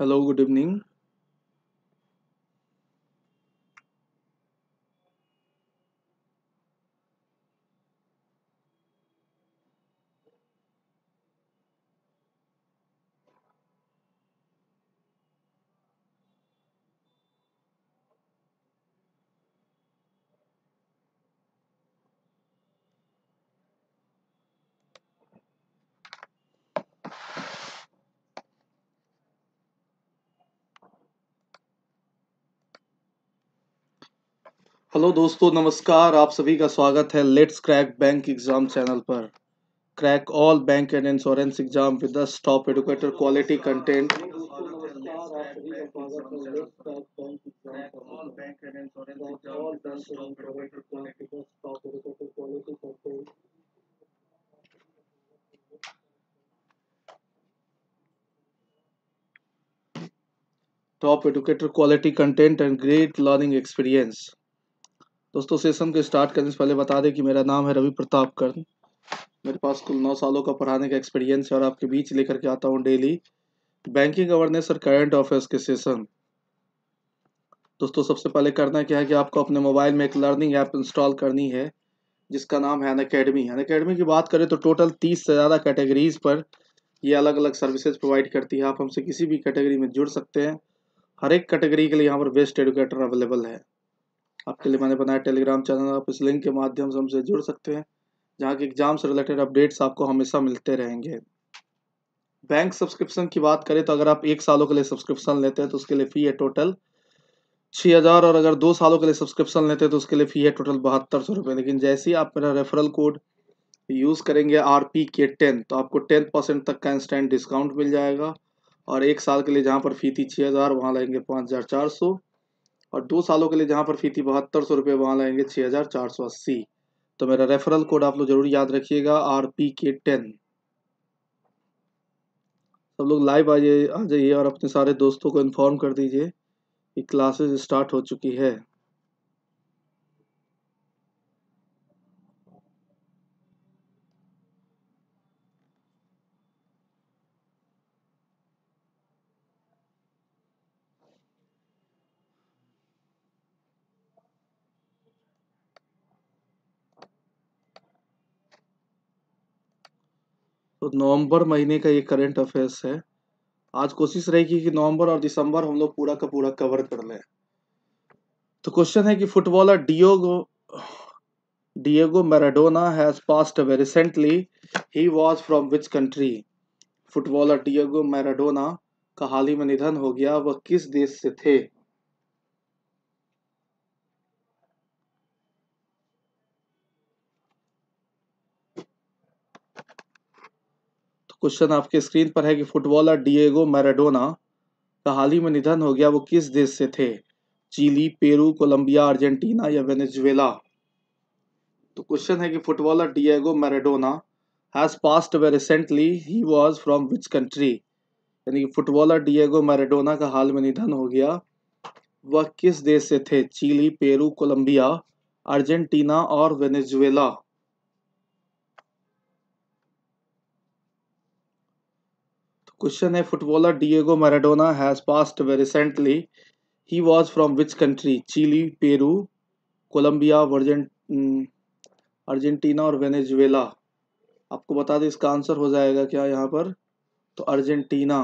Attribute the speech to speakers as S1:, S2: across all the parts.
S1: hello good evening hello दोस्तों नमस्कार आप सभी का स्वागत है let's crack bank exam channel पर crack all bank and insurance exam with top educator quality content top educator quality content and great learning experience दोस्तों session को स्टार्ट करने से पहले बता दें कि मेरा नाम है रवि प्रताप कर्ण मेरे पास कुल नौ सालों का पढ़ाने का एक्सपीरियंस है और आपके बीच लेकर के आता हूँ डेली बैंकिंग अवेयरनेस और करंट अफेयर्स के सेशन दोस्तों सबसे पहले करना क्या है कि आपको अपने मोबाइल में एक लर्निंग ऐप इंस्टॉल करनी है जिसका नाम है अन अकेडमी अन अकेडमी की बात करें तो टोटल तीस से ज़्यादा कैटेगरीज पर ये अलग अलग सर्विसेज प्रोवाइड करती है आप हमसे किसी भी कैटेगरी में जुड़ सकते हैं हर एक कैटेगरी के लिए यहाँ पर बेस्ट एडुकेटर अवेलेबल है आपके लिए मैंने बनाया टेलीग्राम चैनल आप इस लिंक के माध्यम से हमसे जुड़ सकते हैं जहाँ के एग्जाम से रिलेटेड अपडेट्स आपको हमेशा मिलते रहेंगे बैंक सब्सक्रिप्शन की बात करें तो अगर आप एक सालों के लिए सब्सक्रिप्शन लेते हैं तो उसके लिए फ़ी है टोटल छः हज़ार और अगर दो सालों के लिए सब्सक्रिप्शन लेते हैं तो उसके लिए फ़ी है टोटल बहत्तर सौ रुपये लेकिन जैसे ही आप मेरा रेफरल कोड यूज़ करेंगे आर पी के टेन तो आपको टेन परसेंट तक का इंस्टेंट डिस्काउंट मिल जाएगा और एक साल के लिए जहाँ पर फ़ी थी छः हज़ार वहाँ लगेंगे पाँच हज़ार चार सौ और दो सालों के लिए जहाँ पर फी थी बहत्तर सौ रुपये वहाँ लगेंगे छः हज़ार चार सौ अस्सी तो मेरा रेफरल कोड आप लोग जरूर याद रखिएगा आर पी के टेन सब लोग लाइव आ जाइए और अपने सारे दोस्तों को इन्फॉर्म कर दीजिए कि क्लासेस स्टार्ट हो चुकी है नवंबर महीने का ये करंट अफेयर्स है आज कोशिश रहेगी कि नवंबर और दिसंबर हम लोग पूरा का पूरा कवर कर लें तो क्वेश्चन है कि footballer Diego Diego Maradona has passed away recently he was from which country footballer Diego Maradona का हाल ही में निधन हो गया वह किस देश से थे क्वेश्चन आपके स्क्रीन पर है कि फुटबॉलर डिएगो मैराडोना का हाल ही में निधन हो गया वो किस देश से थे चिली पेरू कोलंबिया अर्जेंटीना या वेनेजुएला तो क्वेश्चन है कि footballer Diego Maradona has passed away recently he was from which country यानी कि फुटबॉलर डिएगो मैराडोना का हाल में निधन हो गया वह किस देश से थे चिली पेरू कोलंबिया अर्जेंटीना और वेनेजुएला क्वेश्चन है footballer Diego Maradona has passed away recently. He was from which country? Chile, Peru, Colombia Argentina mm, और वेनेजुएला आपको बता दें इसका आंसर हो जाएगा क्या यहाँ पर तो अर्जेंटीना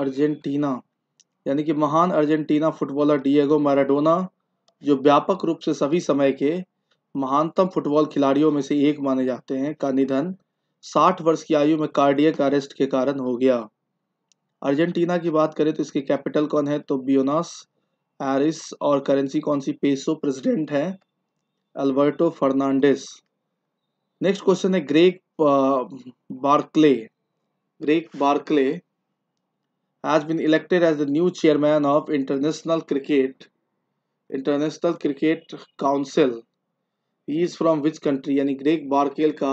S1: अर्जेंटीना यानी कि महान अर्जेंटीना फुटबॉलर डिएगो मैराडोना जो व्यापक रूप से सभी समय के महानतम फुटबॉल खिलाड़ियों में से एक माने जाते हैं का निधन 60 वर्ष की आयु में कार्डियक अरेस्ट के कारण हो गया अर्जेंटीना की बात करें तो इसके कैपिटल कौन है तो बियोनास एरिस और करेंसी कौन सी पेसो प्रेसिडेंट है अल्बर्टो फर्नांडिस नेक्स्ट क्वेश्चन है Greg Barclay Greg Barclay has been elected as the new chairman of international cricket international cricket council he is from which country यानी Greg Barclay का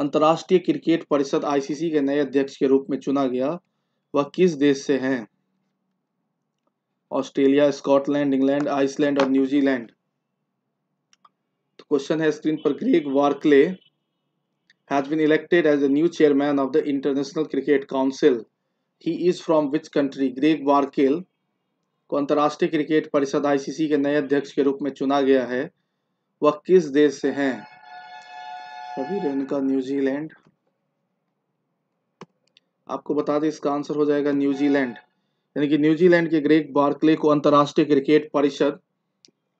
S1: अंतर्राष्ट्रीय cricket परिषद ICC के नए अध्यक्ष के रूप में चुना गया वह किस देश से हैं ऑस्ट्रेलिया स्कॉटलैंड इंग्लैंड आइसलैंड और न्यूजीलैंड तो क्वेश्चन है स्क्रीन पर Greg Barclay has been elected as a new chairman of the international cricket council he is from which country Greg Barclay को अंतर्राष्ट्रीय क्रिकेट परिषद आईसीसी के नए अध्यक्ष के रूप में चुना गया है वह किस देश से हैं रवि रेणुका न्यूजीलैंड आपको बता दें इसका आंसर हो जाएगा न्यूजीलैंड यानी कि न्यूजीलैंड के ग्रेग बार्कले को अंतर्राष्ट्रीय क्रिकेट परिषद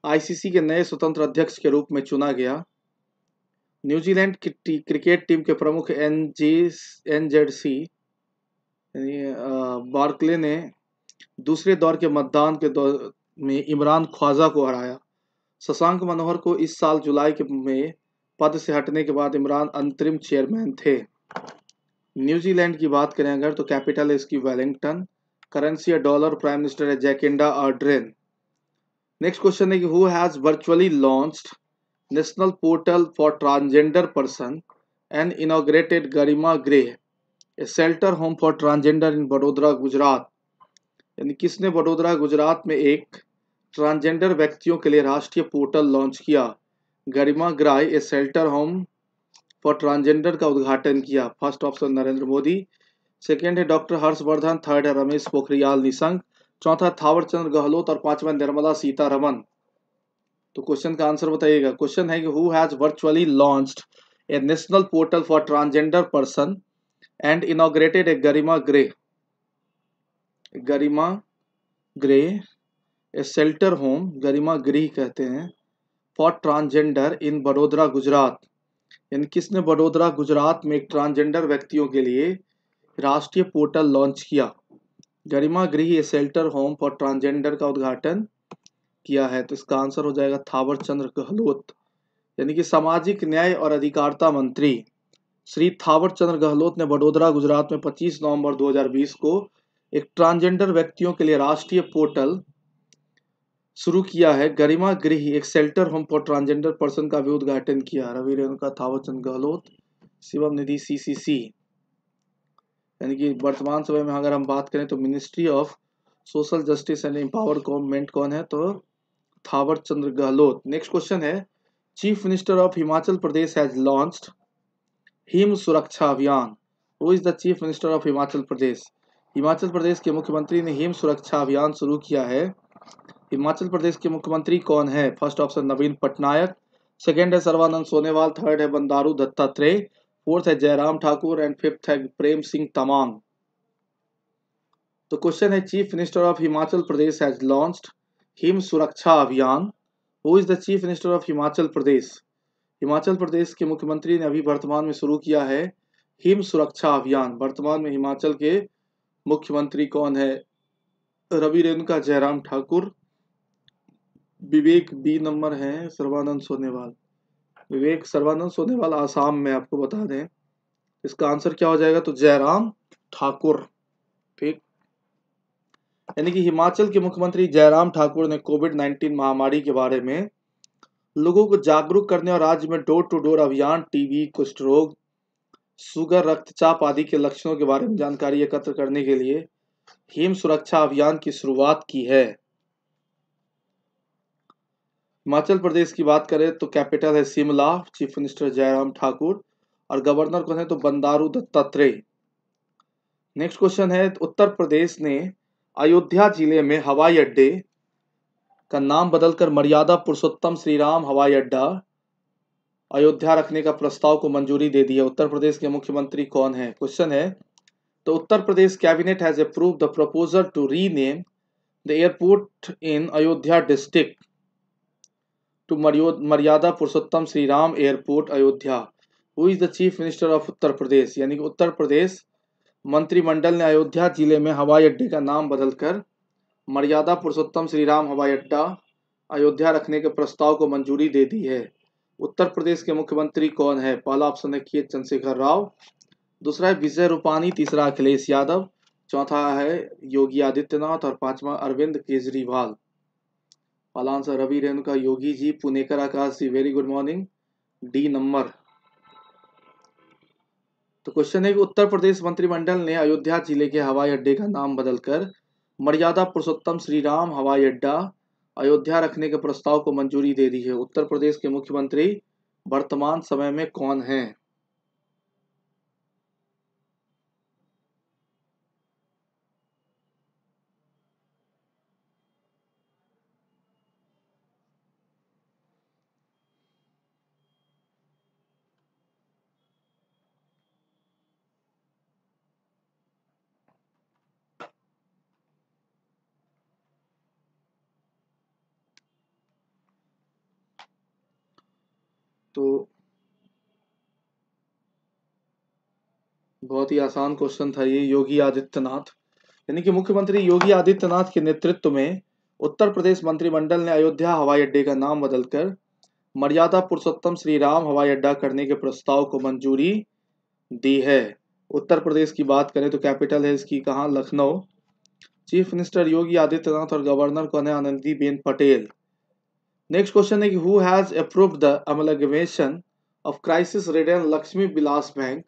S1: आईसीसी के नए स्वतंत्र अध्यक्ष के रूप में चुना गया न्यूजीलैंड की क्रिकेट टीम के प्रमुख N G N Z C Barclay ने दूसरे दौर के मतदान के दौर में इमरान ख्वाजा को हराया शशांक मनोहर को इस साल जुलाई के में पद से हटने के बाद इमरान अंतरिम चेयरमैन थे न्यूजीलैंड की बात करें अगर तो कैपिटल है इसकी वेलिंगटन करेंसी है डॉलर प्राइम मिनिस्टर है जैकिंडा आर्ड्रेन नेक्स्ट क्वेश्चन है कि who has virtually launched national portal for transgender person and inaugurated Garima Greh a shelter home for transgender in Vadodara Gujarat यानी किसने बड़ोदरा गुजरात में एक ट्रांसजेंडर व्यक्तियों के लिए राष्ट्रीय पोर्टल लॉन्च किया Garima Greh a shelter home for transgender का उद्घाटन किया first option Narendra Modi second है डॉक्टर हर्षवर्धन थर्ड है रमेश पोखरियाल निशंक चौथा थावरचंद गहलोत और पांचवा निर्मला सीतारमन तो क्वेश्चन का आंसर बताइएगा क्वेश्चन है कि who has virtually launch a national portal for transgender person and inaugurated a Garima Greh Garima Greh a shelter home Garima Griha कहते हैं for transgender in Vadodara Gujarat यानी किसने बड़ोदरा गुजरात में ट्रांसजेंडर व्यक्तियों के लिए राष्ट्रीय पोर्टल लॉन्च किया गरिमा गृह सेल्टर होम फॉर ट्रांसजेंडर का उद्घाटन किया है तो इसका आंसर हो जाएगा थावर चंद्र गहलोत यानी कि सामाजिक न्याय और अधिकारिता मंत्री श्री थावर चंद्र गहलोत ने बड़ोदरा गुजरात में 25 नवंबर 2020 को एक ट्रांसजेंडर व्यक्तियों के लिए राष्ट्रीय पोर्टल शुरू किया है गरिमा गृह एक shelter home for transgender person का भी उद्घाटन किया रवि रेणुका थावरचंद गहलोत शिवम निधि सीसीसी यानी कि वर्तमान समय में अगर हम बात करें तो ministry of social justice and empower government कौन है तो थावर चंद्र गहलोत नेक्स्ट क्वेश्चन है chief minister of Himachal Pradesh has launched Him Suraksha Abhiyan who is the chief minister of Himachal Pradesh Himachal Pradesh के मुख्यमंत्री ने हिम सुरक्षा अभियान शुरू किया है हिमाचल प्रदेश के मुख्यमंत्री कौन है first option Naveen Patnaik second है सर्वानंद सोनेवाल थर्ड है बंदारू दत्तात्रेय फोर्थ है जयराम ठाकुर एंड फिफ्थ है प्रेम सिंह तमांग तो क्वेश्चन है chief minister of Himachal Pradesh has launched Him Suraksha Abhiyan who is the chief minister of Himachal Pradesh Himachal Pradesh के मुख्यमंत्री ने अभी वर्तमान में शुरू किया है हिम सुरक्षा अभियान वर्तमान में हिमाचल के मुख्यमंत्री कौन है रवि रेणुका जयराम ठाकुर विवेक बी नंबर है सर्वानंद सोनेवाल विवेक सर्वानंद सोनेवाल आसाम में आपको बता दें इसका आंसर क्या हो जाएगा तो जयराम ठाकुर ठीक यानी कि हिमाचल के मुख्यमंत्री जयराम ठाकुर ने कोविड 19 महामारी के बारे में लोगों को जागरूक करने और राज्य में डोर टू डोर अभियान टीबी कुष्ठ रोग सुगर रक्तचाप आदि के लक्षणों के बारे में जानकारी एकत्र करने के लिए हिम सुरक्षा अभियान की शुरुआत की है हिमाचल प्रदेश की बात करें तो कैपिटल है शिमला चीफ मिनिस्टर जयराम ठाकुर और गवर्नर कौन है तो बंदारू दत्तात्रेय नेक्स्ट क्वेश्चन है उत्तर प्रदेश ने अयोध्या जिले में हवाई अड्डे का नाम बदलकर मर्यादा पुरुषोत्तम श्री राम हवाई अड्डा अयोध्या रखने का प्रस्ताव को मंजूरी दे दी है उत्तर प्रदेश के मुख्यमंत्री कौन है क्वेश्चन है तो Uttar Pradesh cabinet has approve the proposal to rename the airport in Ayodhya district to Maryada Purushottam Shri Ram airport Ayodhya who is the chief minister of Uttar Pradesh यानी कि उत्तर प्रदेश मंत्रिमंडल ने अयोध्या जिले में हवाई अड्डे का नाम बदलकर मर्यादा पुरुषोत्तम श्री राम हवाई अड्डा अयोध्या रखने के प्रस्ताव को मंजूरी दे दी है उत्तर प्रदेश के मुख्यमंत्री कौन है पहला ऑप्शन है के चंद्रशेखर राव दूसरा है विजय रूपानी तीसरा अखिलेश यादव चौथा है योगी आदित्यनाथ और पांचवा अरविंद केजरीवाल पहला answer Ravi Renuka Yogi ji Punekar ji very good morning D number तो क्वेश्चन है कि उत्तर प्रदेश मंत्रिमंडल ने अयोध्या जिले के हवाई अड्डे का नाम बदलकर मर्यादा पुरुषोत्तम श्री राम हवाई अड्डा अयोध्या रखने के प्रस्ताव को मंजूरी दे दी है उत्तर प्रदेश के मुख्यमंत्री वर्तमान समय में कौन है बहुत ही आसान क्वेश्चन था ये योगी आदित्यनाथ यानी कि मुख्यमंत्री योगी आदित्यनाथ के नेतृत्व में उत्तर प्रदेश मंत्रिमंडल ने अयोध्या हवाई अड्डे का नाम बदलकर मर्यादा पुरुषोत्तम श्री राम हवाई अड्डा करने के प्रस्ताव को मंजूरी दी है उत्तर प्रदेश की बात करें तो कैपिटल है इसकी कहाँ लखनऊ चीफ मिनिस्टर योगी आदित्यनाथ और गवर्नर कौन है बेन पटेल नेक्स्ट क्वेश्चन है कि who has approved the amalgamation of crisis ridden Lakshmi Vilas bank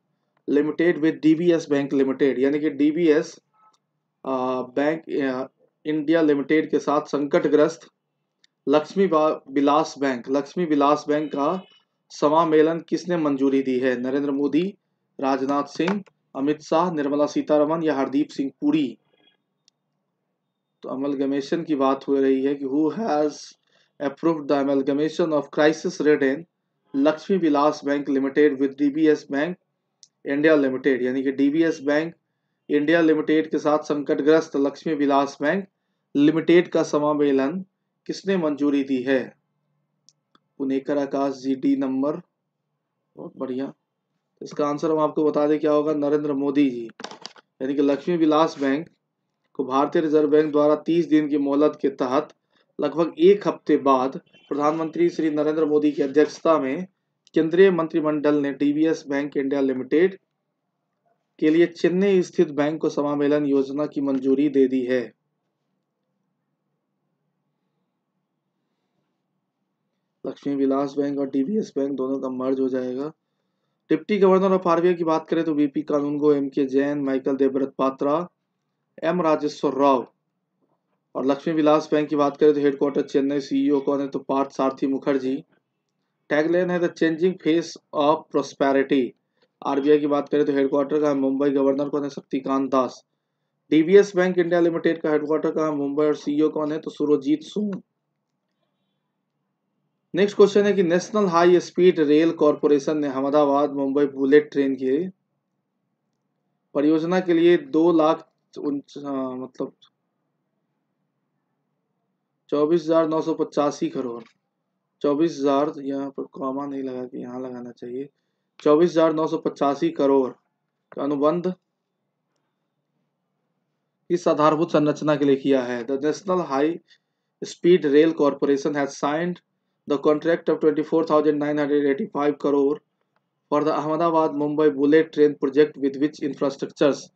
S1: limited with DBS bank limited यानी कि डीबीएस बैंक इंडिया लिमिटेड के साथ संकटग्रस्त लक्ष्मी विलास बैंक लक्ष्मी विलास बैंक का समामेलन किसने मंजूरी दी है नरेंद्र मोदी राजनाथ सिंह अमित शाह निर्मला सीतारमन या हरदीप सिंह पुरी तो अमलगमेशन की बात हो रही है कि who has approved the amalgamation of crisis ridden Lakshmi Vilas bank limited with DBS bank India limited यानी कि डीबीएस बैंक इंडिया लिमिटेड के साथ संकटग्रस्त लक्ष्मी विलास बैंक लिमिटेड का समावेलन किसने मंजूरी दी है पुनेकर आकाश जी डी नंबर बहुत बढ़िया तो इसका आंसर हम आपको बता दें क्या होगा नरेंद्र मोदी जी यानी कि लक्ष्मी विलास बैंक को भारतीय रिजर्व बैंक द्वारा 30 दिन की मोहलत के तहत लगभग एक हफ्ते बाद प्रधानमंत्री श्री नरेंद्र मोदी की अध्यक्षता में केंद्रीय मंत्रिमंडल ने डीबीएस बैंक इंडिया लिमिटेड के लिए चेन्नई स्थित बैंक को समामेलन योजना की मंजूरी दे दी है लक्ष्मी विलास बैंक और डीबीएस बैंक दोनों का मर्ज हो जाएगा डिप्टी गवर्नर ऑफ आरबीआई की बात करें तो बीपी कानून को M K Jain Michael Debabrata Patra M Rajeshwar Rao और लक्ष्मी विलास बैंक की बात करें तो हेडक्वार्टर चेन्नई सीईओ e कौन है तो पार्थ सारथी मुखर्जी टैगलाइन है the changing face of prosperity RBI की बात करें तो हेडक्वार्टर का मुंबई गवर्नर कौन है Shaktikanta Das DBS bank India limited का हेडक्वार्टर कहा मुंबई और सीईओ कौन है तो सुरजीत सोम नेक्स्ट क्वेश्चन है कि national high speed rail corporation ने अहमदाबाद मुंबई बुलेट ट्रेन की परियोजना के लिए दो लाख हाँ, मतलब चौबीस हजार नौ सौ पचासी करोड़ चौबीस हजार यहाँ पर कॉमा नहीं लगा के यहाँ लगाना चाहिए चौबीस हजार नौ सौ पचासी करोड़ का अनुबंध इस आधारभूत संरचना के लिए किया है the national high speed rail corporation has signed the contract of five crore for the Ahmedabad Mumbai bullet train project with which infrastructures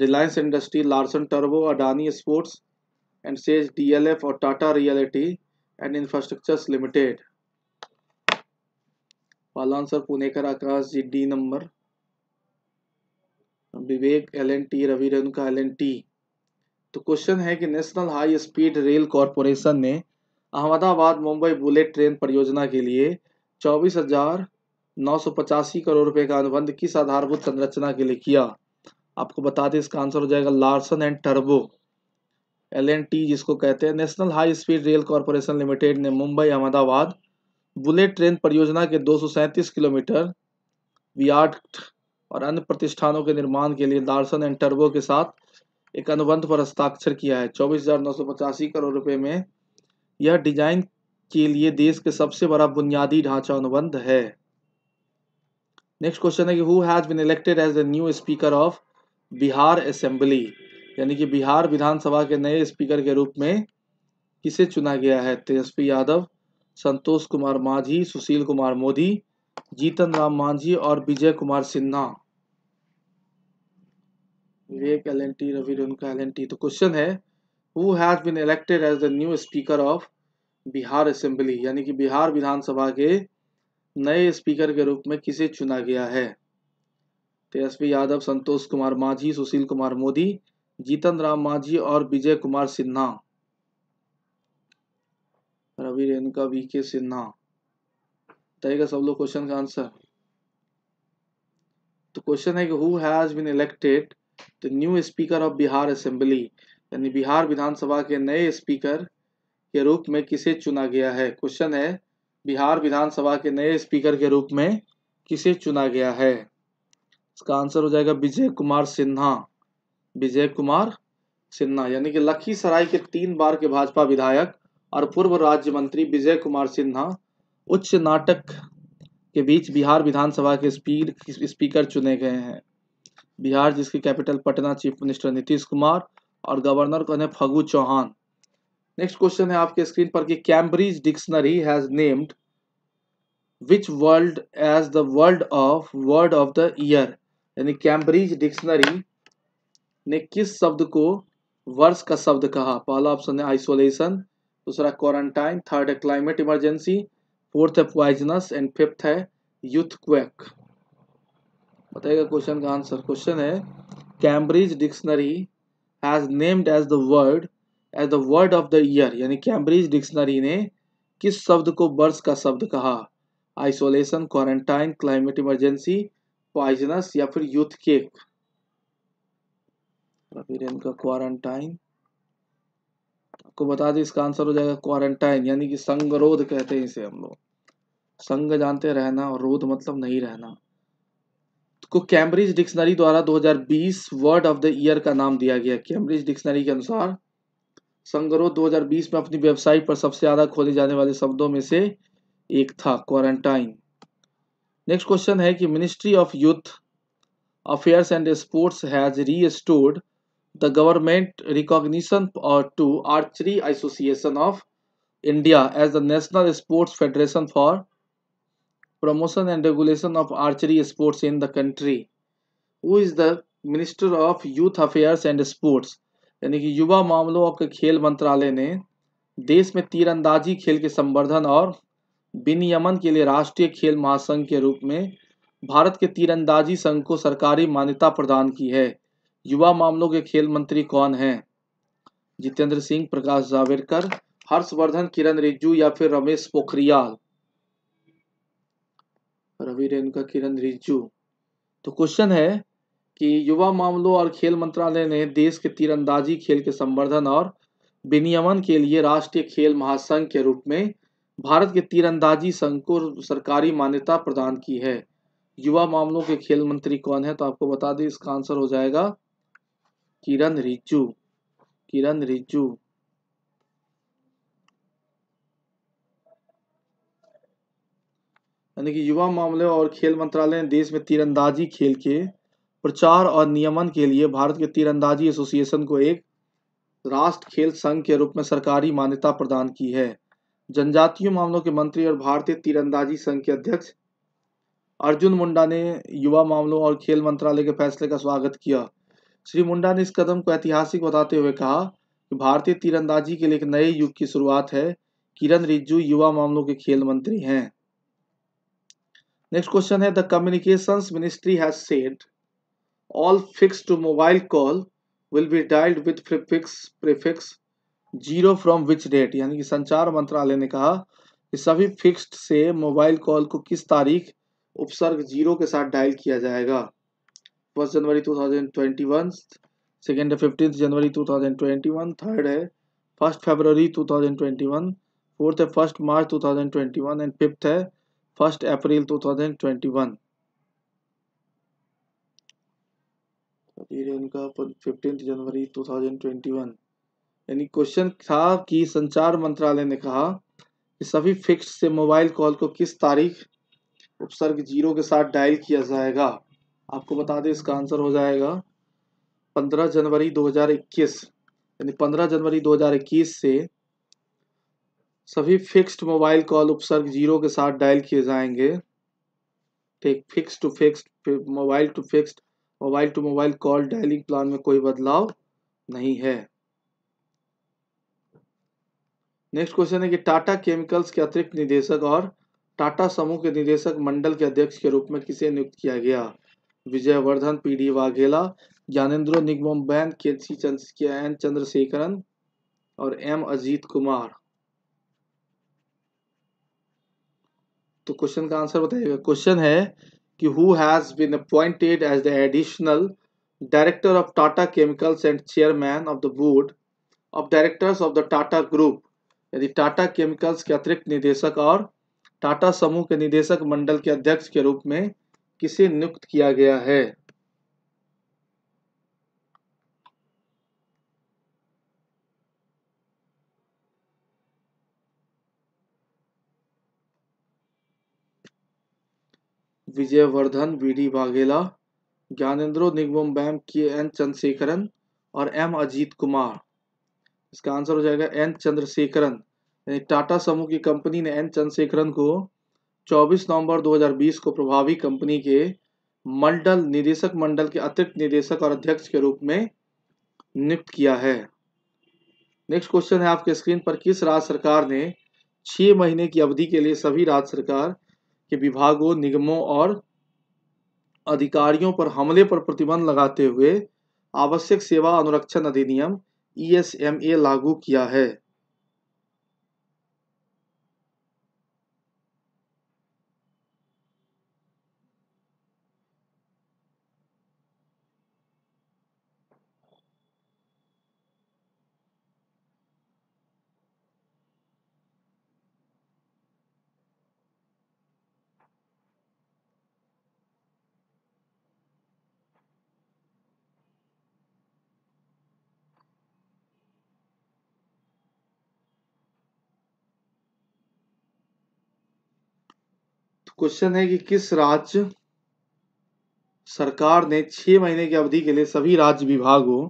S1: Reliance industry Larsen turbo Adani sports and SEZ F और Tata reality and infrastructures limited पहला answer Punekar Akash ji D number Vivek L N T Ravi Renuka L N T तो question है कि national high speed rail corporation ने Ahmedabad Mumbai bullet train परियोजना के लिए चौबीस हजार नौ सौ पचासी करोड़ रुपए का अनुबंध किस आधारभूत संरचना के लिए किया आपको बता दें इसका आंसर हो जाएगा लार्सन एंड टर्बो एल जिसको कहते हैं national high speed rail corporation limited ने मुंबई अहमदाबाद बुलेट ट्रेन परियोजना के दो किलोमीटर वियाट और अन्य प्रतिष्ठानों के निर्माण के लिए दार्शन एंड टर्बो के साथ एक अनुबंध पर हस्ताक्षर किया है चौबीस करोड़ रुपए में यह डिजाइन के लिए देश के सबसे बड़ा बुनियादी ढांचा अनुबंध है नेक्स्ट क्वेश्चन है कि who has been elected as the new speaker of Bihar assembly यानी कि बिहार विधानसभा के नए स्पीकर के रूप में किसे चुना गया है तेजस्वी यादव संतोष कुमार मांझी सुशील कुमार मोदी जीतन राम मांझी और Vijay Kumar Sinha Vivek L N T Ravi Renuka L N T तो क्वेश्चन है who has been elected as the new speaker of Bihar assembly यानी कि बिहार विधानसभा के नए स्पीकर के रूप में किसे चुना गया है तेजस्वी यादव संतोष कुमार मांझी सुशील कुमार मोदी जीतन राम मांझी और विजय कुमार सिन्हा रवि रेणुका वी के सिन्हा बताइएगा सब लोग क्वेश्चन का आंसर तो क्वेश्चन है कि who has been elected the new speaker of Bihar assembly यानी बिहार विधानसभा के नए स्पीकर के रूप में किसे चुना गया है क्वेश्चन है बिहार विधानसभा के नए स्पीकर के रूप में किसे चुना गया है इसका आंसर हो जाएगा विजय कुमार सिन्हा विजय कुमार सिन्हा यानी कि लखीसराय के तीन बार के भाजपा विधायक और पूर्व राज्य मंत्री विजय कुमार सिन्हा उच्च नाटक के बीच बिहार विधानसभा के स्पीकर चुने गए हैं बिहार जिसकी capital Patna chief minister Nitish Kumar और गवर्नर कौन है फगू चौहान नेक्स्ट क्वेश्चन है आपके स्क्रीन पर कि Cambridge dictionary has named which world as the world of word of the year यानी कैम्ब्रिज डिक्शनरी ने किस शब्द को वर्ष का शब्द कहा पहला ऑप्शन है आइसोलेशन दूसरा क्वारंटाइन थर्ड है क्लाइमेट इमरजेंसी फोर्थ है पॉइजनस एंड फिफ्थ है यूथ क्वेक बताइएगा क्वेश्चन का आंसर क्वेश्चन है Cambridge dictionary has named as the word as the word of the year यानी कैम्ब्रिज डिक्शनरी ने किस शब्द को वर्ष का शब्द कहा isolation quarantine climate emergency poisonous या फिर यूथ केक फिर इनका क्वारंटाइन आपको बता दें इसका आंसर हो जाएगा क्वारंटाइन यानी कि संगरोध कहते हैं इसे हम लोग संग जानते रहना और रोध मतलब नहीं रहना को कैम्ब्रिज डिक्शनरी द्वारा 2020 वर्ड ऑफ द ईयर का नाम दिया गया कैम्ब्रिज डिक्शनरी के अनुसार संगरोध 2020 में अपनी वेबसाइट पर सबसे ज्यादा खोले जाने वाले शब्दों में से एक था क्वारंटाइन नेक्स्ट क्वेश्चन है कि ministry of youth affairs and sports has restored the government recognition or to Archery Association of India as the National Sports Federation for Promotion and Regulation of Archery Sports in the country. Who is the Minister of Youth Affairs and Sports? yani ki yuva mamlon aur khel mantralay ne desh mein तीरंदाजी khel ke samvardhan aur विनियमन के लिए राष्ट्रीय खेल महासंघ के रूप में भारत के तीरंदाजी संघ को सरकारी मान्यता प्रदान की है युवा मामलों के खेल मंत्री कौन है जितेंद्र सिंह प्रकाश जावड़ेकर हर्षवर्धन किरण रिजू या फिर रमेश पोखरियाल रवि रेणुका किरण रिजू तो क्वेश्चन है कि युवा मामलों और खेल मंत्रालय ने देश के तीरंदाजी खेल के संवर्धन और विनियमन के लिए राष्ट्रीय खेल महासंघ के रूप में भारत के तीरंदाजी संघ को सरकारी मान्यता प्रदान की है युवा मामलों के खेल मंत्री कौन है तो आपको बता दें इसका आंसर हो जाएगा किरण रिजू किरण रिजु यानी कि युवा मामले और खेल मंत्रालय ने देश में तीरंदाजी खेल के प्रचार और नियमन के लिए भारत के तीरंदाजी एसोसिएशन को एक राष्ट्र खेल संघ के रूप में सरकारी मान्यता प्रदान की है जनजातीय मामलों के मंत्री और भारतीय तीरंदाजी संघ के अध्यक्ष अर्जुन मुंडा ने युवा मामलों और खेल मंत्रालय के फैसले का स्वागत किया श्री मुंडा ने इस कदम को ऐतिहासिक बताते हुए कहा कि भारतीय तीरंदाजी के लिए एक नए युग की शुरुआत है किरण रिज्जू युवा मामलों के खेल मंत्री हैं नेक्स्ट क्वेश्चन है the communication ministry has said all fix to mobile call will be dialled with prefix prefix zero from which date यानी कि संचार मंत्रालय ने कहा कि सभी फिक्स्ड से मोबाइल कॉल को किस तारीख उपसर्ग जीरो के साथ डायल किया जाएगा first January two thousand twenty one second है fifteen January two thousand twenty one third है first February two thousand twenty one fourth है first March two thousand twenty one and fifth है first April two thousand twenty one इनका January two thousand twenty one यानी question था कि संचार मंत्रालय ने कहा कि सभी फिक्स से मोबाइल कॉल को किस तारीख उपसर्ग जीरो के साथ डायल किया जाएगा आपको बता दें इसका आंसर हो जाएगा 15 जनवरी 2021 यानी 15 जनवरी 2021 से सभी फिक्स्ड मोबाइल कॉल उपसर्ग जीरो के साथ डायल किए जाएंगे ठीक fix to fix mobile to fixed mobile to mobile call dialling plan में कोई बदलाव नहीं है नेक्स्ट क्वेश्चन है कि टाटा केमिकल्स के अतिरिक्त निदेशक और टाटा समूह के निदेशक मंडल के अध्यक्ष के रूप में किसे नियुक्त किया गया Vijayvardhan P D Vaghela Gyanendro Ningombam K C N Chandrasekaran और एम अजीत कुमार तो क्वेश्चन का आंसर बताइएगा क्वेश्चन है कि who has been appointed as the additional director of Tata chemicals and chairman of the board of directors of the Tata group यदि टाटा केमिकल्स के अतिरिक्त निदेशक और टाटा समूह के निदेशक मंडल के अध्यक्ष के रूप में किसे नियुक्त किया गया है Vijayvardhan B D Baghela Gyanendro Ningombam K N Chandrasekaran और एम अजीत कुमार इसका आंसर हो जाएगा एन चंद्रशेखरन टाटा समूह की कंपनी ने एन चंद्रशेखरन को 24 नवंबर 2020 को प्रभावी कंपनी के मंडल निदेशक मंडल के अतिरिक्त निदेशक और अध्यक्ष के रूप में नियुक्त किया है नेक्स्ट क्वेश्चन है आपके स्क्रीन पर किस राज्य सरकार ने छह महीने की अवधि के लिए सभी राज्य सरकार के विभागों निगमों और अधिकारियों पर हमले पर प्रतिबंध लगाते हुए आवश्यक सेवा अनुरक्षण अधिनियम ई e लागू किया है क्वेश्चन है कि किस राज्य सरकार ने छह महीने की अवधि के लिए सभी राज्य विभागों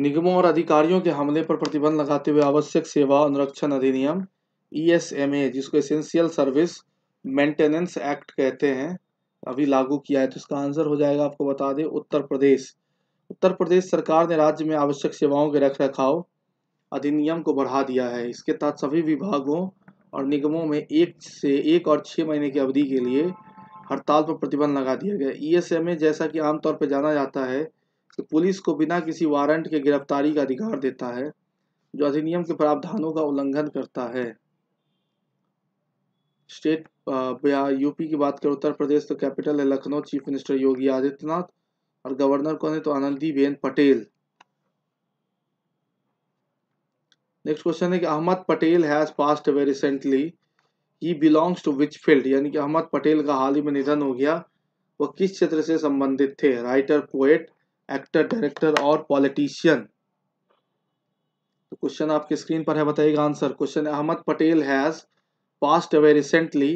S1: निगमों और अधिकारियों के हमले पर प्रतिबंध लगाते हुए आवश्यक सेवा अनुरक्षण अधिनियम ईएसएमए e जिसको एसेंशियल सर्विस मेंटेनेंस एक्ट कहते हैं अभी लागू किया है तो इसका आंसर हो जाएगा आपको बता दें उत्तर प्रदेश उत्तर प्रदेश सरकार ने राज्य में आवश्यक सेवाओं के रख रखाव अधिनियम को बढ़ा दिया है इसके तहत सभी विभागों और निगमों में एक से एक और छः महीने की अवधि के लिए हड़ताल पर प्रतिबंध लगा दिया गया ई एस ए जैसा कि आमतौर पर जाना जाता है कि पुलिस को बिना किसी वारंट के गिरफ्तारी का अधिकार देता है जो अधिनियम के प्रावधानों का उल्लंघन करता है स्टेट या यूपी की बात करें उत्तर प्रदेश तो कैपिटल है लखनऊ चीफ मिनिस्टर योगी आदित्यनाथ और गवर्नर कौन है तो आनंदी बेन पटेल नेक्स्ट क्वेश्चन है कि Ahmed Patel has passed away recently he belongs to which field यानी कि अहमद पटेल का हाल ही में निधन हो गया वह किस क्षेत्र से संबंधित थे राइटर पोएट एक्टर डायरेक्टर और पॉलिटिशियन तो क्वेश्चन आपके स्क्रीन पर है बताइएगा answer question Ahmed Patel has passed away recently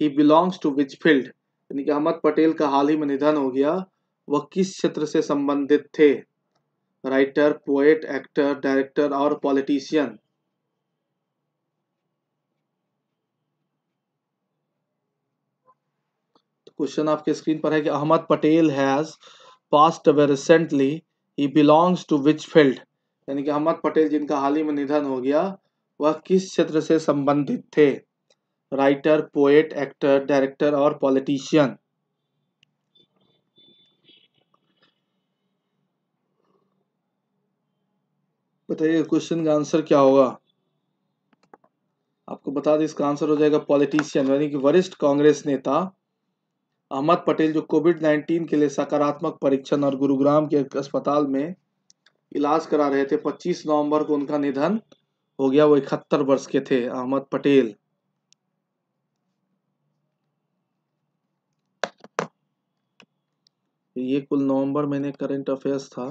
S1: he belongs to which field यानी कि अहमद पटेल का हाल ही में निधन हो गया वह किस क्षेत्र से संबंधित थे राइटर पोएट एक्टर डायरेक्टर और पॉलिटिशियन क्वेश्चन तो आपके स्क्रीन पर है कि Ahmed Patel has passed away recently he belongs to which field यानी कि अहमद पटेल जिनका हाल ही में निधन हो गया वह किस क्षेत्र से संबंधित थे राइटर पोएट एक्टर डायरेक्टर और पॉलिटिशियन बताइए क्वेश्चन का आंसर क्या होगा आपको बता दें इसका आंसर हो जाएगा पॉलिटिशियन यानी कि वरिष्ठ कांग्रेस नेता अहमद पटेल जो कोविड 19 के लिए सकारात्मक परीक्षण और गुरुग्राम के अस्पताल में इलाज करा रहे थे 25 नवंबर को उनका निधन हो गया वो इकहत्तर वर्ष के थे अहमद पटेल ये कुल नवंबर महीने करंट अफेयर्स था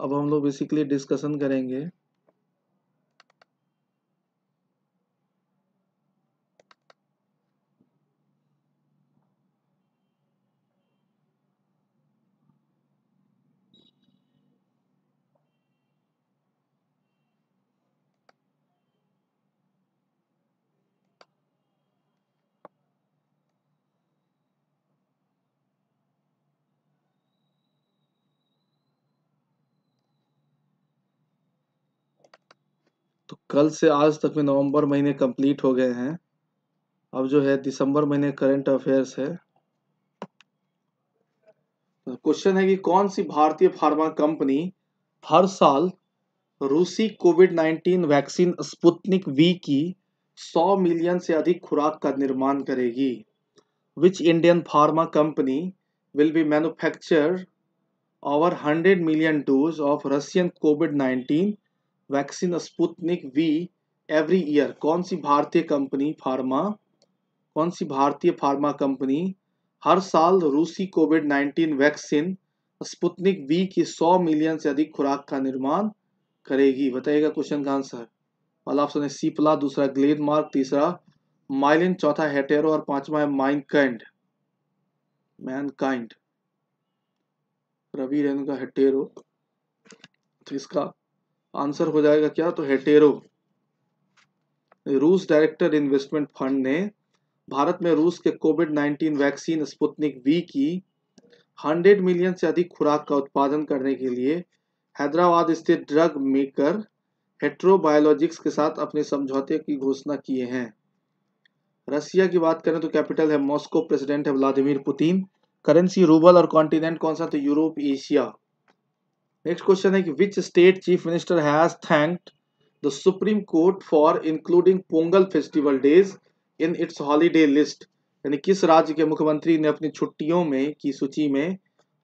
S1: अब हम लोग बेसिकली डिस्कशन करेंगे कल से आज तक में नवंबर महीने कंप्लीट हो गए हैं अब जो है दिसंबर महीने करंट अफेयर्स है तो क्वेश्चन है कि कौन सी भारतीय फार्मा कंपनी हर साल रूसी कोविड 19 वैक्सीन स्पुतनिक वी की 100 मिलियन से अधिक खुराक का निर्माण करेगी which Indian pharma company will be manufacture over 100 million dose of Russian covid 19 vaccine Sputnik V every year कौन सी भारतीय कंपनी फार्मा कौन सी भारतीय फार्मा कंपनी हर साल रूसी कोविड 19 वैक्सीन स्पुतनिक वी की 100 मिलियन से अधिक खुराक का निर्माण करेगी बताइएगा क्वेश्चन का आंसर पहला ऑप्शन है सीपला दूसरा ग्लेड मार्क तीसरा माइलिन चौथा हेटेरो और पांचवा है माइनकाइंड मैनकाइंड रवि रेणुका हेटेरो तो इसका आंसर हो जाएगा क्या तो हेटेरो रूस डायरेक्टर इन्वेस्टमेंट फंड ने भारत में रूस के कोविड 19 वैक्सीन स्पुतनिक वी की 100 मिलियन से अधिक खुराक का उत्पादन करने के लिए हैदराबाद स्थित ड्रग मेकर हेट्रो बायोलॉजिक्स के साथ अपने समझौते की घोषणा किए हैं रसिया की बात करें तो कैपिटल है मॉस्को प्रेसिडेंट है व्लादिमीर पुतिन करेंसी रूबल और कॉन्टिनेंट कौन सा तो यूरोप एशिया नेक्स्ट क्वेश्चन है कि which state chief minister has thanked the supreme court for including Pongal festival days in its holiday list यानी किस राज्य के मुख्यमंत्री ने अपनी छुट्टियों में की सूची में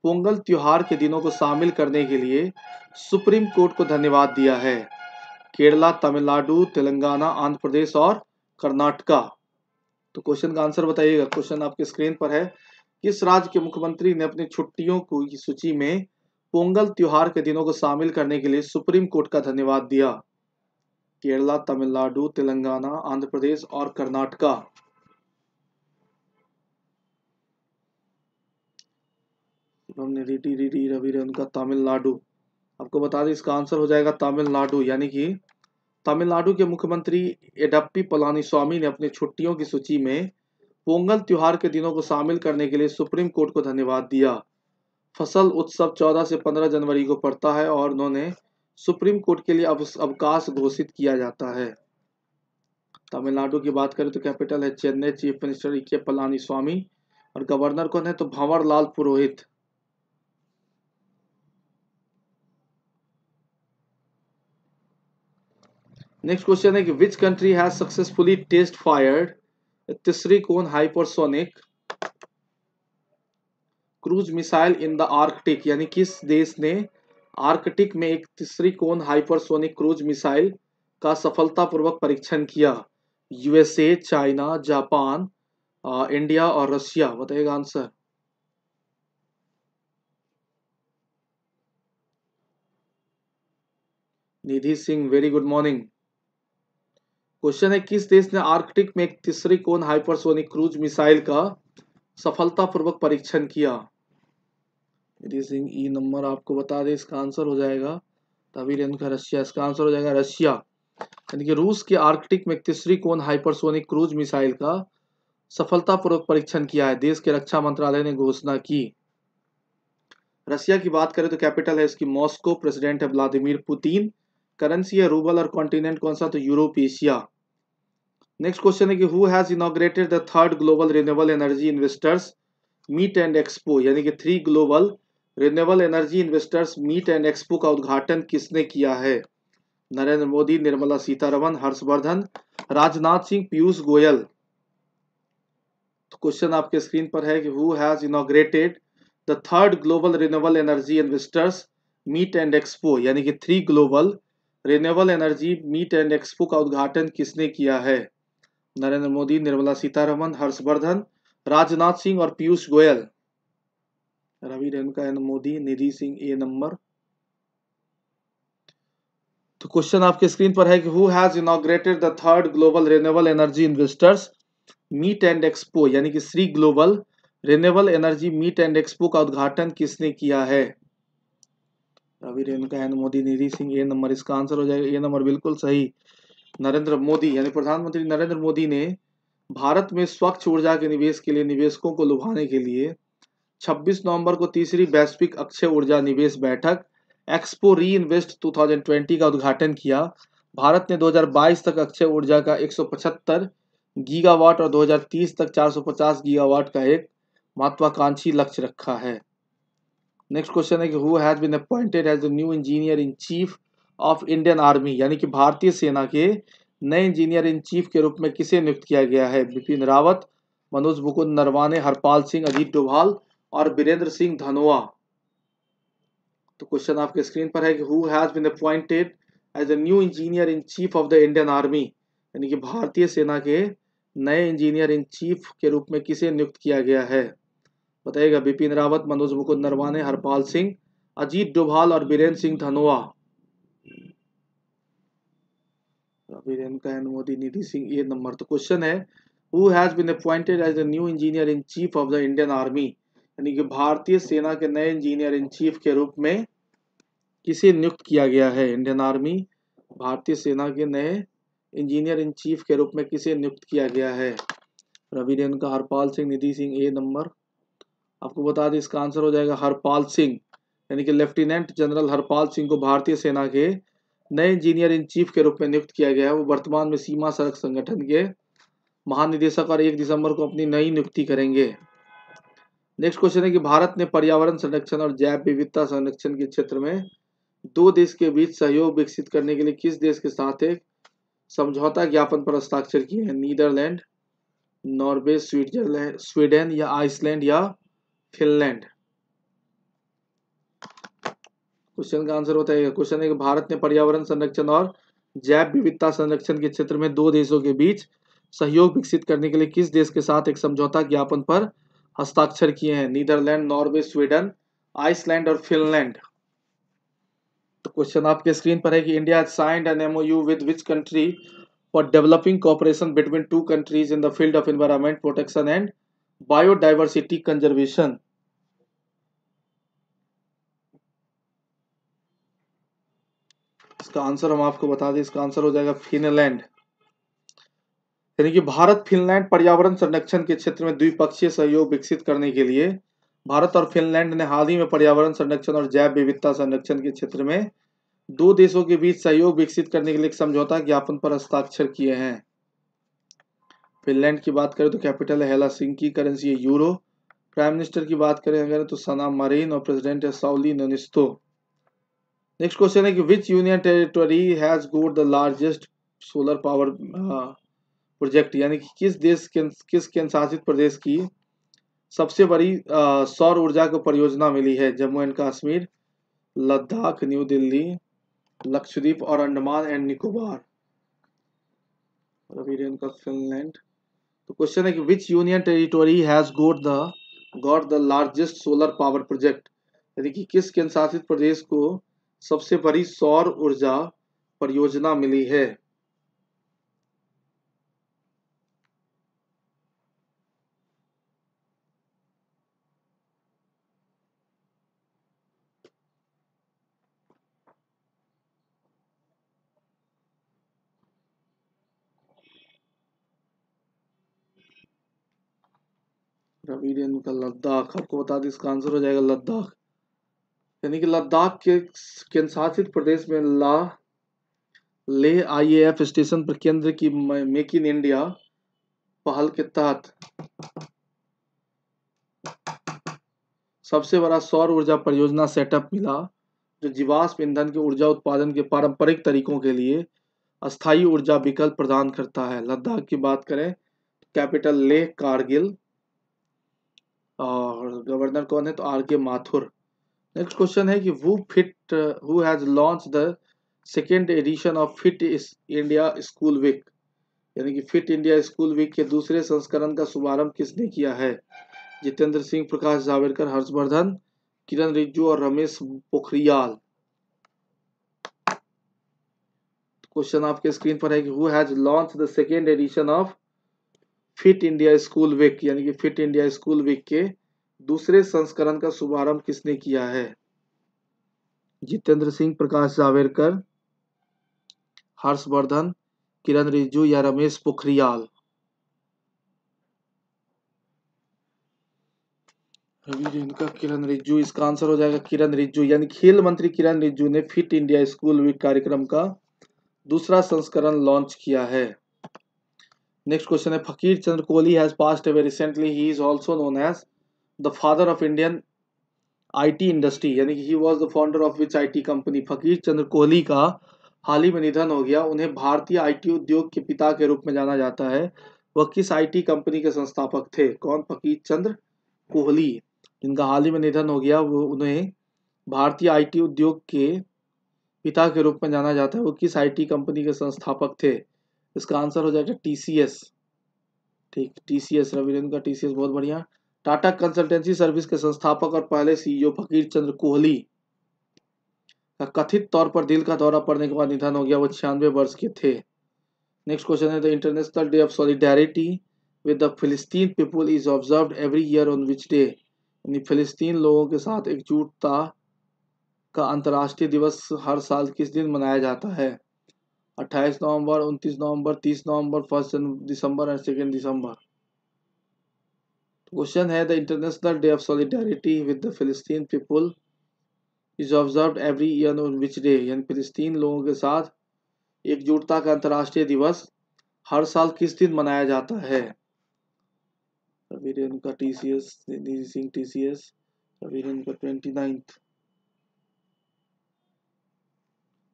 S1: पोंगल त्योहार के दिनों को शामिल करने के लिए सुप्रीम कोर्ट को धन्यवाद दिया है केरला तमिलनाडु तेलंगाना आंध्र प्रदेश और कर्नाटका तो क्वेश्चन का आंसर बताइएगा क्वेश्चन आपके स्क्रीन पर है किस राज्य के मुख्यमंत्री ने अपनी छुट्टियों को की सूची में पोंगल त्योहार के दिनों को शामिल करने के लिए सुप्रीम कोर्ट का धन्यवाद दिया केरला तमिलनाडु तेलंगाना आंध्र प्रदेश और कर्नाटका रवि उनका तमिलनाडु आपको बता दें इसका आंसर हो जाएगा तमिलनाडु यानी कि तमिलनाडु के मुख्यमंत्री एडप्पी पलानी स्वामी ने अपनी छुट्टियों की सूची में पोंगल त्योहार के दिनों को शामिल करने के लिए सुप्रीम कोर्ट को धन्यवाद दिया फसल उत्सव 14 से 15 जनवरी को पड़ता है और उन्होंने सुप्रीम कोर्ट के लिए अवकाश घोषित किया जाता है तमिलनाडु की बात करें तो कैपिटल है चेन्नई चीफ मिनिस्टर के पलानी स्वामी और गवर्नर कौन है तो भंवर लाल पुरोहित नेक्स्ट क्वेश्चन है कि which country has successfully test fired hypersonic cruise missile in the Arctic यानी किस देश ने आर्कटिक में एक तीसरी कोन हाइपरसोनिक क्रूज मिसाइल का सफलतापूर्वक परीक्षण किया यूएसए चाइना जापान इंडिया और रशिया बताइएगा answer Nidhi Singh very good morning question है किस देश ने आर्कटिक में एक तीसरी कोन हाइपरसोनिक क्रूज मिसाइल का सफलतापूर्वक परीक्षण किया सिंह ई नंबर आपको बता दे इसका आंसर हो जाएगा तभी का रशिया इसका आंसर हो जाएगा रशिया यानी कि रूस के आर्कटिक में तीसरी कौन हाइपरसोनिक क्रूज मिसाइल का सफलतापूर्वक परीक्षण किया है देश के रक्षा मंत्रालय ने घोषणा की रशिया की बात करें तो कैपिटल है इसकी मॉस्को प्रेसिडेंट है व्लादिमिर पुतिन करेंसी है रूबल और कॉन्टिनेंट कौन सा तो यूरोप एशिया नेक्स्ट क्वेश्चन है कि who has inaugurated the third global renewable energy investors meet and expo यानी कि three global renewable energy investors meet and expo का उद्घाटन किसने किया है नरेंद्र मोदी निर्मला सीतारमन हर्षवर्धन राजनाथ सिंह पीयूष गोयल तो क्वेश्चन आपके स्क्रीन पर है कि who has inaugurated the third global renewable energy investors meet and expo यानी कि three global renewable energy meet and expo का उद्घाटन किसने किया है नरेंद्र मोदी निर्मला सीतारमन हर्षवर्धन राजनाथ सिंह और Piyush Goyal Ravi Renuka N Modi Nidhi Singh A number तो क्वेश्चन आपके स्क्रीन पर है कि who has inaugurated the third global renewable energy investors meet and expo यानी कि three global renewable energy meet and expo का उद्घाटन किसने किया है Ravi Renuka N Modi Nidhi Singh A number इसका आंसर हो जाएगा ए नंबर बिल्कुल सही नरेंद्र मोदी यानी प्रधानमंत्री नरेंद्र मोदी ने भारत में स्वच्छ ऊर्जा के निवेश के लिए निवेशकों को लुभाने के लिए 26 नवंबर को तीसरी वैश्विक अक्षय ऊर्जा निवेश बैठक एक्सपो री इन्वेस्ट ट्वेंटी का उद्घाटन किया भारत ने 2022 तक अक्षय ऊर्जा का 175 गीगावाट और 2030 तक 450 गीगावाट का एक महत्वाकांक्षी लक्ष्य रखा है नेक्स्ट क्वेश्चन है कि who has been appointed as the new engineer in chief of Indian army यानी कि भारतीय सेना के नए इंजीनियर इन चीफ के रूप में किसे नियुक्त किया गया है बिपिन रावत मनोज मुकुंद नरवाने हरपाल सिंह अजीत डोभाल और बीरेंद्र सिंह धनोआ तो क्वेश्चन आपके स्क्रीन पर है कि who has been appointed as a new engineer in chief of the Indian army यानी कि भारतीय सेना के नए इंजीनियर इन चीफ के रूप में किसे नियुक्त किया गया है बताइएगा बिपिन रावत मनोज मुकुंद नरवाने हरपाल सिंह अजीत डोभाल और बीरेंद्र सिंह धनोआ वीरेंद्र कहन मोदी निधि सिंह ये नंबर तो क्वेश्चन है who has been appointed as the new engineer in chief of the Indian army यानी कि भारतीय सेना के नए इंजीनियर इन चीफ के रूप में किसे नियुक्त किया गया है इंडियन आर्मी भारतीय सेना के नए इंजीनियर इन चीफ के रूप में किसे नियुक्त किया गया है का हरपाल सिंह निधि सिंह ए नंबर आपको बता दें इसका आंसर हो जाएगा हरपाल सिंह यानी कि लेफ्टिनेंट जनरल हरपाल सिंह को भारतीय सेना के नए इंजीनियर इन चीफ के रूप में नियुक्त किया गया है वो वर्तमान में सीमा सड़क संगठन के महानिदेशक और एक दिसंबर को अपनी नई नियुक्ति करेंगे नेक्स्ट क्वेश्चन है कि भारत ने पर्यावरण संरक्षण और जैव विविधता संरक्षण के क्षेत्र में दो देश के बीच सहयोग विकसित करने के लिए किस देश के साथ एक समझौता ज्ञापन पर हस्ताक्षर किए हैं नीदरलैंड नॉर्वे स्विट्जरलैंड स्वीडन या आइसलैंड या फिनलैंड क्वेश्चन का आंसर होता है क्वेश्चन है कि भारत ने पर्यावरण संरक्षण और जैव विविधता संरक्षण के क्षेत्र में दो देशों के बीच सहयोग विकसित करने के लिए किस देश के साथ एक समझौता ज्ञापन पर हस्ताक्षर किए हैं नीदरलैंड नॉर्वे स्वीडन आइसलैंड और फिनलैंड तो क्वेश्चन आपके स्क्रीन पर है कि India signed an MOU with which country for developing cooperation between two countries in the field of environment protection and biodiversity conservation इसका आंसर हम आपको बता दें इसका आंसर हो जाएगा फिनलैंड यानी कि भारत फिनलैंड पर्यावरण संरक्षण के क्षेत्र में द्विपक्षीय सहयोग विकसित करने के लिए भारत और फिनलैंड ने हाल ही में पर्यावरण संरक्षण और जैव विविधता संरक्षण के क्षेत्र में दो देशों के बीच सहयोग विकसित करने के लिए समझौता ज्ञापन पर हस्ताक्षर किए हैं फिनलैंड की बात करें तो कैपिटल है हेलासिंकी करेंसी है यूरो प्राइम मिनिस्टर की बात करें अगर तो सना मरीन और प्रेसिडेंट है साउली ननिस्तो नेक्स्ट क्वेश्चन है कि which union territory has got the largest solar power project यानी कि किस देश के किस केंद्र शासित प्रदेश की सबसे बड़ी सौर ऊर्जा को परियोजना मिली है जम्मू एंड कश्मीर लद्दाख न्यू दिल्ली लक्षद्वीप और अंडमान एंड निकोबार फिनलैंड तो क्वेश्चन है कि which union territory has got the got the largest solar power project यानी कि किस केंद्र शासित प्रदेश को सबसे बड़ी सौर ऊर्जा परियोजना मिली है होगा लद्दाख आपको बता दें इसका आंसर हो जाएगा लद्दाख यानी कि लद्दाख के केंद्र शासित प्रदेश में ला ले आईएएफ स्टेशन पर केंद्र की मेक इन इंडिया पहल के तहत सबसे बड़ा सौर ऊर्जा परियोजना सेटअप मिला जो जीवाश्म ईंधन के ऊर्जा उत्पादन के पारंपरिक तरीकों के लिए अस्थायी ऊर्जा विकल्प प्रदान करता है लद्दाख की बात करें कैपिटल लेह कारगिल और गवर्नर कौन है तो आर के माथुर नेक्स्ट क्वेश्चन है कि वो fit who has launch the second edition of fit India school week यानी कि फिट इंडिया स्कूल वीक के दूसरे संस्करण का शुभारंभ किसने किया है जितेंद्र सिंह प्रकाश जावड़ेकर हर्षवर्धन किरण रिज्जू और रमेश पोखरियाल क्वेश्चन आपके स्क्रीन पर है कि who has launch the second edition of fit India school week यानी कि फिट इंडिया स्कूल वीक के दूसरे संस्करण का शुभारंभ किसने किया है जितेंद्र सिंह प्रकाश जावड़ेकर हर्षवर्धन किरण रिजू या रमेश पोखरियाल रवि इनका किरण रिजू इसका आंसर हो जाएगा किरण रिजू यानी खेल मंत्री किरण रिजू ने फिट इंडिया स्कूल वीक कार्यक्रम का दूसरा संस्करण लॉन्च किया है नेक्स्ट क्वेश्चन है Faqir Chandra Kohli has passed away recently he is also known as the father of Indian IT industry यानी कि he was the founder of which IT company Faqir Chandra Kohli का हाल ही में निधन हो गया उन्हें भारतीय आईटी उद्योग के पिता के रूप में जाना जाता है वह किस आईटी कंपनी के संस्थापक थे कौन फकीर चंद्र कोहली जिनका हाल ही में निधन हो गया वो उन्हें भारतीय आईटी उद्योग के पिता के रूप में जाना जाता है वो किस आईटी कंपनी के संस्थापक थे इसका आंसर हो जाएगा टीसीएस ठीक टीसीएस रविंद्र का टीसीएस बहुत बढ़िया टाटा कंसल्टेंसी सर्विस के संस्थापक और पहले सीईओ e फकीर चंद्र कोहली का कथित तौर पर दिल का दौरा पड़ने के बाद निधन हो गया वो छियानवे वर्ष के थे नेक्स्ट क्वेश्चन है the international day of solidarity with the फिलिस्तीन people is observe every year on which day यानी फिलिस्तीन लोगों के साथ एकजुटता का अंतर्राष्ट्रीय दिवस हर साल किस दिन मनाया जाता है अट्ठाईस नवंबर उनतीस नवंबर तीस नवंबर first December and second December question है the international day of solidarity with the फिलिस्तीन people is observe every year on which day यानी फिलिस्तीन लोगों के साथ एकजुटता का अंतर्राष्ट्रीय दिवस हर साल किस दिन मनाया जाता है Ravi Renuka T C S Singh T C S Ravi Renuka twenty ninth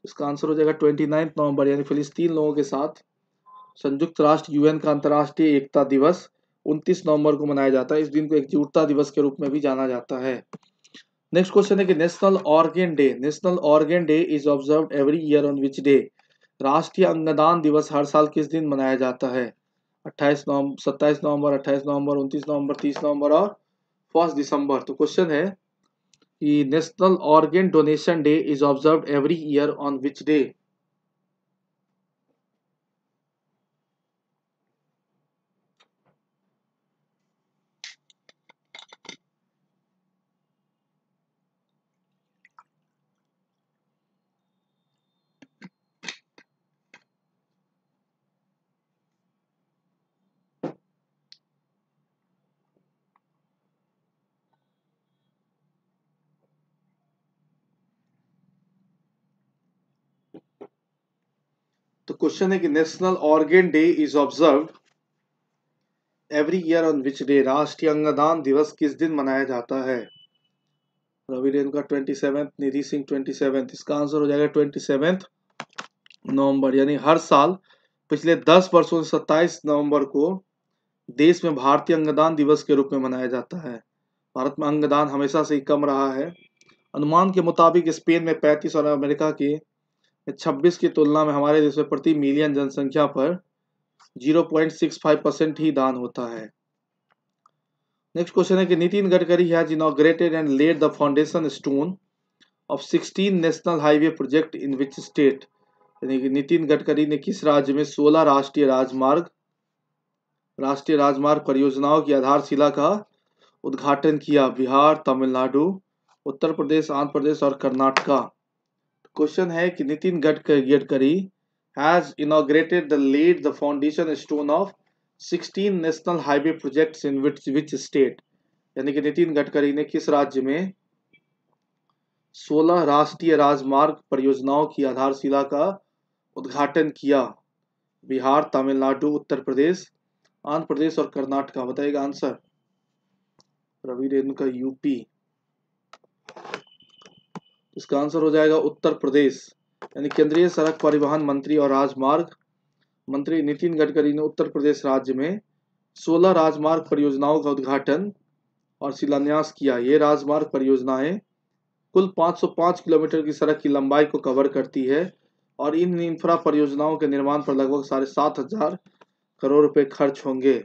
S1: इसका आंसर हो जाएगा ट्वेंटी नाइन्थ नवंबर यानी फिलिस्तीन लोगों के साथ संयुक्त राष्ट्र यूएन का अंतर्राष्ट्रीय एकता दिवस 29 नवंबर को मनाया जाता है इस दिन को एकजुटता दिवस के रूप में भी जाना जाता है नेक्स्ट क्वेश्चन है कि national organ day national organ day is observe every year on which day राष्ट्रीय अंगदान दिवस हर साल किस दिन मनाया जाता है अट्ठाईस नवंबर सत्ताईस नवंबर अट्ठाईस नवंबर 29 नवंबर तीस नवंबर और फर्स्ट दिसंबर तो क्वेश्चन है the National Organ Donation Day is observed every year on which day? Question है कि national organ day is observe every year on which day राष्ट्रीय अंगदान दिवस किस दिन मनाया जाता है Ravi Renuka twenty seventh Nidhi Singh twenty seventh इसका आंसर हो जाएगा ट्वेंटी सेवेंथ नवंबर यानी हर साल पिछले दस वर्षों से सत्ताईस नवंबर को देश में भारतीय अंगदान दिवस के रूप में मनाया जाता है भारत में अंगदान हमेशा से ही कम रहा है अनुमान के मुताबिक स्पेन में पैंतीस और अमेरिका के छब्बीस की तुलना में हमारे देश में प्रति मिलियन जनसंख्या पर 0.65 परसेंट ही दान होता है नेक्स्ट क्वेश्चन है कि Nitin Gadkari has inaugurated and laid the foundation stone of 16 national highway project in which state यानी कि नितिन गडकरी ने किस राज्य में 16 राष्ट्रीय राजमार्ग राष्ट्रीय राजमार्ग परियोजनाओं की आधारशिला का उद्घाटन किया बिहार तमिलनाडु उत्तर प्रदेश आंध्र प्रदेश और कर्नाटका क्वेश्चन है कि Nitin Gadkari has inaugurated the laid the foundation stone of 16 national highway projects in which which state यानी कि नितिन गडकरी ने किस राज्य में 16 राष्ट्रीय राजमार्ग परियोजनाओं की आधारशिला का उद्घाटन किया बिहार तमिलनाडु उत्तर प्रदेश आंध्र प्रदेश और कर्नाटका बताएगा आंसर रवि रेणु का यूपी इसका आंसर हो जाएगा उत्तर प्रदेश यानी केंद्रीय सड़क परिवहन मंत्री और राजमार्ग मंत्री नितिन गडकरी ने उत्तर प्रदेश राज्य में 16 राजमार्ग परियोजनाओं का उद्घाटन और शिलान्यास किया ये राजमार्ग परियोजनाएं कुल 505 किलोमीटर की सड़क की लंबाई को कवर करती है और इन इंफ्रा परियोजनाओं के निर्माण पर लगभग साढ़े सात हजार करोड़ रुपए खर्च होंगे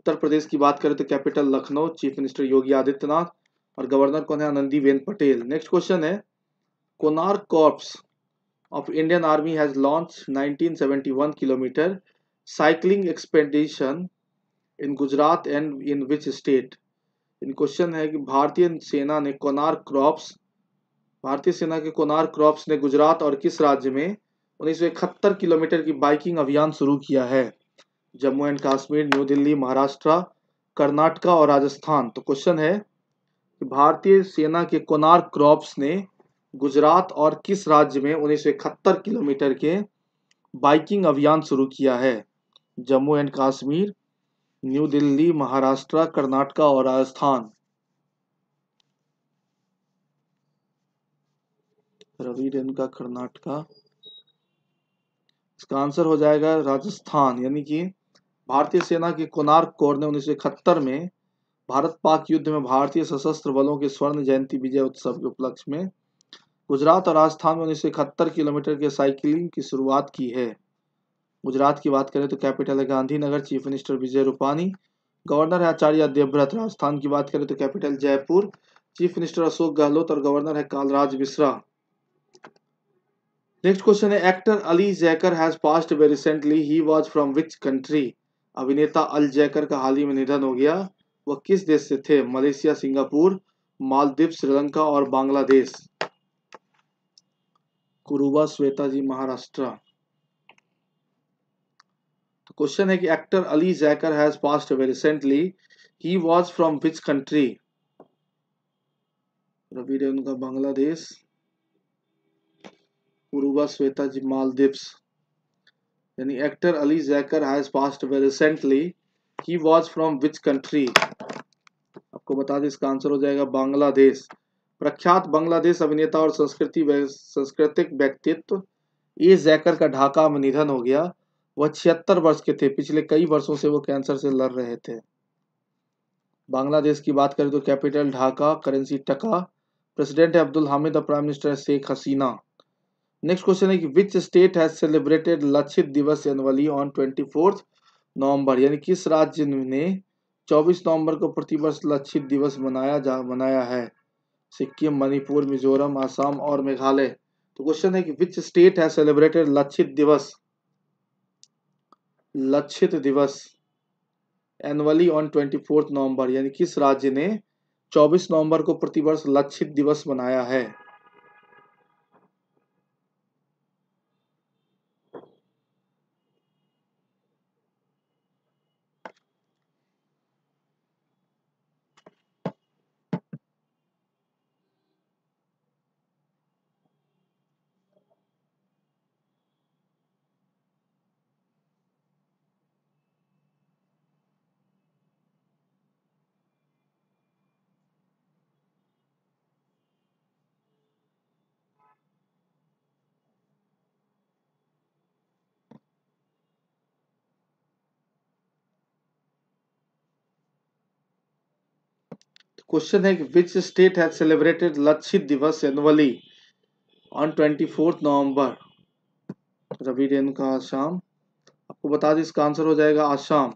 S1: उत्तर प्रदेश की बात करें तो capital Lucknow chief minister Yogi Adityanath और गवर्नर कौन है आनंदी बेन पटेल नेक्स्ट क्वेश्चन है Konark corps of Indian army has launch 1971 kilometre cycling expedition in Gujarat and in which state in question है कि भारतीय सेना ने कोनार क्रॉप्स भारतीय सेना के कोनार क्रॉप्स ने गुजरात और किस राज्य में उन्नीस किलोमीटर की बाइकिंग अभियान शुरू किया है जम्मू एंड कश्मीर न्यू दिल्ली महाराष्ट्र कर्नाटका और राजस्थान तो क्वेश्चन है कि भारतीय सेना के कोनार क्रॉप्स ने गुजरात और किस राज्य में उन्नीस किलोमीटर के बाइकिंग अभियान शुरू किया है जम्मू एंड कश्मीर न्यू दिल्ली महाराष्ट्र कर्नाटका और राजस्थान रवि रेणुका कर्नाटका इसका आंसर हो जाएगा राजस्थान यानी कि भारतीय सेना के कोनार्क कोर ने उन्नीस में भारत पाक युद्ध में भारतीय सशस्त्र बलों के स्वर्ण जयंती विजय उत्सव के उपलक्ष्य में गुजरात और राजस्थान में उन्नीस किलोमीटर के साइकिलिंग की शुरुआत की है गुजरात की बात करें तो कैपिटल है Gandhinagar chief minister Vijay Rupani governor है आचार्य देवव्रत राजस्थान की बात करें तो capital Jaipur chief minister Ashok Gehlot और गवर्नर है कालराज मिश्रा नेक्स्ट क्वेश्चन है actor Ali Zaker has passed way recently he was from which country अभिनेता अल जैकर का हाल ही में निधन हो गया वह किस देश से थे मलेशिया सिंगापुर मालदीव श्रीलंका और बांग्लादेश कुरुबा श्वेता जी महाराष्ट्र तो क्वेश्चन है कि actor Ali Zaker has passed away recently he was from which country Ravi रे उनका बांग्लादेश कुरुबा श्वेता जी मालदीव यानी actor Ali Zaker has passed away recently he was from which country आपको बता दें इसका आंसर हो जाएगा बांग्लादेश प्रख्यात बांग्लादेश अभिनेता और संस्कृति सांस्कृतिक व्यक्तित्व ए जैकर का ढाका में निधन हो गया वह छिहत्तर वर्ष के थे पिछले कई वर्षों से वो कैंसर से लड़ रहे थे बांग्लादेश की बात करें तो capital Dhaka currency taka president है अब्दुल हामिद और prime minister Sheikh Hasina next question है कि which state has celebrated Lachit Diwas annually on twenty नवंबर यानी किस राज्य ने 24 नवंबर को प्रतिवर्ष लक्षित दिवस मनाया जा मनाया है सिक्किम मणिपुर मिजोरम आसाम और मेघालय तो क्वेश्चन है कि विच स्टेट है सेलिब्रेटेड लक्षित दिवस लक्षित दिवस एनुअली ऑन ट्वेंटी नवंबर यानी किस राज्य ने 24 नवंबर को प्रतिवर्ष लक्षित दिवस मनाया है क्वेश्चन है कि which state has celebrated Lachit Diwas annually on twenty fourth November Ravi का आसाम आपको बता दें इसका आंसर हो जाएगा आसाम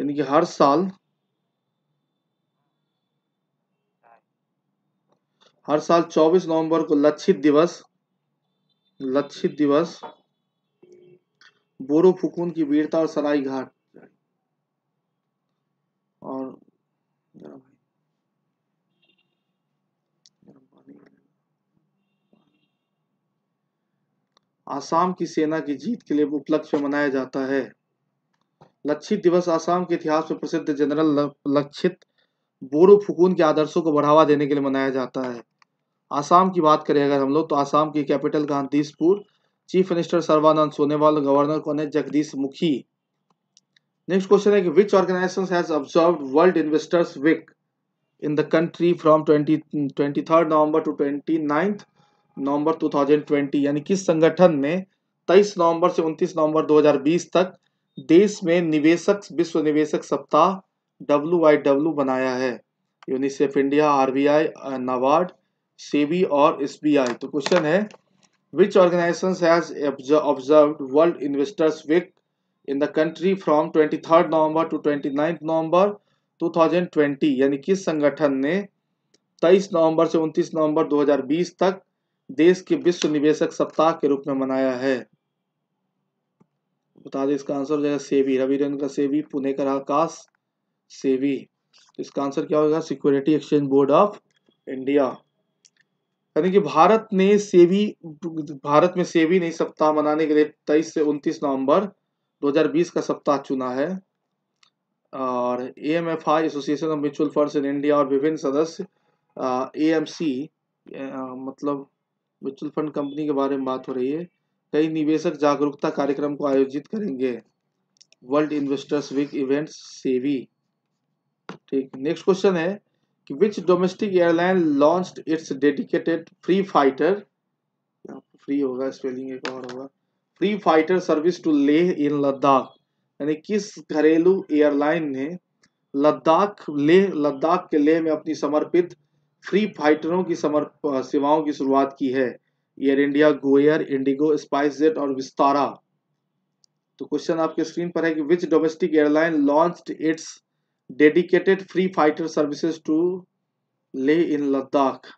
S1: यानी कि हर साल हर साल 24 नवंबर को लक्षित दिवस लक्षित दिवस बोरो फुकून की वीरता और सराई घाट और आसाम की सेना की जीत के लिए उपलक्ष्य में मनाया जाता है लक्षित दिवस आसाम के इतिहास में प्रसिद्ध जनरल लक्षित बोरो फुकून के आदर्शों को बढ़ावा देने के लिए मनाया जाता है आसाम की बात करें अगर हम लोग तो आसाम की capital Dispur chief minister Sarbananda Sonowal governor कौन जगदीश मुखी नेक्स्ट क्वेश्चन है कि which organisation has observe world investors week in the country from twenty twenty third November to twenty ninth November 2020 यानी किस संगठन ने 23 नवंबर से 29 नवंबर 2020 तक देश में निवेशक विश्व निवेशक सप्ताह डब्ल्यू बनाया है UNICEF India RBI NABARD SEBI और एसबीआई तो क्वेश्चन है विच which organizations has observed world investors week in the country from 23rd november to 29th november 2020 यानी किस संगठन ने 23 नवंबर से 29 नवंबर 2020 तक देश के विश्व निवेशक सप्ताह के रूप में मनाया है बता दें इसका आंसर हो जाएगा सेवी रवि का सेवी पुणे का आकाश सेवी तो इसका आंसर क्या होगा security exchange board of India यानी कि भारत ने सेवी भारत में सेवी नहीं सप्ताह मनाने के लिए 23 से 29 नवंबर 2020 का सप्ताह चुना है और A M F I association of mutual funds in India और विभिन्न सदस्य ए एम सी मतलब म्यूचुअल फंड कंपनी के बारे में बात हो रही है कई निवेशक जागरूकता कार्यक्रम को आयोजित करेंगे वर्ल्ड इन्वेस्टर्स वीक इवेंट सेवी ठीक नेक्स्ट क्वेश्चन है कि which domestic airline launch its dedicated free fighter free होगा स्पेलिंग एक और होगा free fighter service to Leh in Ladakh यानी किस घरेलू एयरलाइन ने लद्दाख लेह लद्दाख के लेह में अपनी समर्पित फ्री फाइटरों की समर्प सेवाओं की शुरुआत की है Air India GoAir IndiGo SpiceJet और विस्तारा तो क्वेश्चन आपके स्क्रीन पर है कि which domestic airline launch its dedicated free fighter services to Leh in Ladakh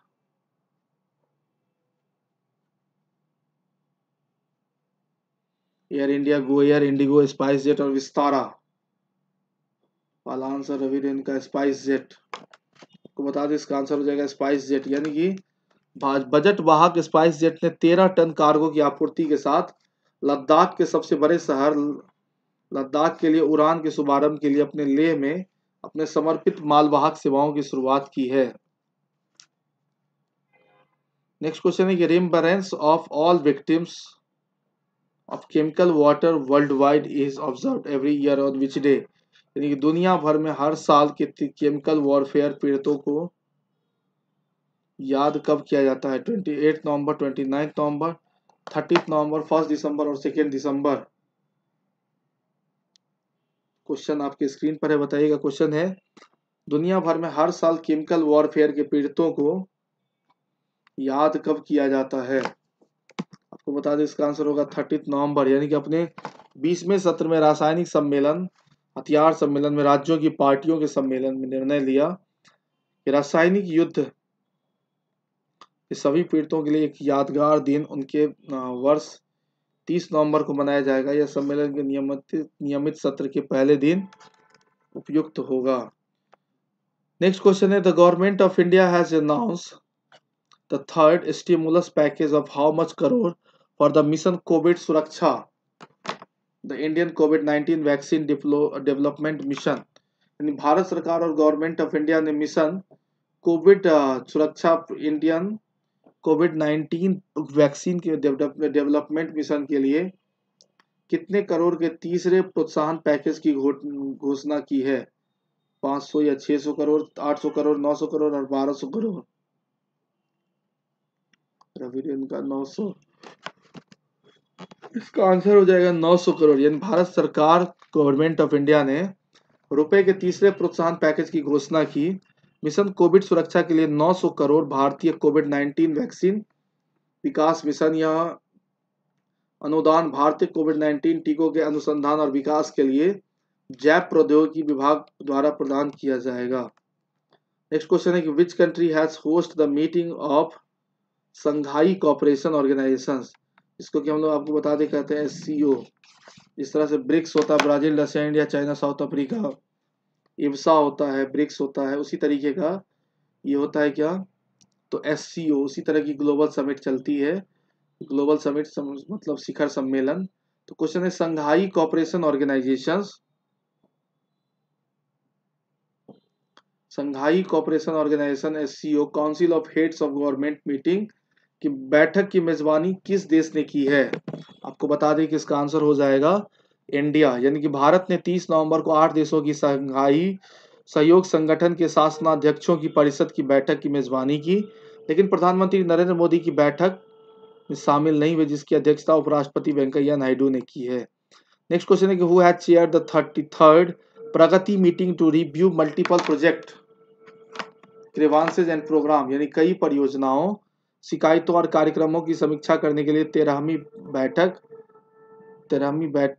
S1: Air India GoAir IndiGo SpiceJet और विस्तारा पहला आंसर रवि रेन का स्पाइस जेट आपको बता दें इसका आंसर हो जाएगा स्पाइस जेट यानी कि बजट वाहक स्पाइस जेट ने तेरह टन कार्गो की आपूर्ति के साथ लद्दाख के सबसे बड़े शहर लद्दाख के लिए उड़ान के शुभारंभ के लिए अपने लेह में अपने समर्पित मालवाहक सेवाओं की शुरुआत की है नेक्स्ट क्वेश्चन है कि remembrance of all victims of chemical water worldwide is observe every year on which day यानी कि दुनिया भर में हर साल केमिकल वॉरफेयर पीड़ितों को याद कब किया जाता है twenty eight November twenty ninth November thirty November first December और सेकेंड दिसंबर क्वेश्चन आपके स्क्रीन पर है बताइएगा क्वेश्चन है दुनिया भर में हर साल केमिकल वॉरफेयर के पीड़ितों को याद कब किया जाता है आपको बता दें इसका आंसर होगा थर्टीथ नवंबर यानी कि अपने बीसवें सत्र में रासायनिक सम्मेलन हथियार सम्मेलन में राज्यों की पार्टियों के सम्मेलन में निर्णय लिया कि रासायनिक युद्ध के सभी पीड़ितों के लिए एक यादगार दिन उनके वर्ष 30 नवंबर को मनाया जाएगा यह सम्मेलन के नियमित नियमित सत्र के पहले दिन उपयुक्त होगा नेक्स्ट क्वेश्चन है the government of India has announce the third stimulus package of how much crore for the mission COVID Suraksha the Indian COVID 19 vaccine development mission यानी भारत सरकार और गवर्नमेंट ऑफ इंडिया ने mission COVID uh, Suraksha Indian COVID 19 vaccine के development mission के लिए कितने करोड़ के तीसरे प्रोत्साहन पैकेज की घोषणा की है 500 या 600 करोड़ 800 करोड़ 900 करोड़ और 1200 करोड़ रवि का 900 इसका आंसर हो जाएगा 900 करोड़ यानी भारत सरकार गवर्नमेंट ऑफ इंडिया ने रुपए के तीसरे प्रोत्साहन पैकेज की घोषणा की मिशन कोविड सुरक्षा के लिए 900 करोड़ भारतीय कोविड 19 वैक्सीन विकास मिशन या अनुदान भारतीय कोविड 19 टीकों के अनुसंधान और विकास के लिए जैव प्रौद्योगिकी विभाग द्वारा प्रदान किया जाएगा नेक्स्ट क्वेश्चन है कि which country has host the meeting of Shanghai cooperation organisations इसको कि हम लोग आपको बता दे कहते हैं सी ओ इस तरह से ब्रिक्स होता है Brazil Russia India China South Africa IBSA होता है ब्रिक्स होता है उसी तरीके का ये होता है क्या तो एस सी ओ उसी तरह की ग्लोबल समिट चलती है ग्लोबल समिट सम, मतलब शिखर सम्मेलन तो क्वेश्चन है Shanghai cooperation organisation Shanghai cooperation organisation S C O council of heads of government meeting कि बैठक की मेजबानी किस देश ने की है आपको बता दें कि इसका आंसर हो जाएगा इंडिया यानी कि भारत ने 30 नवंबर को आठ देशों की संघाई सहयोग संगठन के शासनाध्यक्षों की परिषद की बैठक की मेजबानी की लेकिन प्रधानमंत्री नरेंद्र मोदी की बैठक में शामिल नहीं हुई जिसकी अध्यक्षता उपराष्ट्रपति वेंकैया नायडू ने की है नेक्स्ट क्वेश्चन है कि who has chair the thirty third Pragati meeting to review multiple project and programme यानी कई परियोजनाओं शिकायतों और कार्यक्रमों की समीक्षा करने के लिए तेरहवीं बैठक तेरहवीं बैठ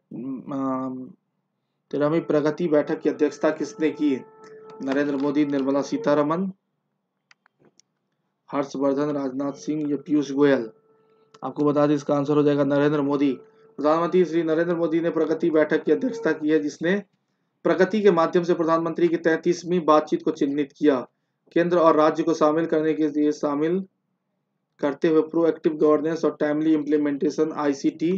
S1: तेरहवीं प्रगति बैठक की अध्यक्षता किसने की नरेंद्र मोदी निर्मला सीतारमन हर्षवर्धन राजनाथ सिंह या पीयूष गोयल आपको बता दें इसका आंसर हो जाएगा नरेंद्र मोदी प्रधानमंत्री श्री नरेंद्र मोदी ने प्रगति बैठक की अध्यक्षता की है जिसने प्रगति के माध्यम से प्रधानमंत्री की तैतीसवीं बातचीत को चिन्हित किया केंद्र और राज्य को शामिल करने के लिए शामिल करते हुए प्रोएक्टिव गवर्नेंस और टाइमली इम्प्लीमेंटेशन आईसीटी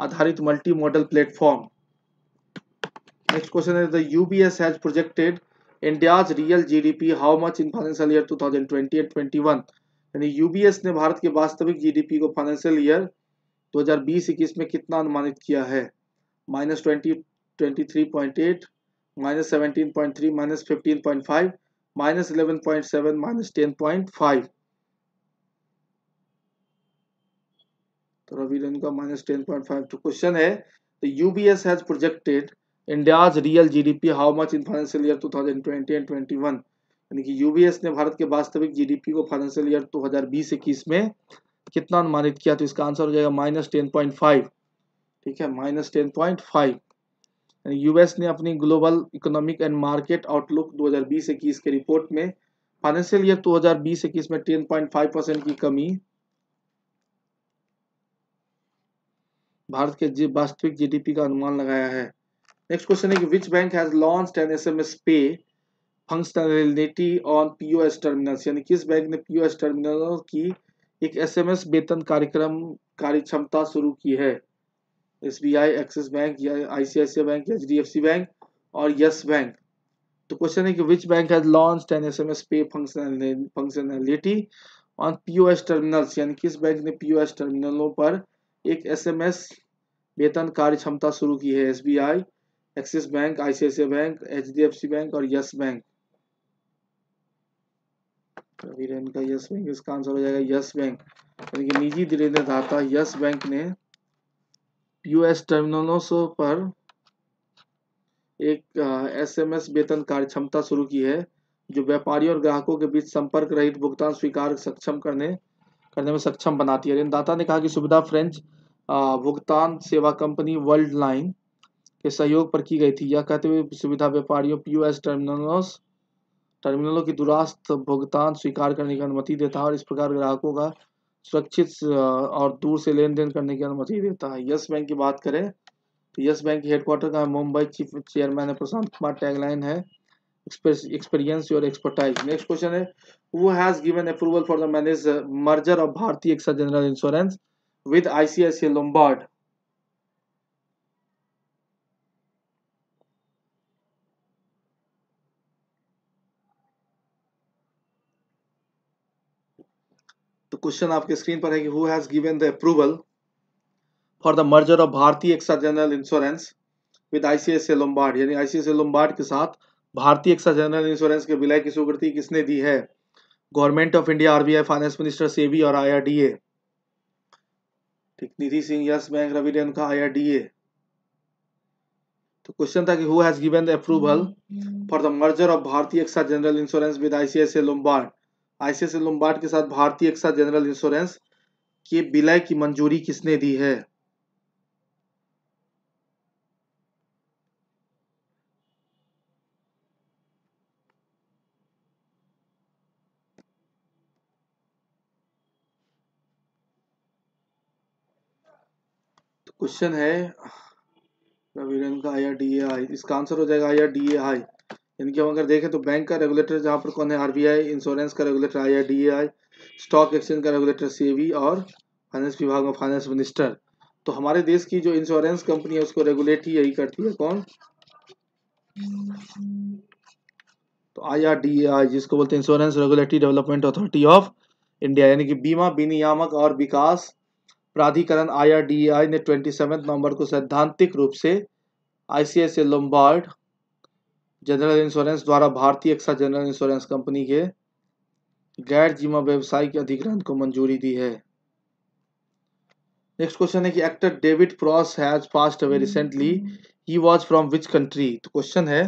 S1: आधारित multi model platform next question है the UBS has projected India's real GDP how much in financial year 2020 and 21 यानी यूबीएस ने भारत के वास्तविक जीडीपी को फाइनेंशियल ईयर 2020-21 में कितना अनुमानित किया है minus twenty twenty three point eight minus seventeen point three minus fifteen point five minus eleven point seven minus ten point five तो रवि का minus ten point five to question है the UBS has projected India's real GDP how much in financial year 2020 and 21 यानी कि UBS ने भारत के वास्तविक GDP को financial year 2020-21 में कितना अनुमानित किया तो इसका आंसर हो जाएगा माइनस टेन पॉइंट फाइव ठीक है minus ten point five US ने अपनी global economic and market outlook 2020-21 के रिपोर्ट में फाइनेंशियल ईयर 2020-21 में 10.5 परसेंट की कमी भारत के वास्तविक जीडीपी का अनुमान लगाया है नेक्स्ट क्वेश्चन है कि which bank has launch N S M S pay functionality on POS terminals यानी किस बैंक ने पीओएस टर्मिनल की एक एसएमएस वेतन कार्यक्रम कार्य क्षमता शुरू की है एसबीआई एक्सिस बैंक या ICICI Bank H D F C Bank और यस बैंक तो क्वेश्चन है कि which bank has launch N S M S pay functionality on POS terminals यानी किस बैंक ने पीओएस टर्मिनलों पर एक एसएमएस वेतन कार्य क्षमता शुरू की है SBI Axis Bank ICICI Bank HDFC Bank और यस बैंक वीरेन का यस बैंक इसका आंसर हो जाएगा यस बैंक यानी कि निजी ऋणदाता यस बैंक ने यूएस टर्मिनलों पर एक एसएमएस वेतन कार्य क्षमता शुरू की है जो व्यापारी और ग्राहकों के बीच संपर्क रहित भुगतान स्वीकार सक्षम करने करने में सक्षम बनाती है ऋणदाता ने कहा कि सुविधा फ्रेंच भुगतान सेवा कंपनी वर्ल्ड लाइन के सहयोग पर की गई थी यह कहते हुए सुविधा व्यापारियों पीओएस टर्मिनलों टर्मिनलों की दुरास्त भुगतान स्वीकार करने की अनुमति देता है और इस प्रकार ग्राहकों का सुरक्षित और दूर से लेन देन करने की अनुमति देता है यस बैंक की बात करें तो यस बैंक की हेडक्वार्टर का मुंबई चीफ चेयरमैन है प्रशांत कुमार टैगलाइन है एक्सपीरियंस और एक्सपर्टाइज नेक्स्ट क्वेश्चन है who has given approval for the manage merger of Bharti AXA general insurance with ICICI Lombard. तो क्वेश्चन आपके स्क्रीन पर है कि who has given the approval for the merger of Bharti AXA general insurance with ICICI Lombard यानी ICSA Lombard के साथ भारतीय AXA general insurance के विलय की स्वीकृति किसने दी है government of India RBI finance minister SEBI और आईआरडीए ठीक निधि सिंह यस बैंक रवि का आई डी ए तो क्वेश्चन था कि who has given the approval for the merger of Bharti AXA general insurance with ICICI Lombard ICICI Lombard के साथ भारतीय AXA general insurance के विलय की मंजूरी किसने दी है क्वेश्चन है रविरंग का आई डी ए आई इसका आंसर हो जाएगा आई डी ए आई यानी कि हम अगर देखें तो बैंक का रेगुलेटर जहाँ पर कौन है आरबीआई इंश्योरेंस का regulator I R D A I stock exchange का रेगुलेटर सी और फाइनेंस विभाग में फाइनेंस मिनिस्टर तो हमारे देश की जो इंश्योरेंस कंपनी है उसको रेगुलेट ही यही करती है कौन तो आई आर डी ए आई जिसको बोलते हैं insurance regulatory development authority of India यानी कि बीमा विनियामक और विकास प्राधिकरण आई ने ट्वेंटी नवंबर को सैद्धांतिक रूप से आईसीआईसी लोम्बार्ड जनरल इंश्योरेंस द्वारा भारतीय एक्सा जनरल इंश्योरेंस कंपनी के गैर व्यवसाय के अधिग्रहण को मंजूरी दी है नेक्स्ट क्वेश्चन है कि actor David Prowse has passed away recently he was from which country तो क्वेश्चन है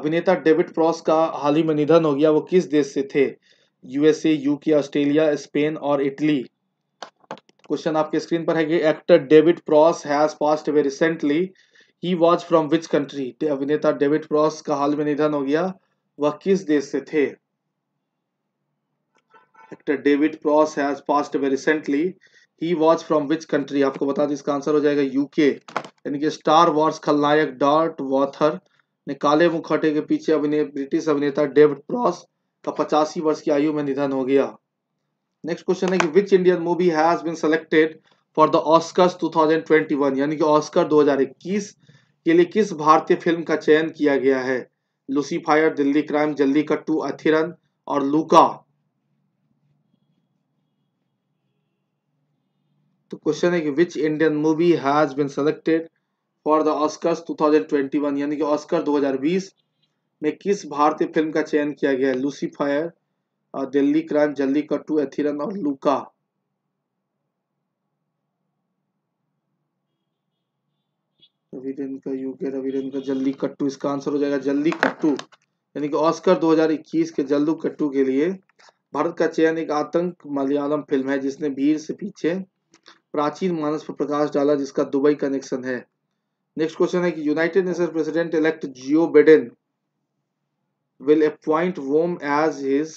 S1: अभिनेता डेविड प्रॉस का हाल ही में निधन हो गया वो किस देश से थे यूएसए यूके ऑस्ट्रेलिया स्पेन और इटली क्वेश्चन आपके स्क्रीन पर है कि actor David Prowse has passed away recently he was from which country अभिनेता डेविड प्रॉस का हाल में निधन हो गया वह किस देश से थे actor David Prowse has passed away recently he was from which country आपको बता दें इसका आंसर हो जाएगा यूके यानी कि स्टार वॉर्स खलनायक डॉट वॉथर ने काले मुखटे के पीछे अभिनय ब्रिटिश अभिनेता डेविड प्रॉस का पचासी वर्ष की आयु में निधन हो गया नेक्स्ट क्वेश्चन है कि which Indian movie has been selected for the Oscar 2021 यानी कि ऑस्कर 2021 के लिए किस भारतीय फिल्म का चयन किया गया है लुसीफायर दिल्ली क्राइम जल्दी कट्टू अथिरन और लुका तो क्वेश्चन है कि which Indian movie has been selected for the Oscar 2021 यानी कि ऑस्कर 2020 में किस भारतीय फिल्म का चयन किया गया है लूसीफायर दिल्ली क्रांत जल्दी कट्टू एथिरन और लुका रविरन का यूके रविरन का जल्दी कट्टू इसका आंसर हो जाएगा जल्दी कट्टू यानी कि ऑस्कर 2021 के जल्दू कट्टू के लिए भारत का चयन एक आतंक मलयालम फिल्म है जिसने भीड़ से पीछे प्राचीन मानस पर प्रकाश डाला जिसका दुबई कनेक्शन है नेक्स्ट क्वेश्चन है कि United Nation president elect Joe Biden will appoint whom as his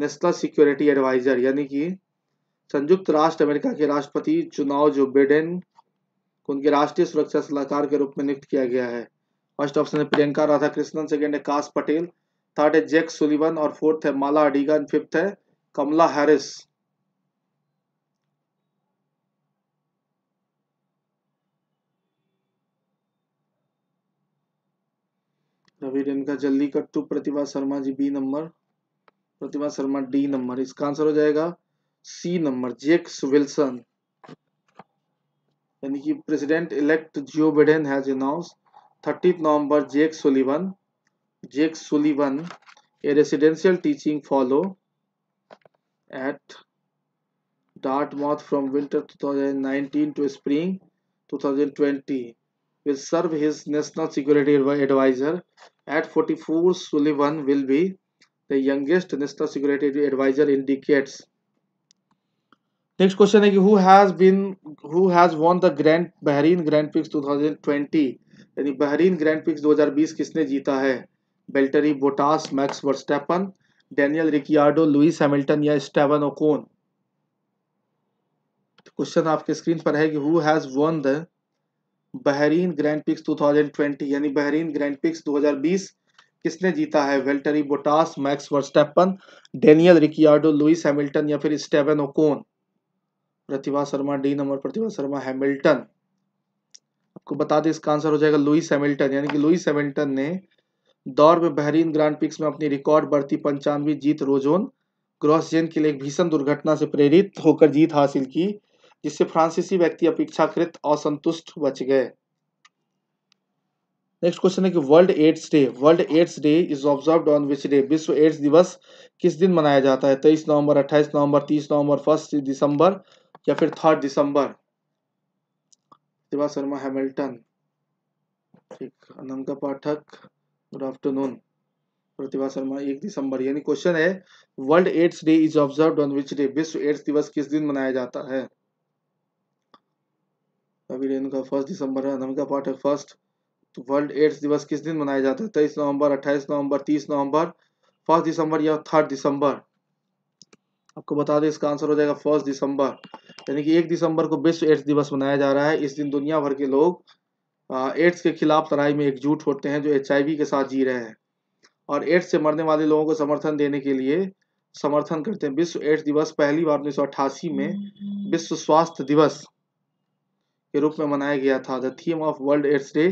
S1: national security adviser यानी कि संयुक्त राष्ट्र अमेरिका के राष्ट्रपति चुनाव जो बेडेन को उनके राष्ट्रीय सुरक्षा सलाहकार के रूप में नियुक्त किया गया है फर्स्ट ऑप्शन है प्रियंका राधाकृष्णन सेकेंड है काश पटेल थर्ड है जैक सुलिवन और फोर्थ है माला अडीगन फिफ्थ है कमला हैरिस रवि रेणका जल्दी कट्टू Pratibha Sharma ji B number Pratima Sharma D number इसका आंसर हो जाएगा सी नंबर जेक विल्सन यानी कि president elect Joe Biden has announce thirty November Jake Sullivan Jake Sullivan a residential teaching fellow at Dartmouth from winter 2019 to spring 2020 will serve his national security adviser at 44 Sullivan will be the youngest national security advisor in decades next question is who has been who has won the grand bahrain grand prix 2020 यानी Bahrain grand prix 2020 किसने जीता है Valtteri Bottas Max Verstappen Daniel Ricciardo Lewis Hamilton या Esteban Ocon question आपके screen पर है कि who has won the Bahrain Grand Prix 2020 यानी बहरीन ग्रैंड पिक्स किसने जीता है Valtteri Bottas Max Verstappen Daniel Ricciardo Lewis Hamilton या फिर Esteban Ocon Pratibha Sharma D number Pratibha Sharma Hamilton आपको बता दें इसका आंसर हो जाएगा लुइस हैमिल्टन यानी कि लुइस हैमिल्टन ने दौर में बहरीन ग्रांड पिक्स में अपनी रिकॉर्ड बढ़ती पंचानवे जीत रोजोन ग्रॉस जेन के लिए एक भीषण दुर्घटना से प्रेरित होकर जीत हासिल की जिससे फ्रांसीसी व्यक्ति अपेक्षाकृत असंतुष्ट बच गए नेक्स्ट क्वेश्चन है कि world AIDS day world AIDS day is observe on which day विश्व एड्स दिवस किस दिन मनाया जाता है तेईस नवंबर अट्ठाईस नवंबर तीस नवंबर फर्स्ट दिसंबर या फिर थर्ड दिसंबर शर्मा हैमिल्टन ठीक अनंका पाठक गुड आफ्टरनून प्रतिभा शर्मा एक दिसंबर यानी क्वेश्चन है world AIDS day is observe on which day विश्व एड्स दिवस किस दिन मनाया जाता है अभी फर्स्ट दिसंबर है अनमिका पाठक फर्स्ट तो वर्ल्ड एड्स दिवस किस दिन मनाया जाता है तेईस नवंबर अट्ठाईस नवंबर तीस नवंबर फर्स्ट दिसंबर या थर्ड दिसंबर आपको बता दें इसका आंसर हो जाएगा फर्स्ट दिसंबर यानी कि एक दिसंबर को विश्व एड्स दिवस मनाया जा रहा है इस दिन दुनिया भर के लोग एड्स के खिलाफ लड़ाई में एकजुट होते हैं जो एच के साथ जी रहे हैं और एड्स से मरने वाले लोगों को समर्थन देने के लिए समर्थन करते हैं विश्व एड्स दिवस पहली बार उन्नीस में विश्व स्वास्थ्य दिवस के रूप में मनाया गया था the theme of world AIDS day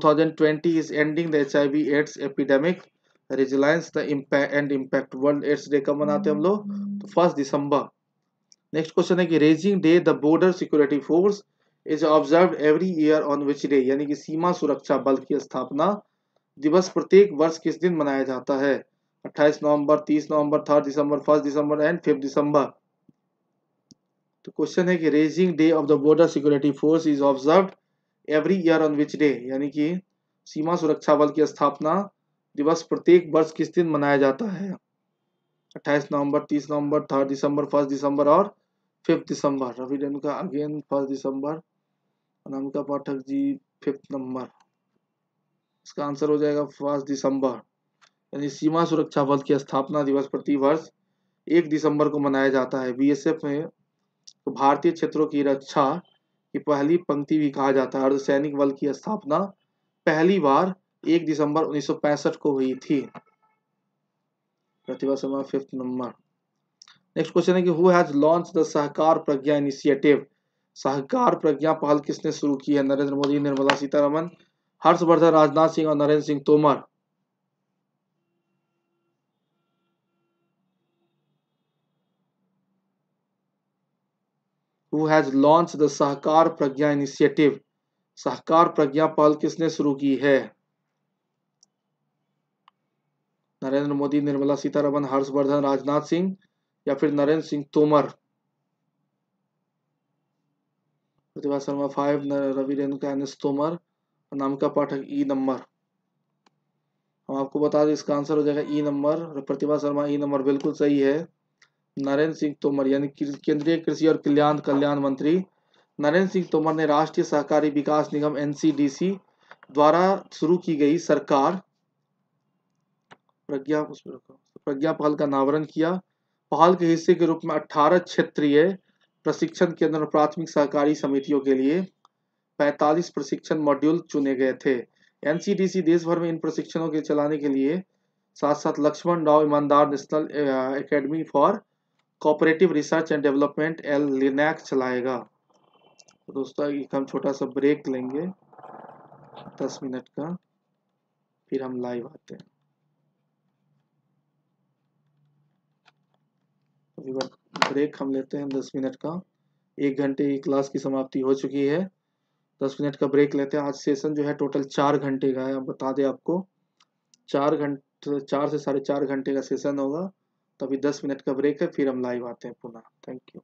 S1: 2020 is ending the HIV AIDS epidemic. Resilience, the impact and impact. World AIDS Day कब मनाते हम लोग तो first December. Next question है कि Raging Day, the Border Security Force is observed every year on which day? यानी कि सीमा सुरक्षा बल की स्थापना दिवस प्रत्येक वर्ष किस दिन मनाया जाता है 28 नवंबर 30 नवंबर 3 दिसंबर 1 दिसंबर एंड 5 दिसंबर तो क्वेश्चन है कि raising day of the Border security force is observe every year on which day यानी कि सीमा सुरक्षा बल की स्थापना दिवस प्रत्येक वर्ष किस दिन मनाया जाता है 28 नवंबर 30 नवंबर 3 दिसंबर 1 दिसंबर और 5 दिसंबर रवि का अगेन 1 दिसंबर अनामिका पाठक जी फिफ्थ नंबर इसका आंसर हो जाएगा फर्स्ट दिसंबर यानी सीमा सुरक्षा बल की स्थापना दिवस प्रति वर्ष एक दिसंबर को मनाया जाता है बीएसएफ में तो भारतीय क्षेत्रों की रक्षा कि पहली पंक्ति भी कहा जाता है अर्धसैनिक बल की स्थापना पहली बार 1 दिसंबर 1965 को हुई थी Pratibha fifth number next question है कि who has launch the Sahakar Pragya initiative Sahakar Pragya पहल किसने शुरू की है नरेंद्र मोदी निर्मला सीतारमन हर्षवर्धन राजनाथ सिंह और Narendra Singh Tomar has launch the Sahakar Pragya initiative Sahakar Pragya पहल किसने शुरू की है नरेंद्र मोदी निर्मला सीतारमन हर्षवर्धन राजनाथ सिंह या फिर Narendra Singh Tomar Pratibha Sharma five Ravi Renuka N S Tomar नाम का पाठक ई नंबर हम आपको बता दें इसका आंसर हो जाएगा E number Pratibha Sharma E number बिल्कुल सही है नरेंद्र सिंह तोमर यानी केंद्रीय कृषि और कल्याण कल्याण मंत्री नरेंद्र सिंह तोमर ने राष्ट्रीय सहकारी विकास निगम एनसीडीसी द्वारा शुरू की गई सरकार प्रज्ञा प्रज्ञा पहल का अनावरण किया पहल के हिस्से के रूप में 18 क्षेत्रीय प्रशिक्षण केंद्र और प्राथमिक सहकारी समितियों के लिए 45 प्रशिक्षण मॉड्यूल चुने गए थे एनसीडीसी देश भर में इन प्रशिक्षणों के चलाने के लिए साथ साथ Laxman Rao Inamdar national academy for cooperative research and development L LINACs चलाएगा तो दोस्तों एक हम छोटा सा ब्रेक लेंगे दस मिनट का फिर हम लाइव आते हैं ब्रेक हम लेते हैं दस मिनट का एक घंटे की क्लास की समाप्ति हो चुकी है दस मिनट का ब्रेक लेते हैं आज सेशन जो है टोटल चार घंटे का है बता दें आपको चार घंटे चार से साढ़े चार घंटे का सेशन होगा तो अभी दस मिनट का ब्रेक है फिर हम लाइव आते हैं पुनः थैंक यू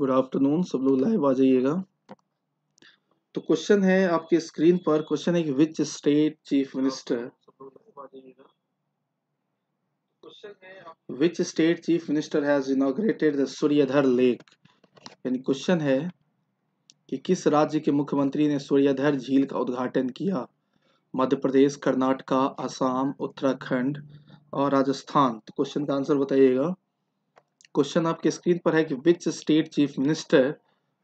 S1: गुड आफ्टरनून सब लोग लाइव आ जाइएगा तो क्वेश्चन है आपके स्क्रीन पर क्वेश्चन है कि which state chief minister which state chief minister has inaugurated the Suryadhar lake यानी क्वेश्चन है कि किस राज्य के मुख्यमंत्री ने सूर्यधर झील का उद्घाटन किया मध्य प्रदेश कर्नाटका असम उत्तराखंड और राजस्थान तो क्वेश्चन का आंसर बताइएगा क्वेश्चन आपके स्क्रीन पर है कि which state chief minister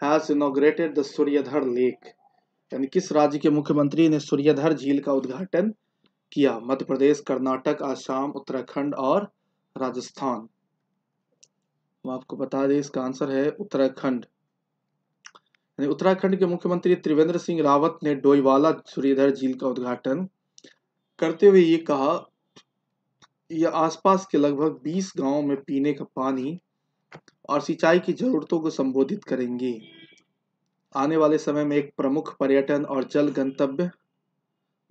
S1: has inaugurated the Suryadhar lake यानी किस राज्य के मुख्यमंत्री ने सूर्यधर झील का उद्घाटन किया मध्य प्रदेश कर्नाटक आसाम उत्तराखंड और राजस्थान मैं आपको बता दें इसका आंसर है उत्तराखंड यानी उत्तराखंड के मुख्यमंत्री त्रिवेंद्र सिंह रावत ने डोईवाला सूर्यधर झील का उद्घाटन करते हुए ये कहा या आसपास के लगभग 20 गांवों में पीने का पानी और सिंचाई की जरूरतों को संबोधित करेंगी आने वाले समय में एक प्रमुख पर्यटन और जल गंतव्य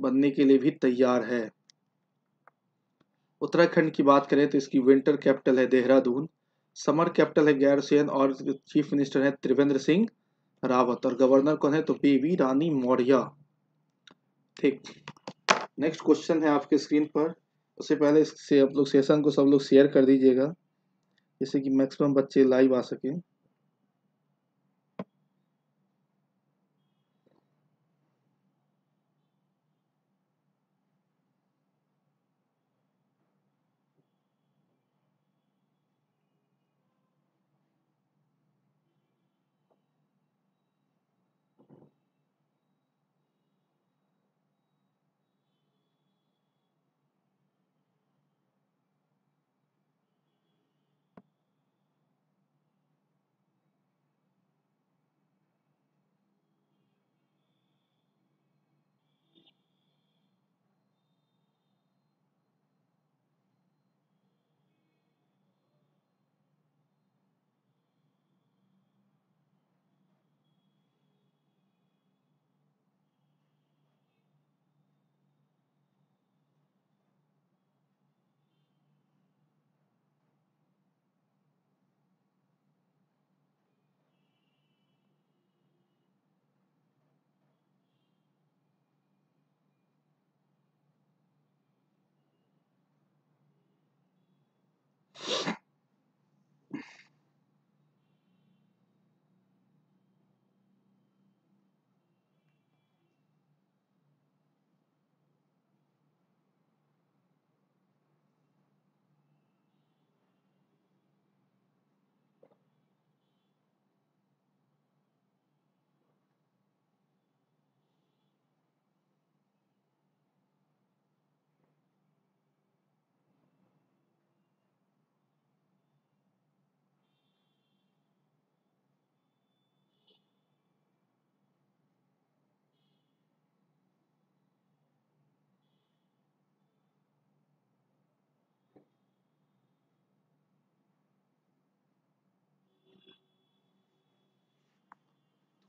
S1: बनने के लिए भी तैयार है उत्तराखंड की बात करें तो इसकी विंटर कैपिटल है देहरादून समर कैपिटल है गैरसेन और चीफ मिनिस्टर है त्रिवेंद्र सिंह रावत और गवर्नर कौन है तो बेबी रानी मौर्य ठीक नेक्स्ट क्वेश्चन है आपके स्क्रीन पर उससे पहले इससे आप लोग सेशन को सब लोग शेयर कर दीजिएगा जिससे कि मैक्सिमम बच्चे लाइव आ सकें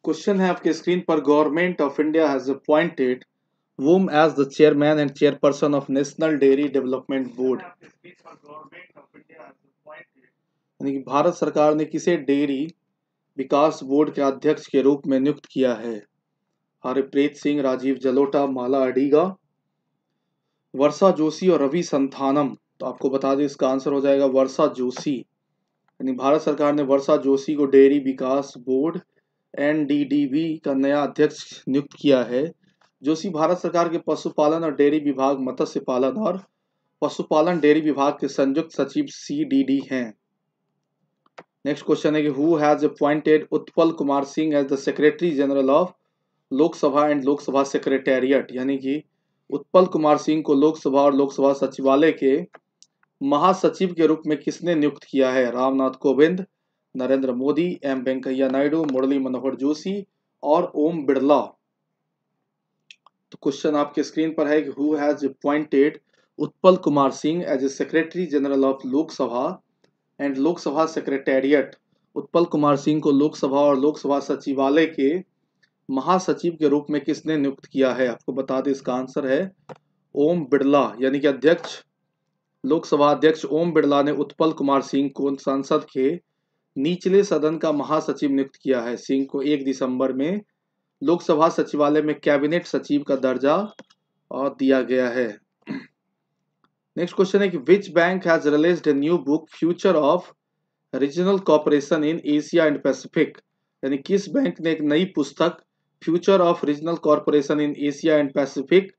S1: क्वेश्चन है आपके स्क्रीन पर government of India has appointed whom as the chairman and chairperson of national dairy development board यानी कि भारत सरकार ने किसे डेयरी विकास बोर्ड के अध्यक्ष के रूप में नियुक्त किया है हरप्रीत सिंह राजीव जलोटा माला अडीगा वर्षा जोशी और रवि संथानम तो आपको बता दें इसका आंसर हो जाएगा वर्षा जोशी यानी भारत सरकार ने वर्षा जोशी को डेयरी विकास बोर्ड एनडीडीबी का नया अध्यक्ष नियुक्त किया है जोशी भारत सरकार के पशुपालन और डेयरी विभाग मत्स्य पालन और पशुपालन डेयरी विभाग के संयुक्त सचिव सीडीडी हैं नेक्स्ट क्वेश्चन है कि who has appointed Utpal Kumar Singh as the secretary general of Lok Sabha and Lok Sabha secretariat यानी कि उत्पल कुमार सिंह को लोकसभा और लोकसभा सचिवालय के महासचिव के रूप में किसने नियुक्त किया है रामनाथ कोविंद नरेंद्र मोदी एम वेंकैया नायडू मुरली मनोहर जोशी और ओम बिड़ला तो क्वेश्चन आपके स्क्रीन पर है कि who has appointed Utpal Kumar Singh as a secretary general of Lok Sabha and Lok Sabha secretariat Utpal Kumar Singh को लोकसभा और लोकसभा सचिवालय के महासचिव के रूप में किसने नियुक्त किया है आपको बता दें इसका आंसर है ओम बिड़ला यानी कि अध्यक्ष लोकसभा अध्यक्ष ओम बिड़ला ने उत्पल कुमार सिंह को संसद के निचले सदन का महासचिव नियुक्त किया है सिंह को एक दिसंबर में लोकसभा सचिवालय में कैबिनेट सचिव का दर्जा और दिया गया है नेक्स्ट क्वेश्चन है कि which bank has released new book future of regional cooperation in Asia and Pacific यानी किस बैंक ने एक नई पुस्तक future of regional corporation in Asia and Pacific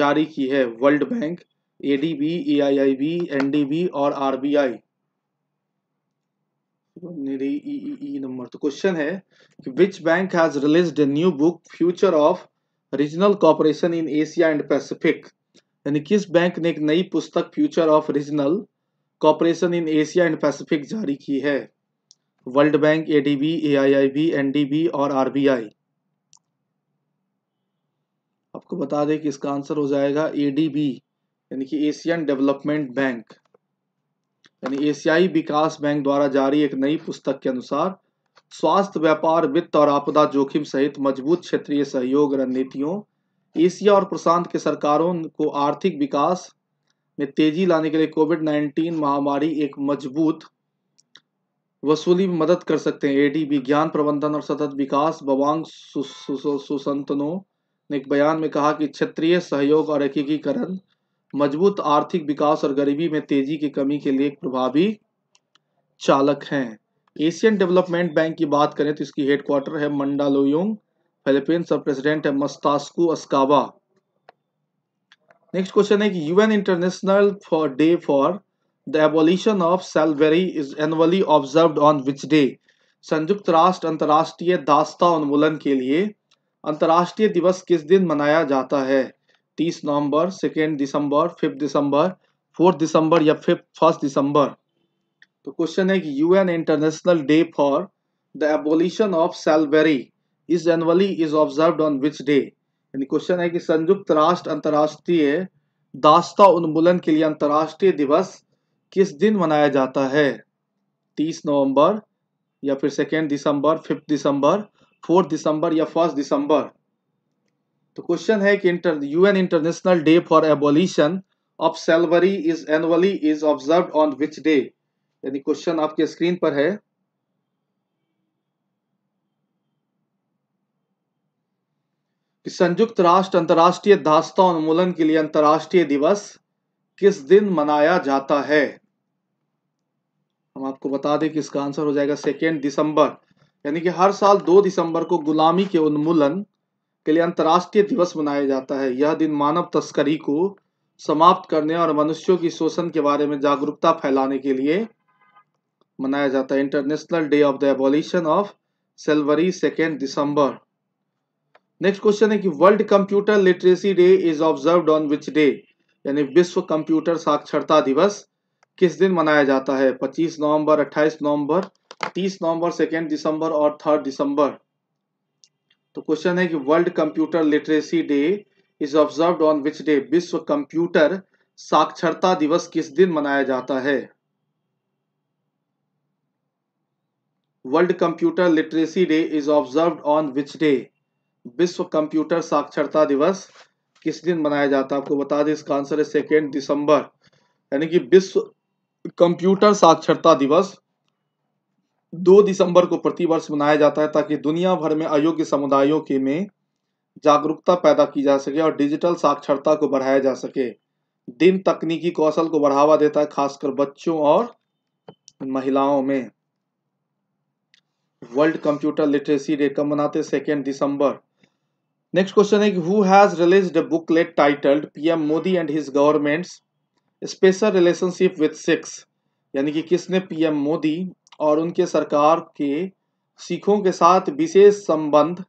S1: जारी की है world bank ADB AIIB NDB और आरबीआई नंबर तो क्वेश्चन है कि which bank has released a new book future of regional cooperation in Asia and Pacific यानी किस bank ने एक नई पुस्तक future of regional cooperation in Asia and Pacific जारी की है world bank ADB AIIB NDB और आरबीआई आपको बता दें कि इसका आंसर हो जाएगा एडीबी यानी कि एशियन डेवलपमेंट बैंक यानी एशियाई विकास बैंक द्वारा जारी एक नई पुस्तक के अनुसार स्वास्थ्य व्यापार वित्त और आपदा जोखिम सहित मजबूत क्षेत्रीय सहयोग रणनीतियों एशिया और प्रशांत के सरकारों को आर्थिक विकास में तेजी लाने के लिए कोविड 19 महामारी एक मजबूत वसूली में मदद कर सकते हैं एडी विज्ञान प्रबंधन और सतत विकास बवांग सुसंतनों सु, सु, सु, ने एक बयान में कहा कि क्षेत्रीय सहयोग और एकीकरण मजबूत आर्थिक विकास और गरीबी में तेजी की कमी के लिए प्रभावी चालक हैं एशियन डेवलपमेंट बैंक की बात करें तो इसकी हेडक्वार्टर है मंडालोयोंग फिलीपींस और प्रेसिडेंट है मस्तास्कू अस्काबा नेक्स्ट क्वेश्चन है कि UN international for day for the abolition of slavery is annually observe on which day संयुक्त राष्ट्र अंतर्राष्ट्रीय दास्ता उन्मूलन के लिए अंतर्राष्ट्रीय दिवस किस दिन मनाया जाता है तीस नवंबर सेकेंड दिसंबर फिफ्थ दिसंबर फोर्थ दिसंबर या फिफ्थ फर्स्ट दिसंबर तो क्वेश्चन है कि UN international day for the abolition of slavery is January is observe on which day यानी क्वेश्चन है कि संयुक्त राष्ट्र अंतर्राष्ट्रीय दास्ता उन्मूलन के लिए अंतर्राष्ट्रीय दिवस किस दिन मनाया जाता है तीस नवंबर या फिर सेकेंड दिसंबर फिफ्थ दिसंबर फोर्थ दिसंबर या फर्स्ट दिसंबर तो क्वेश्चन है कि inter UN international day for abolition of slavery is annually is observe on which day यानी क्वेश्चन आपके स्क्रीन पर है कि संयुक्त राष्ट्र अंतर्राष्ट्रीय दास्ता उन्मूलन के लिए अंतर्राष्ट्रीय दिवस किस दिन मनाया जाता है हम आपको बता दें कि इसका आंसर हो जाएगा सेकेंड दिसंबर यानी कि हर साल दो दिसंबर को गुलामी के उन्मूलन के लिए अंतर्राष्ट्रीय दिवस मनाया जाता है यह दिन मानव तस्करी को समाप्त करने और मनुष्यों की शोषण के बारे में जागरूकता फैलाने के लिए मनाया जाता है international day of the abolition of slavery second दिसंबर नेक्स्ट क्वेश्चन है कि world computer literacy day is observe on which day यानी विश्व कंप्यूटर साक्षरता दिवस किस दिन मनाया जाता है 25 नवंबर 28 नवंबर 30 नवंबर सेकेंड दिसंबर और थर्ड दिसंबर तो क्वेश्चन है कि world computer literacy day is observe on which day विश्व कंप्यूटर साक्षरता दिवस किस दिन मनाया जाता है world computer literacy day is observe on which day विश्व कंप्यूटर साक्षरता दिवस किस दिन मनाया जाता है आपको बता दें इसका आंसर है सेकेंड दिसंबर यानी कि विश्व कंप्यूटर साक्षरता दिवस दो दिसंबर को प्रतिवर्ष मनाया जाता है ताकि दुनिया भर में अयोग्य समुदायों के में जागरूकता पैदा की जा सके और डिजिटल साक्षरता को बढ़ाया जा सके दिन तकनीकी कौशल को बढ़ावा देता है खासकर बच्चों और महिलाओं में वर्ल्ड कंप्यूटर लिटरेसी डे कब मनाते सेकेंड दिसंबर नेक्स्ट क्वेश्चन है कि who has release a booklet titled PM Modi and his government's special relationship with Sikhs यानी कि किसने पीएम मोदी और उनके सरकार के सिखों के साथ विशेष संबंध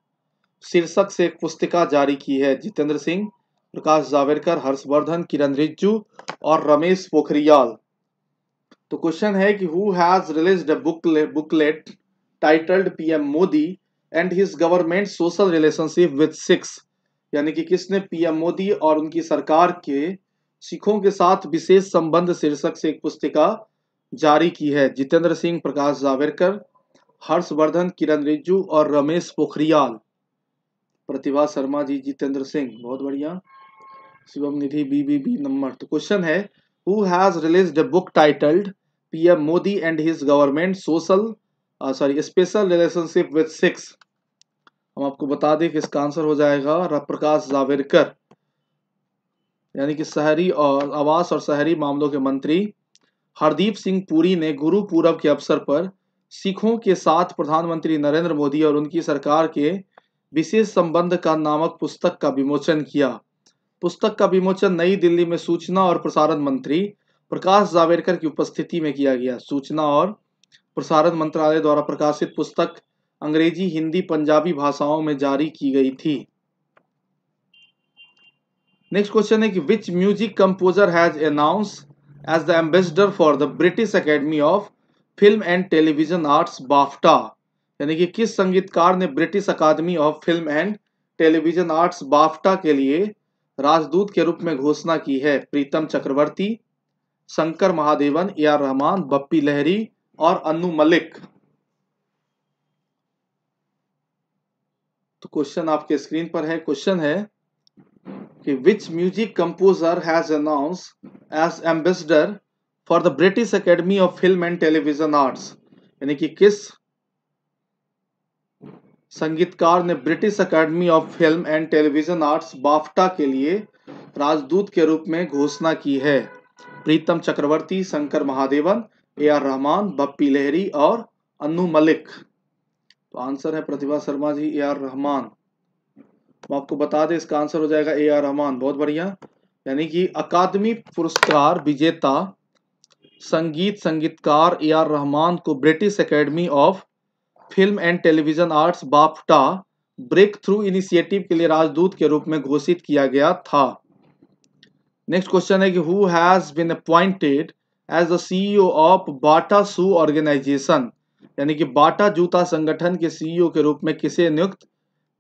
S1: शीर्षक से एक पुस्तिका जारी की है जितेंद्र सिंह प्रकाश जावेडकर हर्षवर्धन किरण रिज्जू और रमेश पोखरियाल तो क्वेश्चन है कि who has release a booklet titled PM Modi and his government social relationship with Sikhs यानी कि किसने पीएम मोदी और उनकी सरकार के सिखों के साथ विशेष संबंध शीर्षक से एक पुस्तिका जारी की है जितेंद्र सिंह प्रकाश जावेडकर हर्षवर्धन किरण रिज्जू और रमेश पोखरियाल प्रतिभा शर्मा जी जितेंद्र सिंह बहुत बढ़िया Shivam Nidhi B B B number तो क्वेश्चन है who has release the book titled PM Modi and his government social sorry special relationship with Sikhs हम आपको बता दें कि इसका आंसर हो जाएगा प्रकाश जावेड़कर यानी कि शहरी और आवास और शहरी मामलों के मंत्री हरदीप सिंह पुरी ने गुरु पूरब के अवसर पर सिखों के साथ प्रधानमंत्री नरेंद्र मोदी और उनकी सरकार के विशेष संबंध का नामक पुस्तक का विमोचन किया पुस्तक का विमोचन नई दिल्ली में सूचना और प्रसारण मंत्री प्रकाश जावड़ेकर की उपस्थिति में किया गया सूचना और प्रसारण मंत्रालय द्वारा प्रकाशित पुस्तक अंग्रेजी हिंदी पंजाबी भाषाओं में जारी की गई थी नेक्स्ट क्वेश्चन है कि which music composer has announce as the ambassador for the British academy of film and television arts BAFTA यानी कि किस संगीतकार ने British academy of film and television arts BAFTA के लिए राजदूत के रूप में घोषणा की है प्रीतम चक्रवर्ती शंकर महादेवन ए आर रहमान बप्पी लहरी और अनु मलिक तो क्वेश्चन आपके स्क्रीन पर है क्वेश्चन है okay, which music composer has announced as ambassador for the British Academy of Film and Television Arts यानी कि किस संगीतकार ने British academy of film and television arts BAFTA के लिए राजदूत के रूप में घोषणा की है प्रीतम चक्रवर्ती शंकर महादेवन ए आर रहमान बप्पी लहरी और अनु मलिक तो आंसर है प्रतिभा शर्मा जी ए आर रहमान हम आपको बता दें इसका आंसर हो जाएगा ए आर रहमान बहुत बढ़िया यानी कि अकादमी पुरस्कार विजेता संगीत संगीतकार ए आर रहमान को British academy of film and television arts BAFTA breakthrough initiative के लिए राजदूत के रूप में घोषित किया गया था नेक्स्ट क्वेश्चन है कि who has been appointed as the CEO of Bata shoe organization यानी कि बाटा जूता संगठन के सीईओ e के रूप में किसे नियुक्त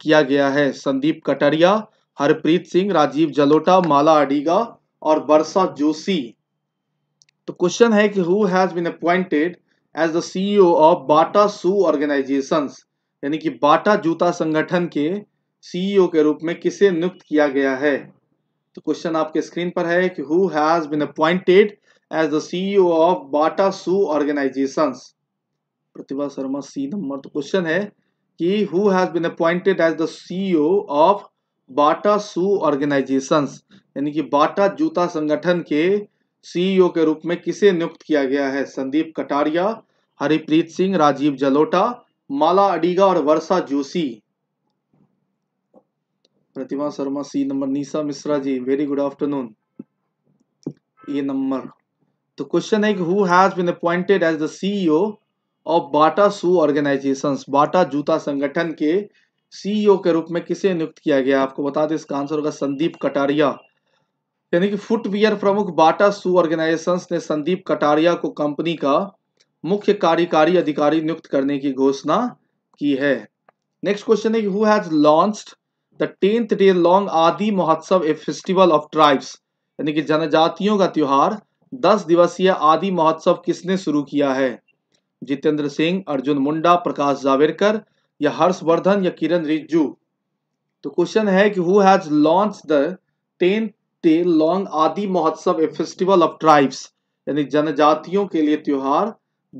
S1: किया गया है संदीप कटरिया हरप्रीत सिंह राजीव जलोटा माला अडीगा और बरसा जोशी तो क्वेश्चन है कि who has been appointed as the CEO of Bata shoe organization यानी कि बाटा जूता संगठन के सीईओ e के रूप में किसे नियुक्त किया गया है तो क्वेश्चन आपके स्क्रीन पर है कि who has been appointed as the CEO of Bata shoe organization Pratibha Sharma C number तो क्वेश्चन है कि who has been appointed as the CEO of Bata shoe organizations यानी कि बाटा जूता संगठन के सीईओ e के रूप में किसे नियुक्त किया गया है संदीप कटारिया हरिप्रीत सिंह राजीव जलोटा माला अडीगा और Varsha Joshi Pratima Sharma C number Nisha Mishra ji very good afternoon ये नंबर तो क्वेश्चन है कि who has been appointed as the CEO of Bata shoe organization Bata जूता संगठन के सीईओ e के रूप में किसे नियुक्त किया गया आपको बता दें इसका आंसर होगा संदीप कटारिया यानी कि फुटवियर प्रमुख बाटा सू ऑर्गेनाइजेशन ने संदीप कटारिया को कंपनी का मुख्य कार्यकारी अधिकारी नियुक्त करने की घोषणा की है नेक्स्ट क्वेश्चन है कि launched the tenth day long Aadi Mahotsav A festival of tribes यानी कि जनजातियों का त्योहार दस दिवसीय आदि महोत्सव किसने शुरू किया है जितेंद्र सिंह अर्जुन मुंडा प्रकाश जावेडकर या हर्षवर्धन या किरण रिज्जू तो क्वेश्चन है कि who has launch the ten day long Aadi Mahotsav A festival of tribes यानी जनजातियों के लिए त्योहार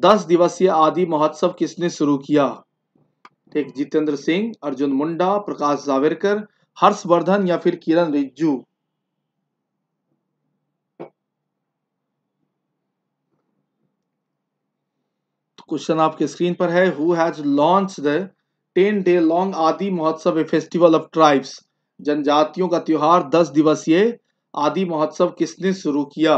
S1: दस दिवसीय आदि महोत्सव किसने शुरू किया ठीक जितेंद्र सिंह अर्जुन मुंडा प्रकाश जावेडकर हर्षवर्धन या फिर किरण रिज्जू क्वेश्चन आपके स्क्रीन पर है who has launch the ten day long Aadi Mahotsav A festival of tribes जनजातियों का त्योहार दस दिवसीय आदि महोत्सव किसने शुरू किया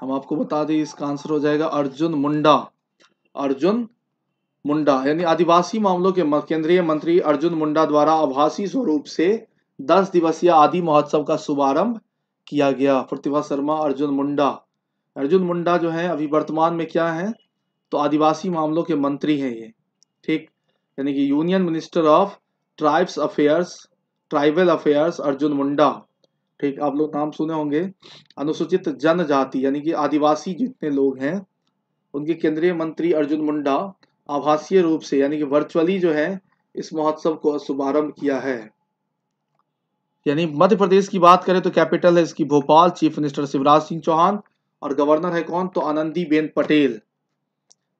S1: हम आपको बता दें इसका आंसर हो जाएगा अर्जुन मुंडा अर्जुन मुंडा यानी आदिवासी मामलों के केंद्रीय मंत्री अर्जुन मुंडा द्वारा आभासी स्वरूप से दस दिवसीय आदि महोत्सव का शुभारंभ किया गया प्रतिभा शर्मा अर्जुन मुंडा अर्जुन मुंडा जो है अभी वर्तमान में क्या है तो आदिवासी मामलों के मंत्री हैं ये ठीक यानी कि union minister of tribes affairs tribal affairs Arjun Munda ठीक आप लोग नाम सुने होंगे अनुसूचित जनजाति यानी कि आदिवासी जितने लोग हैं उनके केंद्रीय मंत्री अर्जुन मुंडा आभासीय रूप से यानी कि वर्चुअली जो है इस महोत्सव को शुभारंभ किया है यानी मध्य प्रदेश की बात करें तो कैपिटल है इसकी भोपाल चीफ मिनिस्टर शिवराज सिंह चौहान और गवर्नर है कौन तो आनंदी बेन पटेल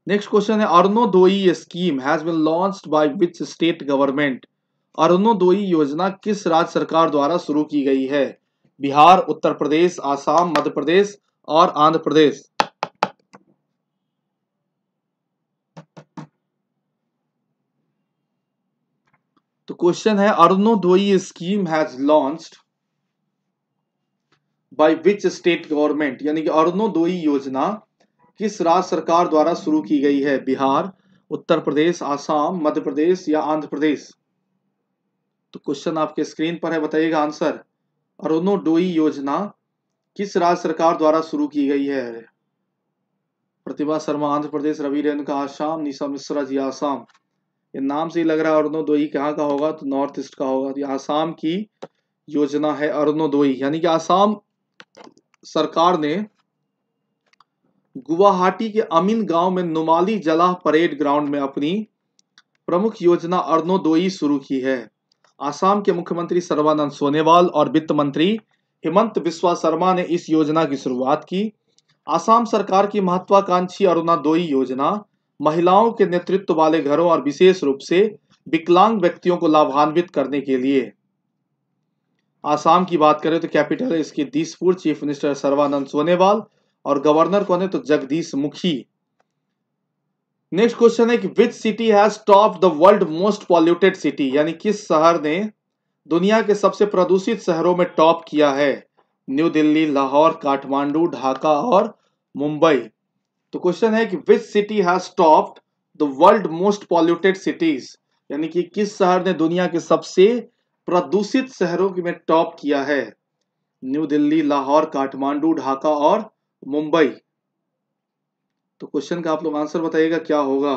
S1: नेक्स्ट क्वेश्चन है Arunodoi scheme has been launch by which state government Arunodoi योजना किस राज्य सरकार द्वारा शुरू की गई है बिहार उत्तर प्रदेश आसाम मध्य प्रदेश और आंध्र प्रदेश क्वेश्चन है Arunodoi scheme has launched by which state government यानी कि अरुणोदोई योजना किस राज्य सरकार द्वारा शुरू की गई है बिहार उत्तर प्रदेश आसाम मध्य प्रदेश या आंध्र प्रदेश तो क्वेश्चन आपके स्क्रीन पर है बताइएगा आंसर अरुणोदयी योजना किस राज्य सरकार द्वारा शुरू की गई है प्रतिभा शर्मा आंध्र प्रदेश रवि रेणुका आसाम निशा मिश्रा जी आसाम ये नाम से ही लग रहा है अरुणोदोई कहाँ का होगा तो नॉर्थ ईस्ट का होगा तो ये आसाम की योजना है अरुणोदोई यानी कि आसाम सरकार ने गुवाहाटी के अमीन गांव में नुमाली जला परेड ग्राउंड में अपनी प्रमुख योजना अरुणोदोई शुरू की है आसाम के मुख्यमंत्री सर्वानंद सोनेवाल और वित्त मंत्री हेमंत बिस्वा शर्मा ने इस योजना की शुरुआत की आसाम सरकार की महत्वाकांक्षी अरुणादोई योजना महिलाओं के नेतृत्व वाले घरों और विशेष रूप से विकलांग व्यक्तियों को लाभान्वित करने के लिए आसाम की बात करें तो कैपिटल है इसकी चीफ मिनिस्टर सर्वानंद सोनेवाल और गवर्नर कौन है तो जगदीश मुखी नेक्स्ट क्वेश्चन है कि which city has top the world most polluted city यानी किस शहर ने दुनिया के सबसे प्रदूषित शहरों में टॉप किया है न्यू दिल्ली लाहौर काठमांडू ढाका और मुंबई तो क्वेश्चन है कि which city has topped the world most polluted cities यानी कि किस शहर ने दुनिया के सबसे प्रदूषित शहरों में टॉप किया है न्यू दिल्ली लाहौर काठमांडू ढाका और मुंबई तो क्वेश्चन का आप लोग आंसर बताइएगा क्या होगा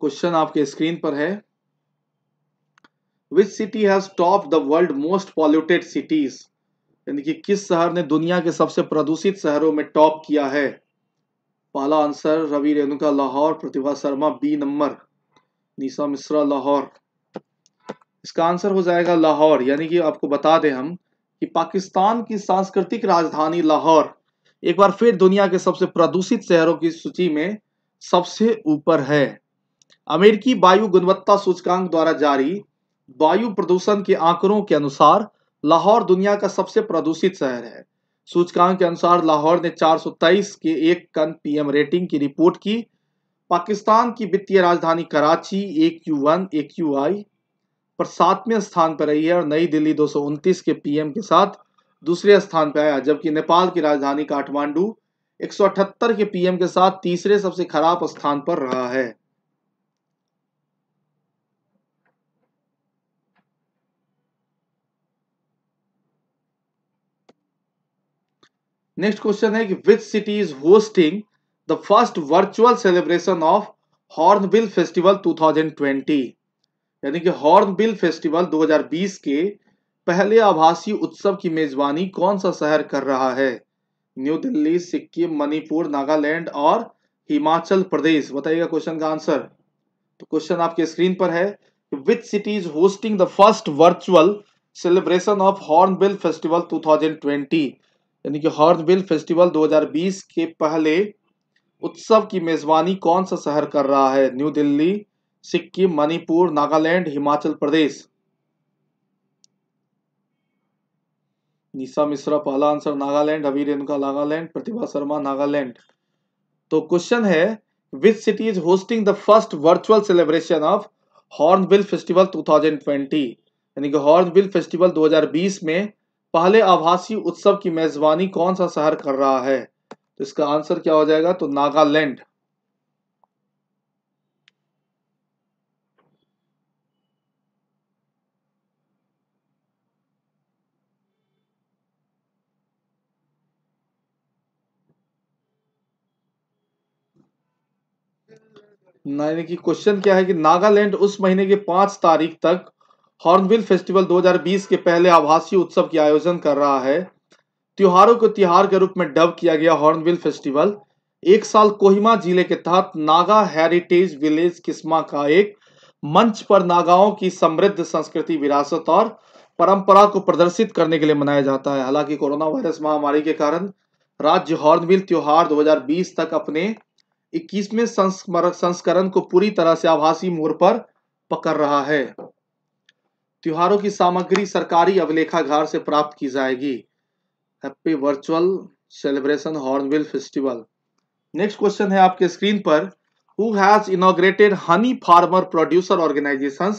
S1: क्वेश्चन आपके स्क्रीन पर है which city has top the world most polluted cities यानी कि किस शहर ने दुनिया के सबसे प्रदूषित शहरों में टॉप किया है पहला answer Ravi Renuka Lahore Pratibha Sharma B number Nisha Mishra Lahore इसका आंसर हो जाएगा लाहौर यानी कि आपको बता दें हम कि पाकिस्तान की सांस्कृतिक राजधानी लाहौर एक बार फिर दुनिया के सबसे प्रदूषित शहरों की सूची में सबसे ऊपर है अमेरिकी वायु गुणवत्ता सूचकांक द्वारा जारी वायु प्रदूषण के आंकड़ों के अनुसार लाहौर दुनिया का सबसे प्रदूषित शहर है सूचकांक के अनुसार लाहौर ने 423 के एक कन पीएम रेटिंग की रिपोर्ट की पाकिस्तान की वित्तीय राजधानी Karachi A Q one A Q I पर सातवें स्थान पर रही है और नई दिल्ली दो के पीएम के साथ दूसरे स्थान पर आया जबकि नेपाल की राजधानी काठमांडू एक के पीएम के साथ तीसरे सबसे खराब स्थान पर रहा है नेक्स्ट क्वेश्चन है कि which city is hosting the first virtual celebration of Hornbill festival 2020 यानी कि हॉर्नबिल फेस्टिवल 2020 के पहले आभासी उत्सव की मेजबानी कौन सा शहर कर रहा है न्यू दिल्ली सिक्किम मणिपुर नागालैंड और हिमाचल प्रदेश बताइएगा क्वेश्चन का आंसर तो क्वेश्चन आपके स्क्रीन पर है which city is hosting the first virtual celebration of Hornbill festival twenty यानी कि हॉर्नबिल फेस्टिवल 2020 के पहले उत्सव की मेजबानी कौन सा शहर कर रहा है न्यू दिल्ली सिक्किम मणिपुर नागालैंड हिमाचल प्रदेश निशा मिश्रा पहला आंसर नागालैंड अभी रेणुका नागालैंड प्रतिभा शर्मा नागालैंड तो क्वेश्चन है which city is hosting the first virtual celebration of Hornbill festival 2020 यानी कि हॉर्नबिल फेस्टिवल 2020 में पहले आभासी उत्सव की मेजबानी कौन सा शहर कर रहा है तो इसका आंसर क्या हो जाएगा तो नागालैंड यानी क्वेश्चन क्या है कि नागालैंड उस महीने के पांच तारीख तक हॉर्नबिल फेस्टिवल 2020 के पहले आभासी उत्सव के आयोजन कर रहा है त्योहारों को त्योहार के रूप में डब किया गया हॉर्नबिल फेस्टिवल एक साल कोहिमा जिले के तहत नागा हेरिटेज विलेज किस्मा का एक मंच पर नागाओं की समृद्ध संस्कृति विरासत और परंपरा को प्रदर्शित करने के लिए मनाया जाता है हालांकि कोरोना वायरस महामारी के कारण राज्य हॉर्नबिल त्योहार 2020 तक अपने 21वें संस्करण को पूरी तरह से आभासी मोड़ पर पकड़ रहा है त्योहारों की सामग्री सरकारी अभिलेखागार से प्राप्त की जाएगी happy virtual celebration Hornbill festival next question है आपके स्क्रीन पर who has inaugurated honey farmer producer organisation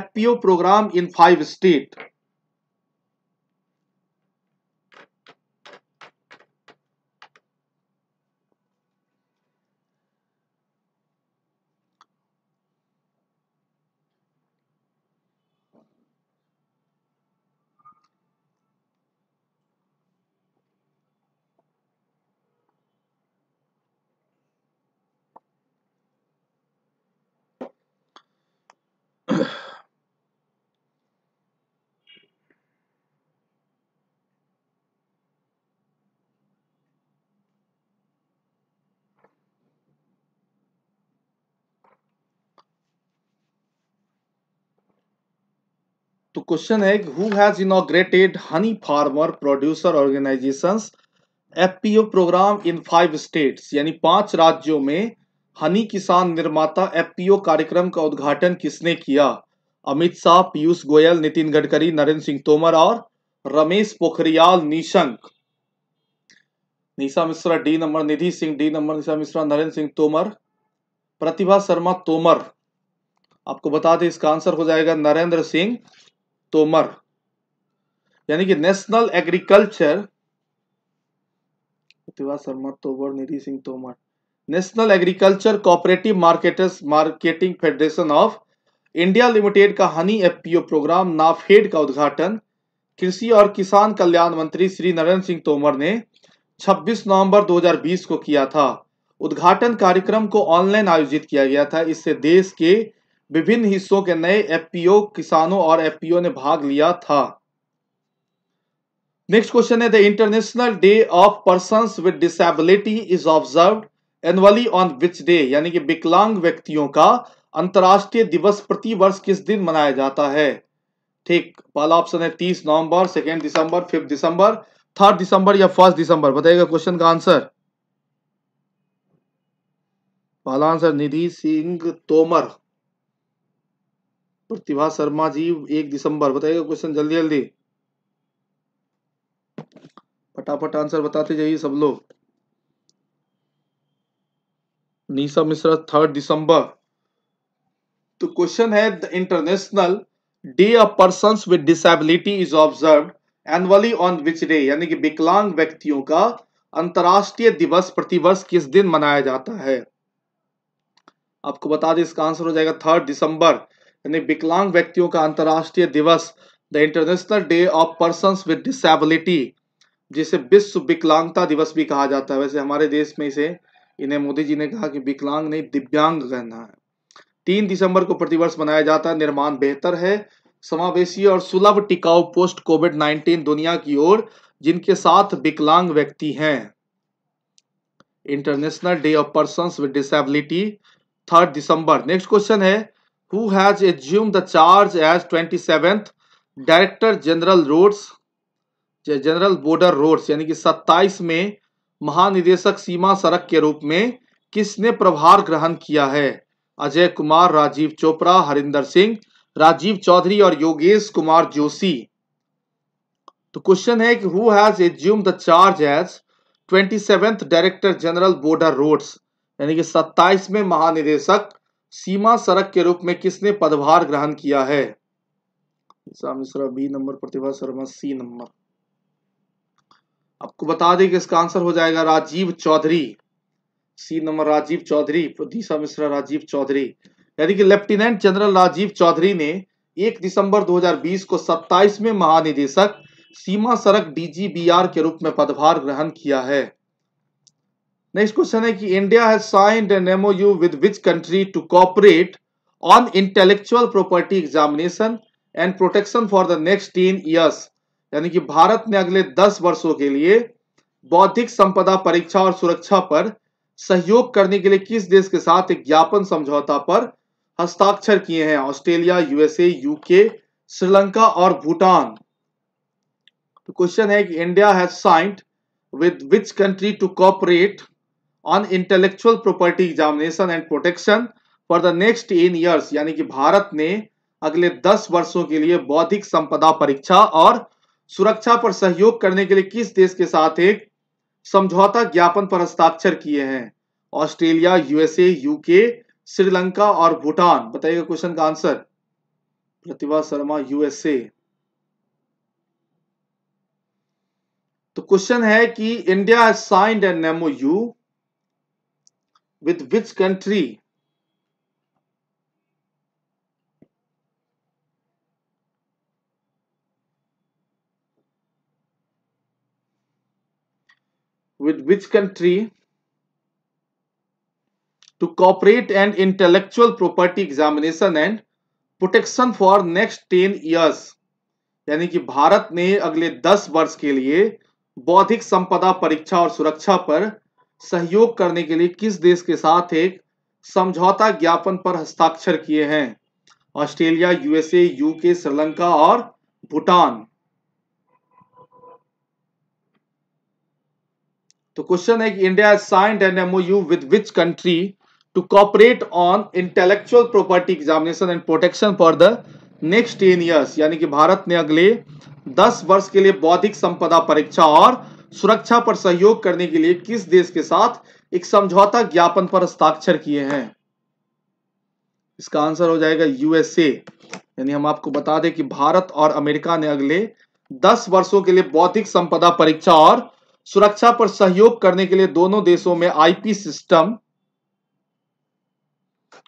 S1: FPO programme in five state तो क्वेश्चन है who has inaugurated honey farmer producer organisation FPO programme in five states यानी पांच राज्यों में हनी किसान निर्माता एफपीओ कार्यक्रम का उद्घाटन किसने किया अमित शाह पीयूष गोयल नितिन गडकरी नरेंद्र सिंह तोमर और Ramesh Pokhriyal Nishank Nisha Mishra D number Nidhi Singh D number Nisha Mishra Narendra Singh Tomar Pratibha Sharma Tomar आपको बता दें इसका आंसर हो जाएगा नरेंद्र सिंह तोमर यानी कि national agriculture Pratibha Sharma Tomar Nidhi Singh Tomar national agriculture cooperative marketers marketing federation of India limited का हनी एफपीओ प्रोग्राम नाफेड का उद्घाटन कृषि और किसान कल्याण मंत्री श्री नरेंद्र सिंह तोमर ने 26 नवंबर 2020 को किया था उद्घाटन कार्यक्रम को ऑनलाइन आयोजित किया गया था इससे देश के विभिन्न हिस्सों के नए एफपीओ किसानों और एफपीओ ने भाग लिया था नेक्स्ट क्वेश्चन है the international day of person with disability is observe annually on which day यानी कि विकलांग व्यक्तियों का अंतर्राष्ट्रीय दिवस प्रति वर्ष किस दिन मनाया जाता है ठीक पहला ऑप्शन है तीस नवंबर सेकेंड दिसंबर फिफ्थ दिसंबर थर्ड दिसंबर या फर्स्ट दिसंबर बताइएगा क्वेश्चन का आंसर पहला आंसर निधि सिंह तोमर प्रतिभा शर्मा जी एक दिसंबर बताइएगा क्वेश्चन जल्दी जल्दी फटाफट आंसर बताते जाइए सब लोग निशा मिश्रा थर्ड दिसंबर तो क्वेश्चन है the international day of person with disability is observe annually on which day यानी कि विकलांग व्यक्तियों का अंतरराष्ट्रीय दिवस प्रतिवर्ष किस दिन मनाया जाता है आपको बता दें इसका आंसर हो जाएगा थर्ड दिसंबर यानी विकलांग व्यक्तियों का अंतर्राष्ट्रीय दिवस the international day of person with disability जिसे विश्व विकलांगता दिवस भी कहा जाता है वैसे हमारे देश में इसे इन्हें मोदी जी ने कहा कि विकलांग नहीं दिव्यांग कहना है तीन दिसंबर को प्रतिवर्ष मनाया जाता है निर्माण बेहतर है समावेशी और सुलभ टिकाऊ पोस्ट कोविड 19 दुनिया की ओर जिनके साथ विकलांग व्यक्ति हैं international day of person with disability third दिसंबर नेक्स्ट क्वेश्चन है who has assumed the charge as 27th director general roads general border roads यानी कि 27 में महानिदेशक सीमा सड़क के रूप में किसने प्रभार ग्रहण किया है अजय कुमार राजीव चोपड़ा हरिंदर सिंह राजीव चौधरी और योगेश कुमार जोशी तो क्वेश्चन है कि who has assume the charge as twenty director general border roads यानी कि 27 में महानिदेशक सीमा सड़क के रूप में किसने पदभार ग्रहण किया है Mishra B number Pratibha Sharma C number आपको बता दें कि इसका आंसर हो जाएगा राजीव चौधरी सी नंबर राजीव चौधरी दिशा मिश्रा राजीव चौधरी यानी कि लेफ्टिनेंट जनरल राजीव चौधरी ने 1 दिसंबर 2020 को 27वें महानिदेशक सीमा सड़क डीजीबीआर के रूप में पदभार ग्रहण किया है नेक्स्ट क्वेश्चन है कि India has signed an MOU with which country to cooperate on intellectual property examination and protection for the next ten years यानी कि भारत ने अगले दस वर्षों के लिए बौद्धिक संपदा परीक्षा और सुरक्षा पर सहयोग करने के लिए किस देश के साथ एक ज्ञापन समझौता पर हस्ताक्षर किए हैं ऑस्ट्रेलिया यूएसए यूके श्रीलंका और भूटान तो क्वेश्चन है कि India has signed with which country to cooperate on intellectual property examination and protection for the next in years यानी कि भारत ने अगले दस वर्षों के लिए बौद्धिक संपदा परीक्षा और सुरक्षा पर सहयोग करने के लिए किस देश के साथ एक समझौता ज्ञापन पर हस्ताक्षर किए हैं ऑस्ट्रेलिया यूएसए यूके श्रीलंका और भूटान बताइएगा क्वेश्चन का आंसर प्रतिभा शर्मा यूएसए तो क्वेश्चन है कि India signed an MO U with which country with which country to cooperate and intellectual property examination and protection for next 10 years यानी कि भारत ने अगले 10 वर्ष के लिए बौद्धिक संपदा परीक्षा और सुरक्षा पर सहयोग करने के लिए किस देश के साथ एक समझौता ज्ञापन पर हस्ताक्षर किए हैं ऑस्ट्रेलिया यूएसए यूके श्रीलंका और भूटान तो क्वेश्चन है कि India signed an MOU with which country to cooperate on intellectual property examination and protection for the next ten years यानी कि भारत ने अगले दस वर्ष के लिए बौद्धिक संपदा परीक्षा और सुरक्षा पर सहयोग करने के लिए किस देश के साथ एक समझौता ज्ञापन पर हस्ताक्षर किए हैं इसका आंसर हो जाएगा यूएसए यानी हम आपको बता दें कि भारत और अमेरिका ने अगले 10 वर्षों के लिए बौद्धिक संपदा परीक्षा और सुरक्षा पर सहयोग करने के लिए दोनों देशों में आईपी सिस्टम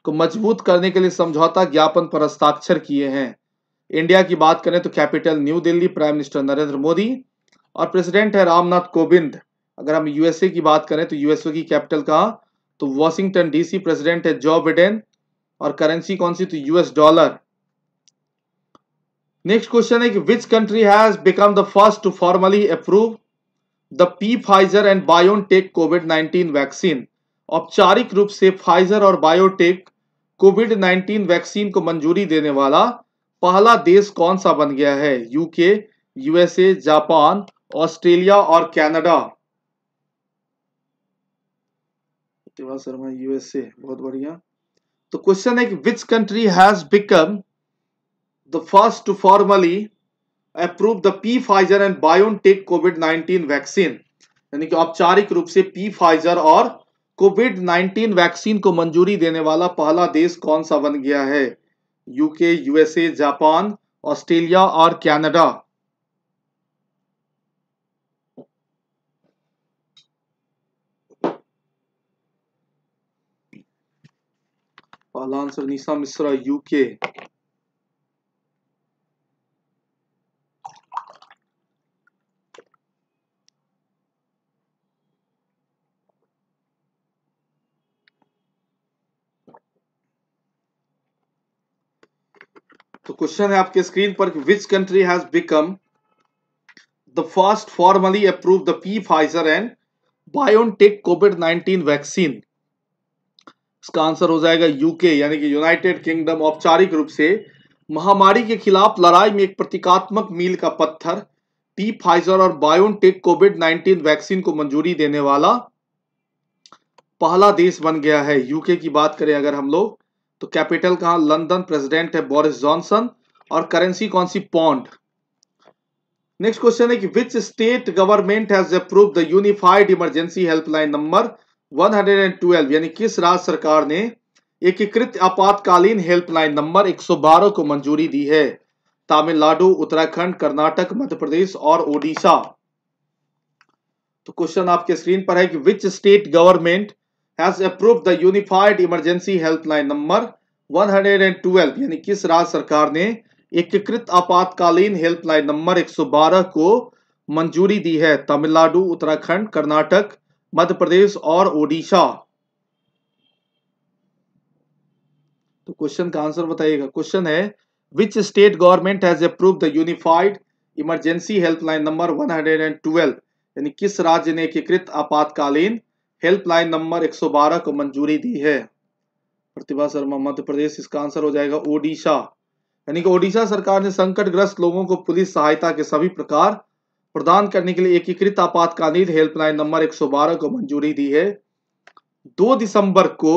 S1: को मजबूत करने के लिए समझौता ज्ञापन पर हस्ताक्षर किए हैं इंडिया की बात करें तो capital new Delhi prime minister Narendra Modi और प्रेसिडेंट है रामनाथ कोविंद अगर हम यूएसए की बात करें तो यूएसए की कैपिटल कहा तो वॉशिंगटन डीसी प्रेसिडेंट है जो बिडेन और करेंसी कौन सी तो यूएस डॉलर नेक्स्ट क्वेश्चन है कि which country has become the first to formally approve the P Pfizer and biotech Covid 19 vaccine औपचारिक रूप से फाइजर और बायोटेक कोविड 19 वैक्सीन को मंजूरी देने वाला पहला देश कौन सा बन गया है यूके यूएसए जापान ऑस्ट्रेलिया और कनाडा प्रतिभा शर्मा यूएसए बहुत बढ़िया तो क्वेश्चन है कि which country has become the first to formally approve the P Pfizer and biotech Covid 19 vaccine यानी कि औपचारिक रूप से पी फाइजर और कोविड 19 वैक्सीन को मंजूरी देने वाला पहला देश कौन सा बन गया है यूके यूएसए जापान ऑस्ट्रेलिया और Canada answer Nisha Mishra UK तो क्वेश्चन है आपके स्क्रीन पर which country has become the first formally approve the P Pfizer and BioNTech Covid 19 vaccine इसका आंसर हो जाएगा यूके यानी कि यूनाइटेड किंगडम औपचारिक रूप से महामारी के खिलाफ लड़ाई में एक प्रतीकात्मक मील का पत्थर टी फाइजर और बायोटेक कोविड 19 वैक्सीन को मंजूरी देने वाला पहला देश बन गया है यूके की बात करें अगर हम लोग तो कैपिटल कहा लंदन प्रेसिडेंट है बोरिस जॉनसन और करेंसी कौन सी पॉन्ड नेक्स्ट क्वेश्चन है कि which state government has approve the unified emergency helpline number 112 यानी किस राज्य सरकार ने एकीकृत आपातकालीन हेल्पलाइन नंबर 112 को मंजूरी दी है तमिलनाडु उत्तराखंड कर्नाटक मध्य प्रदेश और ओडिशा तो क्वेश्चन आपके स्क्रीन पर है कि which state government has approve the unified emergency helpline number 112 यानी किस राज्य सरकार ने एकीकृत आपातकालीन हेल्पलाइन नंबर 112 को मंजूरी दी है तमिलनाडु उत्तराखंड कर्नाटक मध्य प्रदेश और ओडिशा तो क्वेश्चन का आंसर बताइएगा क्वेश्चन है which state government has approve the unified emergency helpline number 112 यानी किस राज्य ने एकीकृत आपातकालीन हेल्पलाइन नंबर 112 को मंजूरी दी है प्रतिभा शर्मा मध्य प्रदेश इसका आंसर हो जाएगा ओडिशा यानी कि ओडिशा सरकार ने संकटग्रस्त लोगों को पुलिस सहायता के सभी प्रकार प्रदान करने के लिए एकीकृत आपातकालीन हेल्पलाइन नंबर 112 को मंजूरी दी है 2 दिसंबर को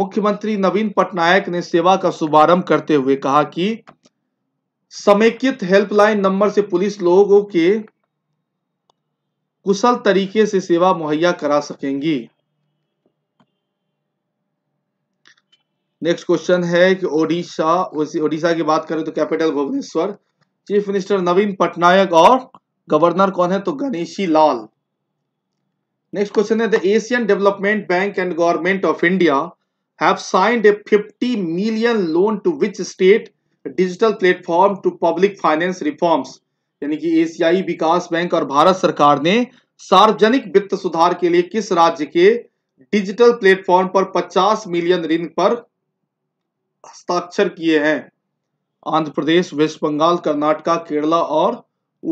S1: मुख्यमंत्री नवीन पटनायक ने सेवा का शुभारंभ करते हुए कहा कि समेकित हेल्पलाइन नंबर से पुलिस लोगों के कुशल तरीके से सेवा मुहैया करा सकेंगी नेक्स्ट क्वेश्चन है कि ओडिशा ओडिशा की बात करें तो capital Bhubaneswar chief minister Naveen Patnaik और गवर्नर कौन है तो गणेशी लाल नेक्स्ट क्वेश्चन है the Asian development bank and government of India have signed a 50 million loan to which state digital platform to public finance reforms यानी कि एशियाई विकास बैंक और भारत सरकार ने सार्वजनिक वित्त सुधार के लिए किस राज्य के डिजिटल प्लेटफॉर्म पर 50 मिलियन ऋण पर हस्ताक्षर किए हैं आंध्र प्रदेश वेस्ट बंगाल कर्नाटका केरला और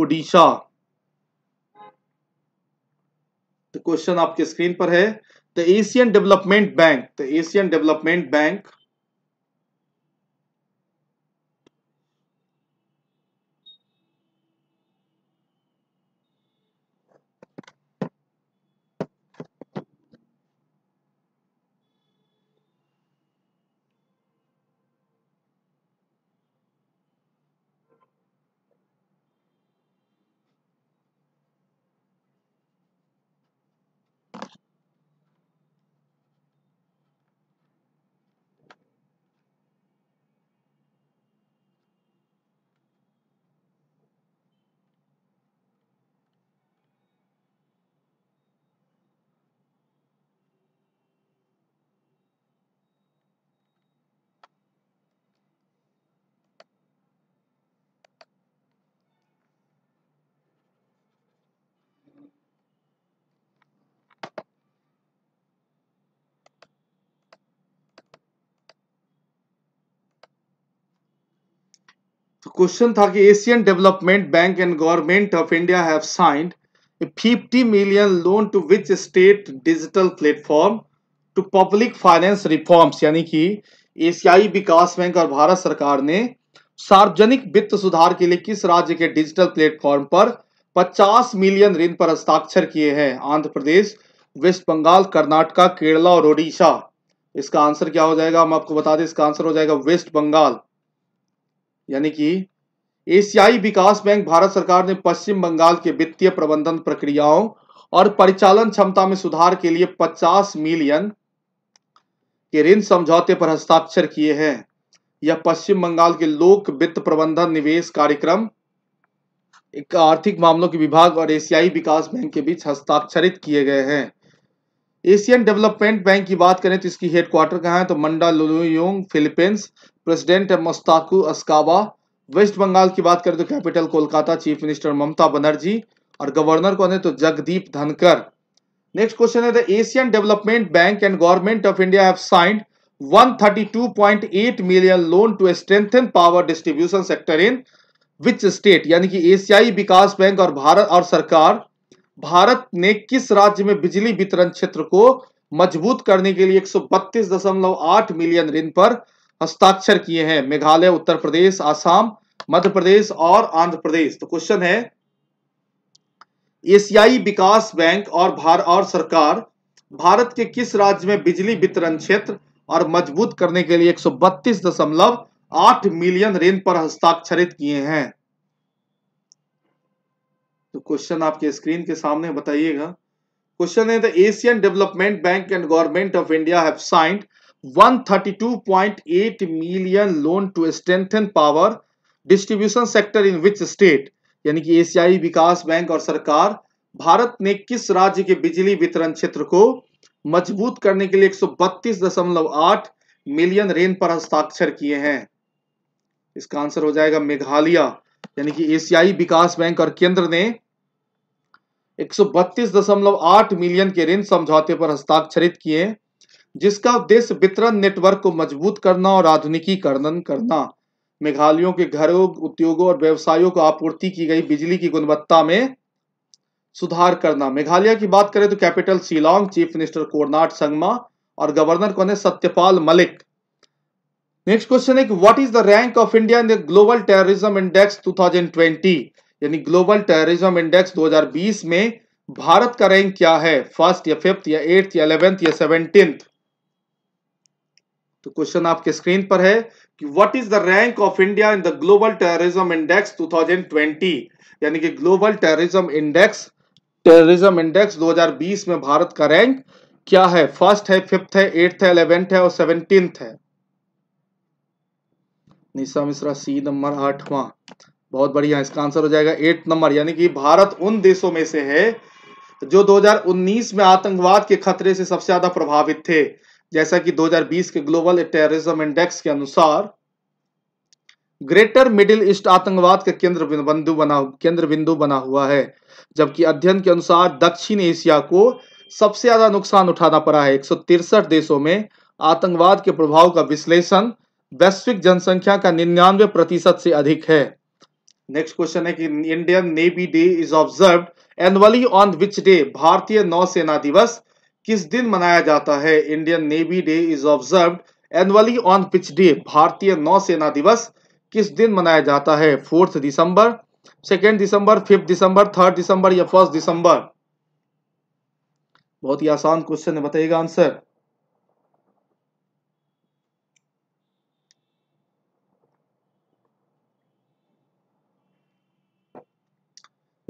S1: उड़ीसा तो क्वेश्चन आपके स्क्रीन पर है the Asian development bank the Asian development bank question था कि Asian development bank and government of India have signed 50 million loan to which state digital platform to public finance reforms यानी कि एशियाई विकास bank और भारत सरकार ने सार्वजनिक वित्त सुधार के लिए किस राज्य के डिजिटल प्लेटफॉर्म पर 50 मिलियन ऋण पर हस्ताक्षर किए हैं आंध्र प्रदेश वेस्ट बंगाल कर्नाटका केरला और ओडिशा इसका आंसर क्या हो जाएगा हम आपको बता दें इसका आंसर हो जाएगा वेस्ट बंगाल यानी कि एशियाई विकास बैंक भारत सरकार ने पश्चिम बंगाल के वित्तीय प्रबंधन प्रक्रियाओं और परिचालन क्षमता में सुधार के लिए 50 मिलियन के ऋण समझौते पर हस्ताक्षर किए हैं यह पश्चिम बंगाल के लोक वित्त प्रबंधन निवेश कार्यक्रम एक आर्थिक मामलों के विभाग और एशियाई विकास बैंक के बीच हस्ताक्षरित किए गए हैं एशियन डेवलपमेंट बैंक की बात करें तो इसकी हेडक्वार्टर कहाँ है तो Mandaluyong Philippines president Masatsugu Asakawa West Bengal की बात करें तो capital Kolkata chief minister Mamata Banerjee और गवर्नर कौन है तो जगदीप धनकर नेक्स्ट क्वेश्चन है the Asian development bank and government of India have signed 132.8 million loan to strengthen power distribution sector in which state यानी कि एशियाई विकास बैंक और भारत और सरकार भारत ने किस राज्य में बिजली वितरण क्षेत्र को मजबूत करने के लिए एक मिलियन ऋण पर हस्ताक्षर किए हैं मेघालय उत्तर प्रदेश आसाम मध्य प्रदेश और आंध्र प्रदेश तो क्वेश्चन है एशियाई विकास बैंक और भार और सरकार भारत के किस राज्य में बिजली वितरण क्षेत्र और मजबूत करने के लिए आठ मिलियन ऋण पर हस्ताक्षरित किए हैं तो क्वेश्चन आपके स्क्रीन के सामने बताइएगा क्वेश्चन है the Asian development bank and government of India have signed 132.8 million loan to strengthen power distribution sector in which state यानी कि एशियाई विकास बैंक और सरकार भारत ने किस राज्य के बिजली वितरण क्षेत्र को मजबूत करने के लिए 132.8 मिलियन रेन पर हस्ताक्षर किए हैं इसका आंसर हो जाएगा मेघालय यानी कि एशियाई विकास बैंक और केंद्र ने 132.8 मिलियन के ऋण समझौते पर हस्ताक्षरित किए जिसका उद्देश्य वितरण नेटवर्क को मजबूत करना और आधुनिकीकरण करना मेघालयों के घरों उद्योगों और व्यवसायों को आपूर्ति की गई बिजली की गुणवत्ता में सुधार करना मेघालय की बात करें तो capital Shillong chief minister Conrad Sangma और गवर्नर कौन है सत्यपाल मलिक नेक्स्ट क्वेश्चन है what is the rank of India in the global terrorism index 2020 यानी ग्लोबल टेररिज्म इंडेक्स 2020 में भारत का रैंक क्या है फर्स्ट या फिफ्थ या एट्थ या इलेवेंथ या सेवनटींथ तो क्वेश्चन आपके स्क्रीन पर है कि what is the rank of India in the global terrorism index 2020 यानी कि global terrorism index terrorism index 2020 में भारत का रैंक क्या है फर्स्ट है फिफ्थ है एट्थ है इलेवेंथ है और सेवनटीन है निशा मिश्रा सी नंबर आठवां बहुत बढ़िया इसका आंसर हो जाएगा एट नंबर यानी कि भारत उन देशों में से है जो 2019 में आतंकवाद के खतरे से सबसे ज्यादा प्रभावित थे जैसा कि 2020 के ग्लोबल टेररिज्म इंडेक्स के अनुसार ग्रेटर मिडिल ईस्ट आतंकवाद का केंद्र बिंदु बना केंद्र बिंदु बना हुआ है जबकि अध्ययन के अनुसार दक्षिण एशिया को सबसे ज्यादा नुकसान उठाना पड़ा है एक देशों में आतंकवाद के प्रभाव का विश्लेषण वैश्विक जनसंख्या का निन्यानवे प्रतिशत से अधिक है नेक्स्ट क्वेश्चन है कि Indian navy day is observe annually on which day भारतीय नौसेना दिवस किस दिन मनाया जाता है Indian navy day is observe annually on which day भारतीय नौसेना दिवस किस दिन मनाया जाता है फोर्थ दिसंबर सेकेंड दिसंबर फिफ्थ दिसंबर थर्ड दिसंबर या फर्स्ट दिसंबर बहुत ही आसान क्वेश्चन है बताइएगा answer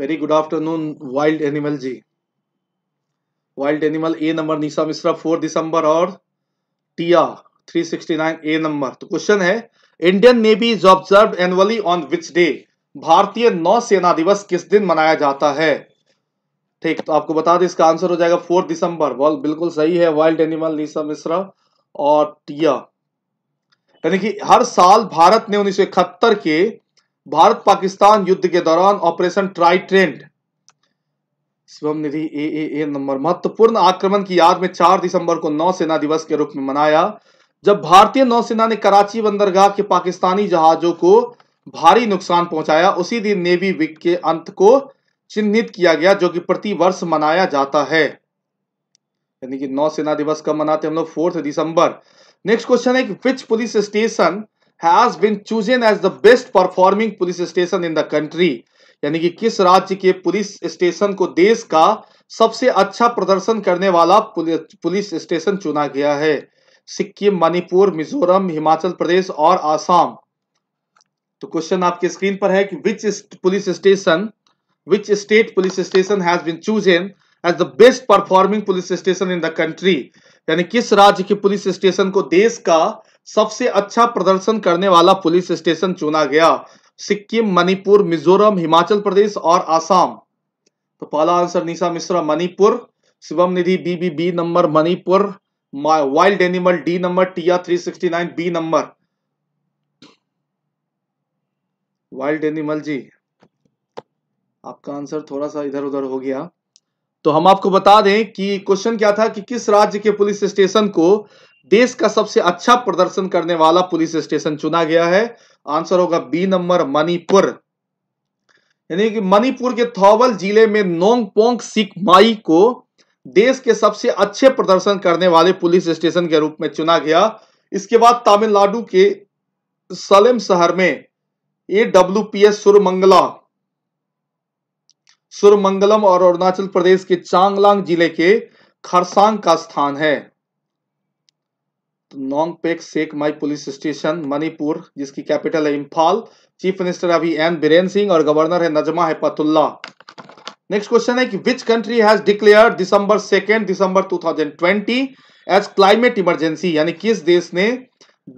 S1: very good afternoon wild animal ji wild animal A number Nisha Mishra four दिसंबर और टिया 369 ए नंबर तो क्वेश्चन है Indian navy is observe annually on which day भारतीय नौसेना दिवस किस दिन मनाया जाता है ठीक तो आपको बता दें इसका आंसर हो जाएगा फोर्थ दिसंबर बॉल बिल्कुल सही है वाइल्ड एनिमल निशा मिश्रा और टिया यानी कि हर साल भारत ने उन्नीस के भारत पाकिस्तान युद्ध के दौरान operation Trident Shivam Nidhi A A A number महत्वपूर्ण आक्रमण की याद में 4 दिसंबर को नौसेना दिवस के रूप में मनाया जब भारतीय नौसेना ने कराची बंदरगाह के पाकिस्तानी जहाजों को भारी नुकसान पहुंचाया उसी दिन नेवी वीक के अंत को चिन्हित किया गया जो कि प्रति वर्ष मनाया जाता है यानी कि नौसेना दिवस कब मनाते हम लोग फोर्थ दिसंबर नेक्स्ट क्वेश्चन है कि which police station has been chosen as the best performing police station in the country यानी कि किस राज्य के पुलिस स्टेशन को देश का सबसे अच्छा प्रदर्शन करने वाला पुलिस स्टेशन चुना गया है सिक्किम मणिपुर मिजोरम हिमाचल प्रदेश और आसाम तो क्वेश्चन आपके स्क्रीन पर है कि which police station which state police station has been chosen as the best performing police station in the country यानी किस राज्य के पुलिस स्टेशन को देश का सबसे अच्छा प्रदर्शन करने वाला पुलिस स्टेशन चुना गया सिक्किम मणिपुर मिजोरम हिमाचल प्रदेश और आसाम तो पहला answer Nisha Mishra Manipur Shivam Nidhi B B B number Manipur wild animal D number Tia 369 B number wild animal ji आपका आंसर थोड़ा सा इधर उधर हो गया तो हम आपको बता दें कि क्वेश्चन क्या था कि किस राज्य के पुलिस स्टेशन को देश का सबसे अच्छा प्रदर्शन करने वाला पुलिस स्टेशन चुना गया है आंसर होगा बी नंबर मणिपुर यानी कि मणिपुर के थौबल जिले में नोंगपोंग सिकमाई को देश के सबसे अच्छे प्रदर्शन करने वाले पुलिस स्टेशन के रूप में चुना गया इसके बाद तमिलनाडु के सलेम शहर में A W P S Suramangala Suramangalam और अरुणाचल प्रदेश के चांगलांग जिले के खरसांग का स्थान है Nongpok Sekmai police station Manipur जिसकी कैपिटल है इम्फाल चीफ मिनिस्टर अभी एन बीरेन सिंह और गवर्नर है नजमा हेपतुल्ला नेक्स्ट क्वेश्चन है कि which country has declare December second December 2020 as climate emergency यानी किस देश ने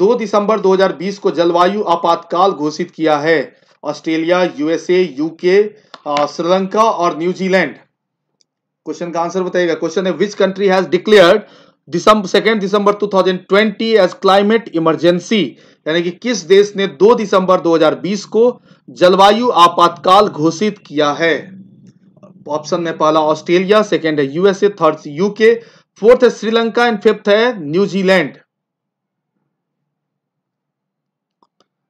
S1: 2 दिसंबर 2020 को जलवायु आपातकाल घोषित किया है ऑस्ट्रेलिया यूएसए यूके श्रीलंका और न्यूजीलैंड क्वेश्चन का आंसर बताइएगा क्वेश्चन है which country has declare December second December 2020 as climate emergency यानी कि किस देश ने 2 दिसंबर 2020 को जलवायु आपातकाल घोषित किया है ऑप्शन में पहला ऑस्ट्रेलिया सेकेंड है यूएसए थर्ड यूके फोर्थ है श्रीलंका एंड फिफ्थ है न्यूजीलैंड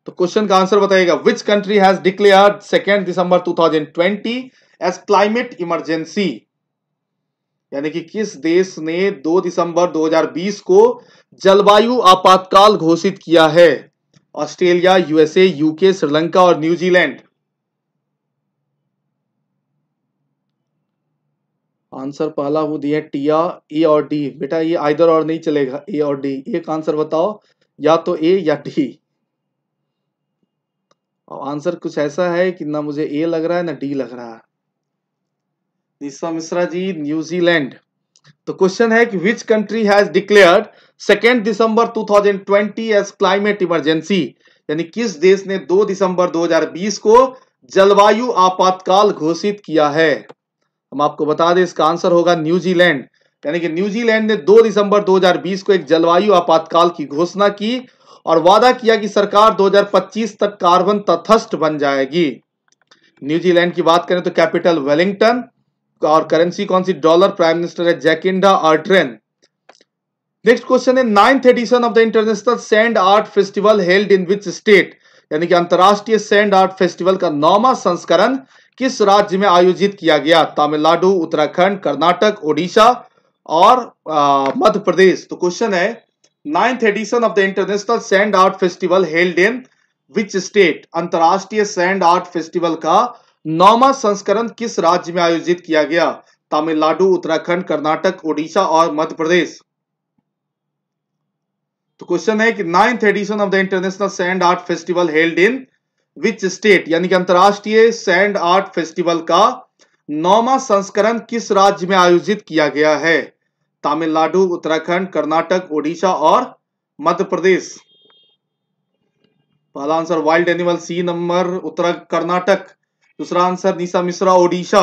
S1: तो क्वेश्चन का आंसर बताइएगा which country has declare second December 2020 as climate emergency यानी कि किस देश ने 2 दिसंबर 2020 को जलवायु आपातकाल घोषित किया है ऑस्ट्रेलिया यूएसए यूके श्रीलंका और न्यूजीलैंड आंसर पहला वो दिया टिया ए और डी बेटा ये आइदर और नहीं चलेगा ए और डी एक आंसर बताओ या तो ए या डी आंसर कुछ ऐसा है कि ना मुझे ए लग रहा है ना डी लग रहा है निशा मिश्रा जी न्यूजीलैंड तो क्वेश्चन है कि which country has declared second December 2020 as climate emergency यानी किस देश ने 2 दिसंबर 2020 को जलवायु आपातकाल घोषित किया है हम आपको बता दें इसका आंसर होगा न्यूजीलैंड यानी कि न्यूजीलैंड ने 2 दिसंबर 2020 को एक जलवायु आपातकाल की घोषणा की और वादा किया कि सरकार 2025 तक कार्बन तथस्थ बन जाएगी न्यूजीलैंड की बात करें तो कैपिटल वेलिंगटन और करेंसी कौन सी डॉलर प्राइम मिनिस्टर है जैकिंडा आर्ट्रेन नेक्स्ट क्वेश्चन है ninth edition of the international sand art festival held in which state यानी कि अंतरराष्ट्रीय सैंड आर्ट फेस्टिवल का नौवा संस्करण किस राज्य में आयोजित किया गया तमिलनाडु उत्तराखंड कर्नाटक ओडिशा और मध्य प्रदेश तो क्वेश्चन है ninth edition of the international sand art festival held in which state अंतर्राष्ट्रीय सैंड आर्ट फेस्टिवल का नौवा संस्करण किस राज्य में आयोजित किया गया तमिलनाडु उत्तराखंड कर्नाटक ओडिशा और मध्य प्रदेश तो क्वेश्चन है कि ninth edition of the international sand art festival held in which state यानी कि अंतरराष्ट्रीय सैंड आर्ट फेस्टिवल का नौवा संस्करण किस राज्य में आयोजित किया गया है तमिलनाडु उत्तराखंड कर्नाटक ओडिशा और मध्य प्रदेश पहला answer wild animal C number Uttarakhand Karnataka दूसरा आंसर निशा मिश्रा ओडिशा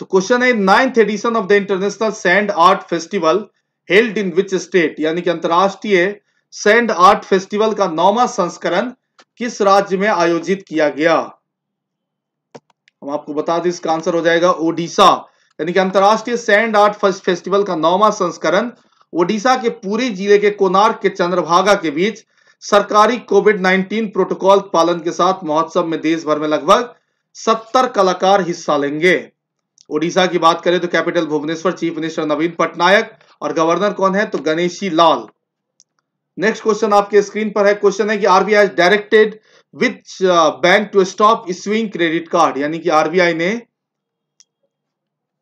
S1: तो क्वेश्चन है ninth edition of the international sand art festival held in which state यानी कि अंतरराष्ट्रीय सैंड आर्ट फेस्टिवल का नौवा संस्करण किस राज्य में आयोजित किया गया हम आपको बता दें इसका आंसर हो जाएगा ओडिशा यानी कि अंतर्राष्ट्रीय सैंड आर्ट फेस्टिवल का नौवा संस्करण ओडिशा के पूरी जिले के कोनार्क के चंद्रभागा के बीच सरकारी कोविड 19 प्रोटोकॉल पालन के साथ महोत्सव में देश भर में लगभग 70 कलाकार हिस्सा लेंगे ओडिशा की बात करें तो capital Bhubaneswar chief minister Naveen Patnaik और गवर्नर कौन है तो गणेशी लाल नेक्स्ट क्वेश्चन आपके स्क्रीन पर है क्वेश्चन है कि RBI directed which bank to stop issuing credit card यानी कि आरबीआई ने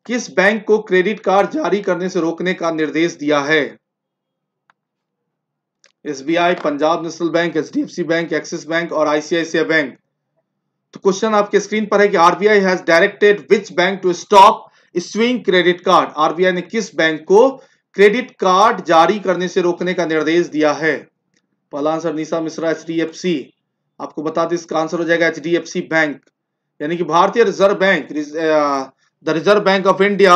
S1: किस बैंक को क्रेडिट कार्ड जारी करने से रोकने का निर्देश दिया है SBI Punjab national bank HDFC bank Axis bank और आईसीआईसीआई बैंक तो क्वेश्चन आपके स्क्रीन पर है कि RBI has directed which bank to stop swing credit card RBI ने किस बैंक को क्रेडिट कार्ड जारी करने से रोकने का निर्देश दिया है पहला आंसर निशा मिश्रा एचडीएफसी आपको बता दें इसका आंसर हो जाएगा एचडीएफसी बैंक यानी कि भारतीय reserve bank the reserve bank of India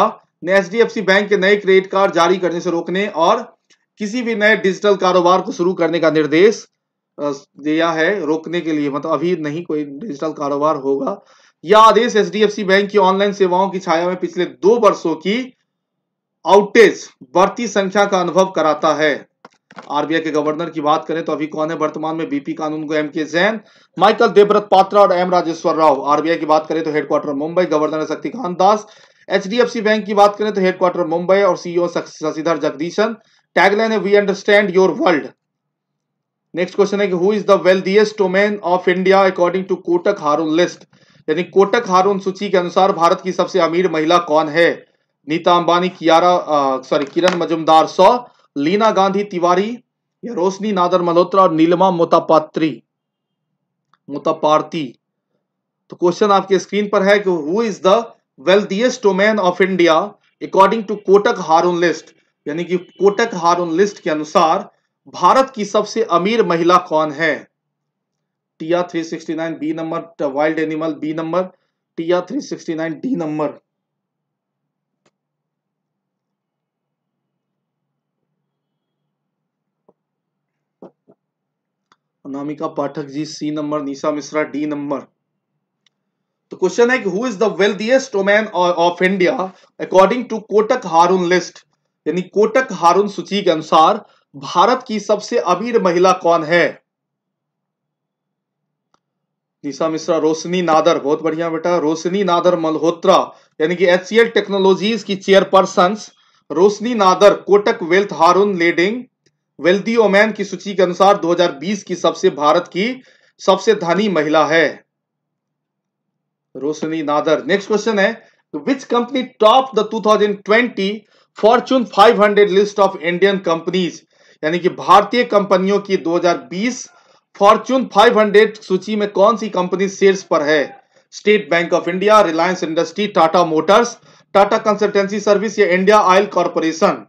S1: ने एचडीएफसी बैंक के नए क्रेडिट कार्ड जारी करने से रोकने और किसी भी नए डिजिटल कारोबार को शुरू करने का निर्देश दिया है रोकने के लिए मतलब अभी नहीं कोई डिजिटल कारोबार होगा यह आदेश एचडीएफसी बैंक की ऑनलाइन सेवाओं की छाया में पिछले दो वर्षों की आउटेज बढ़ती संख्या का अनुभव कराता है आरबीआई के गवर्नर की बात करें तो अभी कौन है वर्तमान में बीपी कानून को M K Jain Michael Debabrata Patra और एम राजेश्वर राव आरबीआई की बात करें तो headquarter Mumbai governor Shaktikanta Das HDFC bank की बात करें तो हेडक्वार्टर मुंबई और सीईओ शशिधर जगदीशन टैगलाइन है we understand your world next question है कि who is the wealthiest woman of India according to Kotak Hurun list यानी कोटक हारून सूची के अनुसार भारत की सबसे अमीर महिला कौन है नीता अंबानी कियारा सॉरी किरण मजुमदार सौ लीना गांधी तिवारी या रोशनी नादर मल्होत्रा और नीलमा मोतापात्री मोतापार्ती तो क्वेश्चन आपके स्क्रीन पर है कि who is the wealthiest woman of India according to Kotak Hurun list यानी कि कोटक हारून लिस्ट के अनुसार भारत की सबसे अमीर महिला कौन है Tia 369 B number wild animal B number Tia 369 D number Anamika Pathak ji C number Nisha Mishra D number तो क्वेश्चन है कि who is the wealthiest woman of India according to Kotak Hurun list यानी कोटक हारून सूची के अनुसार भारत की सबसे अमीर महिला कौन है निशा मिश्रा रोशनी नादर बहुत बढ़िया बेटा रोशनी नादर मल्होत्रा यानी कि एच टेक्नोलॉजीज की chairperson Roshni Nadar Kotak wealth Hurun leading wealthy woman की सूची के अनुसार 2020 की सबसे भारत की सबसे धनी महिला है रोशनी नादर नेक्स्ट क्वेश्चन है which company top the 2020 Fortune 500 list of Indian companies यानी कि भारतीय कंपनियों की 2020 फॉर्चून 500 सूची में कौन सी कंपनी शेयर्स पर है state bank of India Reliance industry Tata motors Tata consultancy service या इंडिया ऑयल कॉरपोरेशन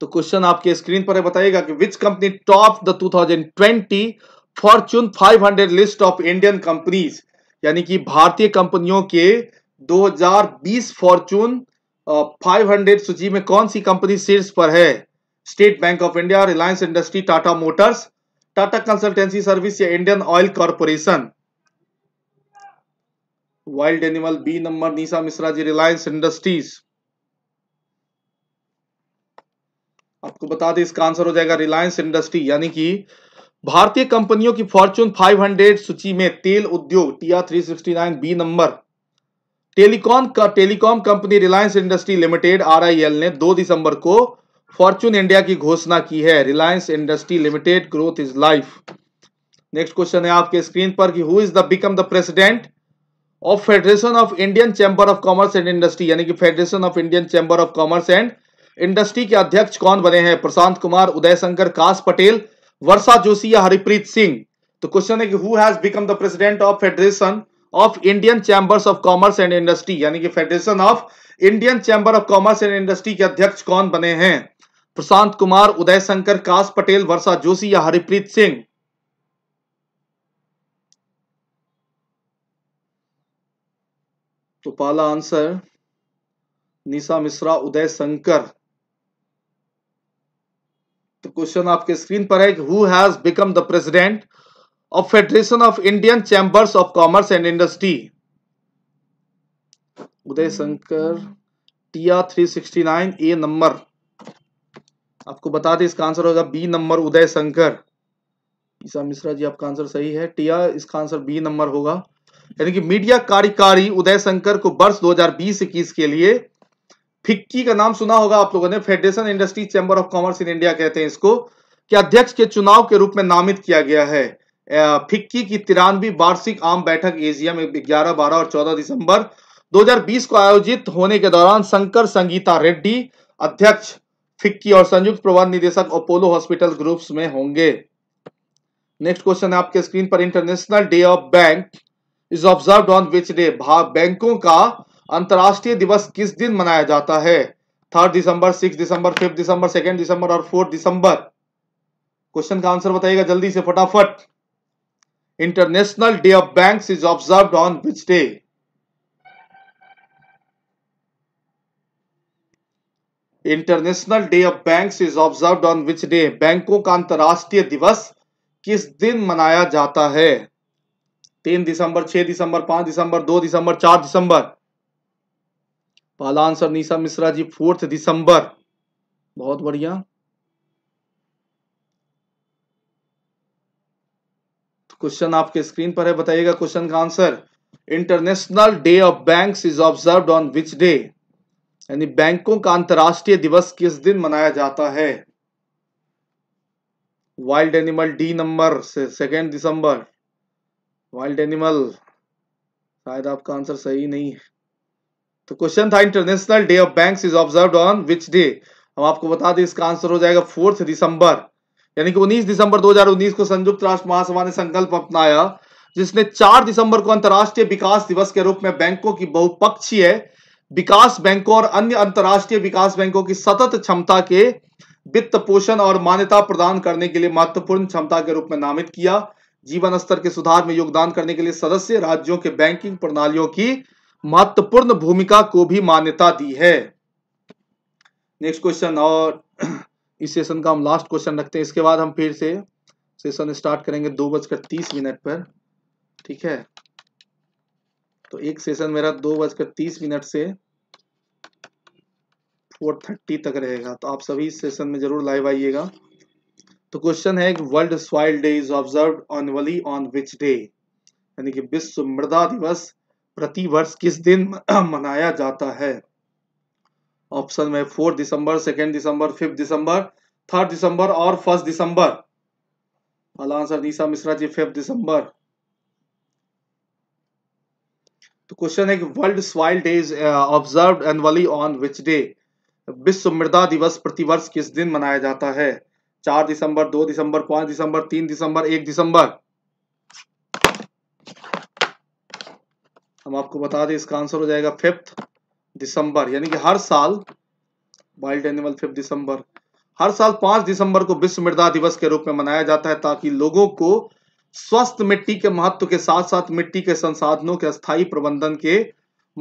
S1: तो क्वेश्चन आपके स्क्रीन पर है बताइएगा कि which company top the 2020 Fortune 500 list of Indian companies यानी कि भारतीय कंपनियों के 2020 हजार फॉर्चून फाइव हंड्रेड सूची में कौन सी कंपनी शीर्ष पर है state bank of India Reliance industry Tata motors Tata consultancy service या Indian oil corporation wild animal B number Nisha Mishra ji Reliance industries आपको बता दें इसका आंसर हो जाएगा रिलायंस इंडस्ट्री यानी कि भारतीय कंपनियों की फॉर्च्यून 500 सूची में तेल उद्योग टीआर 369 बी नंबर टेलीकॉम का telecom company Reliance industry limited R ने 2 दिसंबर को फॉर्चून इंडिया की घोषणा की है Reliance industry limited growth is life next question है आपके स्क्रीन पर कि who is the become the president of federation of Indian chamber of commerce and industry यानी कि federation of Indian chamber of commerce and industry के अध्यक्ष कौन बने हैं प्रशांत कुमार उदय शंकर कास पटेल वर्षा जोशी या हरिप्रीत सिंह तो क्वेश्चन है कि who has become the president of federation of Indian chambers of commerce and industry यानी कि federation of Indian chamber of commerce and industry के अध्यक्ष कौन बने हैं प्रशांत कुमार उदय शंकर काश पटेल वर्षा जोशी या हरिप्रीत सिंह तो पहला आंसर निशा मिश्रा उदय शंकर तो क्वेश्चन आपके स्क्रीन पर है who has become the president of Federation of Indian Chambers of Commerce and Industry. Uday Shankar Tia 369 A number आपको बता दें इसका आंसर होगा बी नंबर उदय शंकर ईसा मिश्रा जी आपका आंसर सही है टिया इसका आंसर बी नंबर होगा यानी कि मीडिया कार्यकारी उदय शंकर को वर्ष 2020-21 के लिए फिक्की का नाम सुना होगा आप लोगों ने federation industry chamber of commerce in India कहते हैं इसको कि अध्यक्ष के चुनाव के रूप में नामित किया गया है फिक्की की तिरानवी वार्षिक आम बैठक एशिया में 11, 12 और 14 दिसंबर 2020 को आयोजित होने के दौरान शंकर संगीता रेड्डी अध्यक्ष फिक्की और संयुक्त प्रबंध निदेशक अपोलो हॉस्पिटल ग्रुप्स में होंगे नेक्स्ट क्वेश्चन है आपके स्क्रीन पर international day of bank is observe on which day बैंकों का अंतर्राष्ट्रीय दिवस किस दिन मनाया जाता है third December six December fifth December second December और फोर्थ दिसंबर क्वेश्चन का आंसर बताइएगा जल्दी से फटाफट International Day of Banks is observed on which day? International day of bank is observe on which day बैंकों का अंतर्राष्ट्रीय दिवस किस दिन मनाया जाता है तीन दिसंबर छह दिसंबर पांच दिसंबर दो दिसंबर चार दिसंबर पहला answer Nisha Mishra ji fourth December बहुत बढ़िया क्वेश्चन आपके स्क्रीन पर है बताइएगा क्वेश्चन का answer international day of banks is observe on which day यानी बैंकों का अंतर्राष्ट्रीय दिवस किस दिन मनाया जाता है वाइल्ड एनिमल डी नंबर से सेकेंड दिसंबर वाइल्ड एनिमल शायद आपका आंसर सही नहीं है तो क्वेश्चन था international day of banks is observe on which day हम आपको बता दें इसका आंसर हो जाएगा फोर्थ दिसंबर यानी कि 19 दिसंबर 2019 को संयुक्त राष्ट्र महासभा ने संकल्प अपनाया जिसने 4 दिसंबर को अंतर्राष्ट्रीय विकास दिवस के रूप में बैंकों की बहुपक्षीय विकास बैंकों और अन्य अंतर्राष्ट्रीय विकास बैंकों की सतत क्षमता के वित्त पोषण और मान्यता प्रदान करने के लिए महत्वपूर्ण क्षमता के रूप में नामित किया जीवन स्तर के सुधार में योगदान करने के लिए सदस्य राज्यों के बैंकिंग प्रणालियों की महत्वपूर्ण भूमिका को भी मान्यता दी है नेक्स्ट क्वेश्चन और इस सेशन का हम लास्ट क्वेश्चन रखते हैं इसके बाद हम फिर से सेशन स्टार्ट करेंगे दो बजकर तीस मिनट पर ठीक है तो एक सेशन मेरा दो बजकर तीस मिनट से फोर थर्टी तक रहेगा तो आप सभी इस सेशन में जरूर लाइव आइएगा तो क्वेश्चन है world soil day is observe annually on which day यानी कि विश्व मृदा दिवस प्रति वर्ष किस दिन मनाया जाता है ऑप्शन में फोर्थ दिसंबर सेकेंड दिसंबर फिफ्थ दिसंबर थर्ड दिसंबर और first December answer Nisha Mishra ji fifth December तो क्वेश्चन है कि world soil day is observe annually on which day विश्व मृदा दिवस प्रतिवर्ष किस दिन मनाया जाता है चार दिसंबर दो दिसंबर पांच दिसंबर तीन दिसंबर एक दिसंबर हम आपको बता दें इसका आंसर हो जाएगा फिफ्थ दिसंबर यानी कि हर साल वाइल्ड एनिमल फिफ्थ दिसंबर हर साल पांच दिसंबर को विश्व मृदा दिवस के रूप में मनाया जाता है ताकि लोगों को स्वस्थ मिट्टी के महत्व के साथ साथ मिट्टी के संसाधनों के स्थायी प्रबंधन के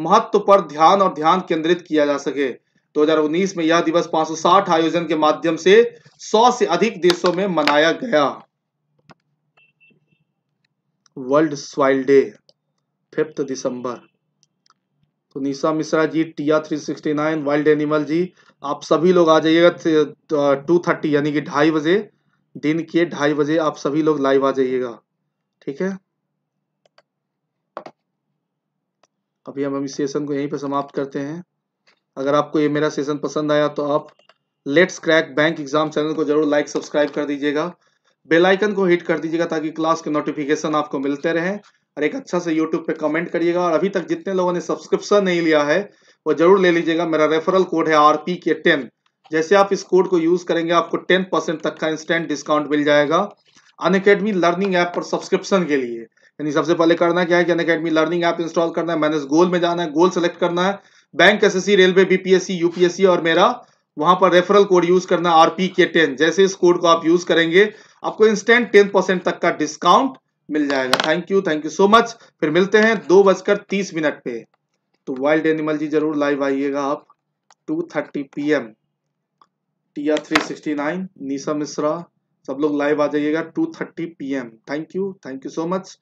S1: महत्व पर ध्यान और ध्यान केंद्रित किया जा सके 2019 में यह दिवस 560 आयोजन के माध्यम से 100 से अधिक देशों में मनाया गया world soil day fifth December तो Nisha Mishra ji Tia nine wild animal ji आप सभी लोग आ जाइएगा टू थर्टी यानी कि ढाई बजे दिन के ढाई बजे आप सभी लोग लाइव आ जाइएगा ठीक है अभी हम इस सेशन को यहीं पर समाप्त करते हैं अगर आपको ये मेरा सेशन पसंद आया तो आप let's crack bank exam channel को जरूर लाइक सब्सक्राइब कर दीजिएगा बेल आइकन को हिट कर दीजिएगा ताकि क्लास के नोटिफिकेशन आपको मिलते रहें और एक अच्छा से यूट्यूब पे कमेंट करिएगा और अभी तक जितने लोगों ने सब्सक्रिप्शन नहीं लिया है वो जरूर ले लीजिएगा मेरा रेफरल कोड है आर पी के टेन जैसे आप इस कोड को यूज करेंगे आपको टेन परसेंट तक का इंस्टेंट डिस्काउंट मिल जाएगा अन अकेडमी लर्निंग ऐप पर सब्सक्रिप्शन के लिए यानी सबसे पहले करना क्या है कि Unacademy learning app install करना है मैंने गोल में जाना है गोल सेलेक्ट करना है bank S railway BPSC UPSC और मेरा वहां पर रेफरल कोड यूज करना आरपी के टेन जैसे इस कोड को आप यूज करेंगे आपको इंस्टेंट टेन परसेंट तक का डिस्काउंट मिल जाएगा thank you thank you so much फिर मिलते हैं दो बजकर तीस मिनट पे तो वाइल्ड एनिमल जी जरूर लाइव आइएगा आप two thirty P M T three sixty nine Nisha Mishra सब लोग लाइव आ जाइएगा two thirty P M thank you thank you so much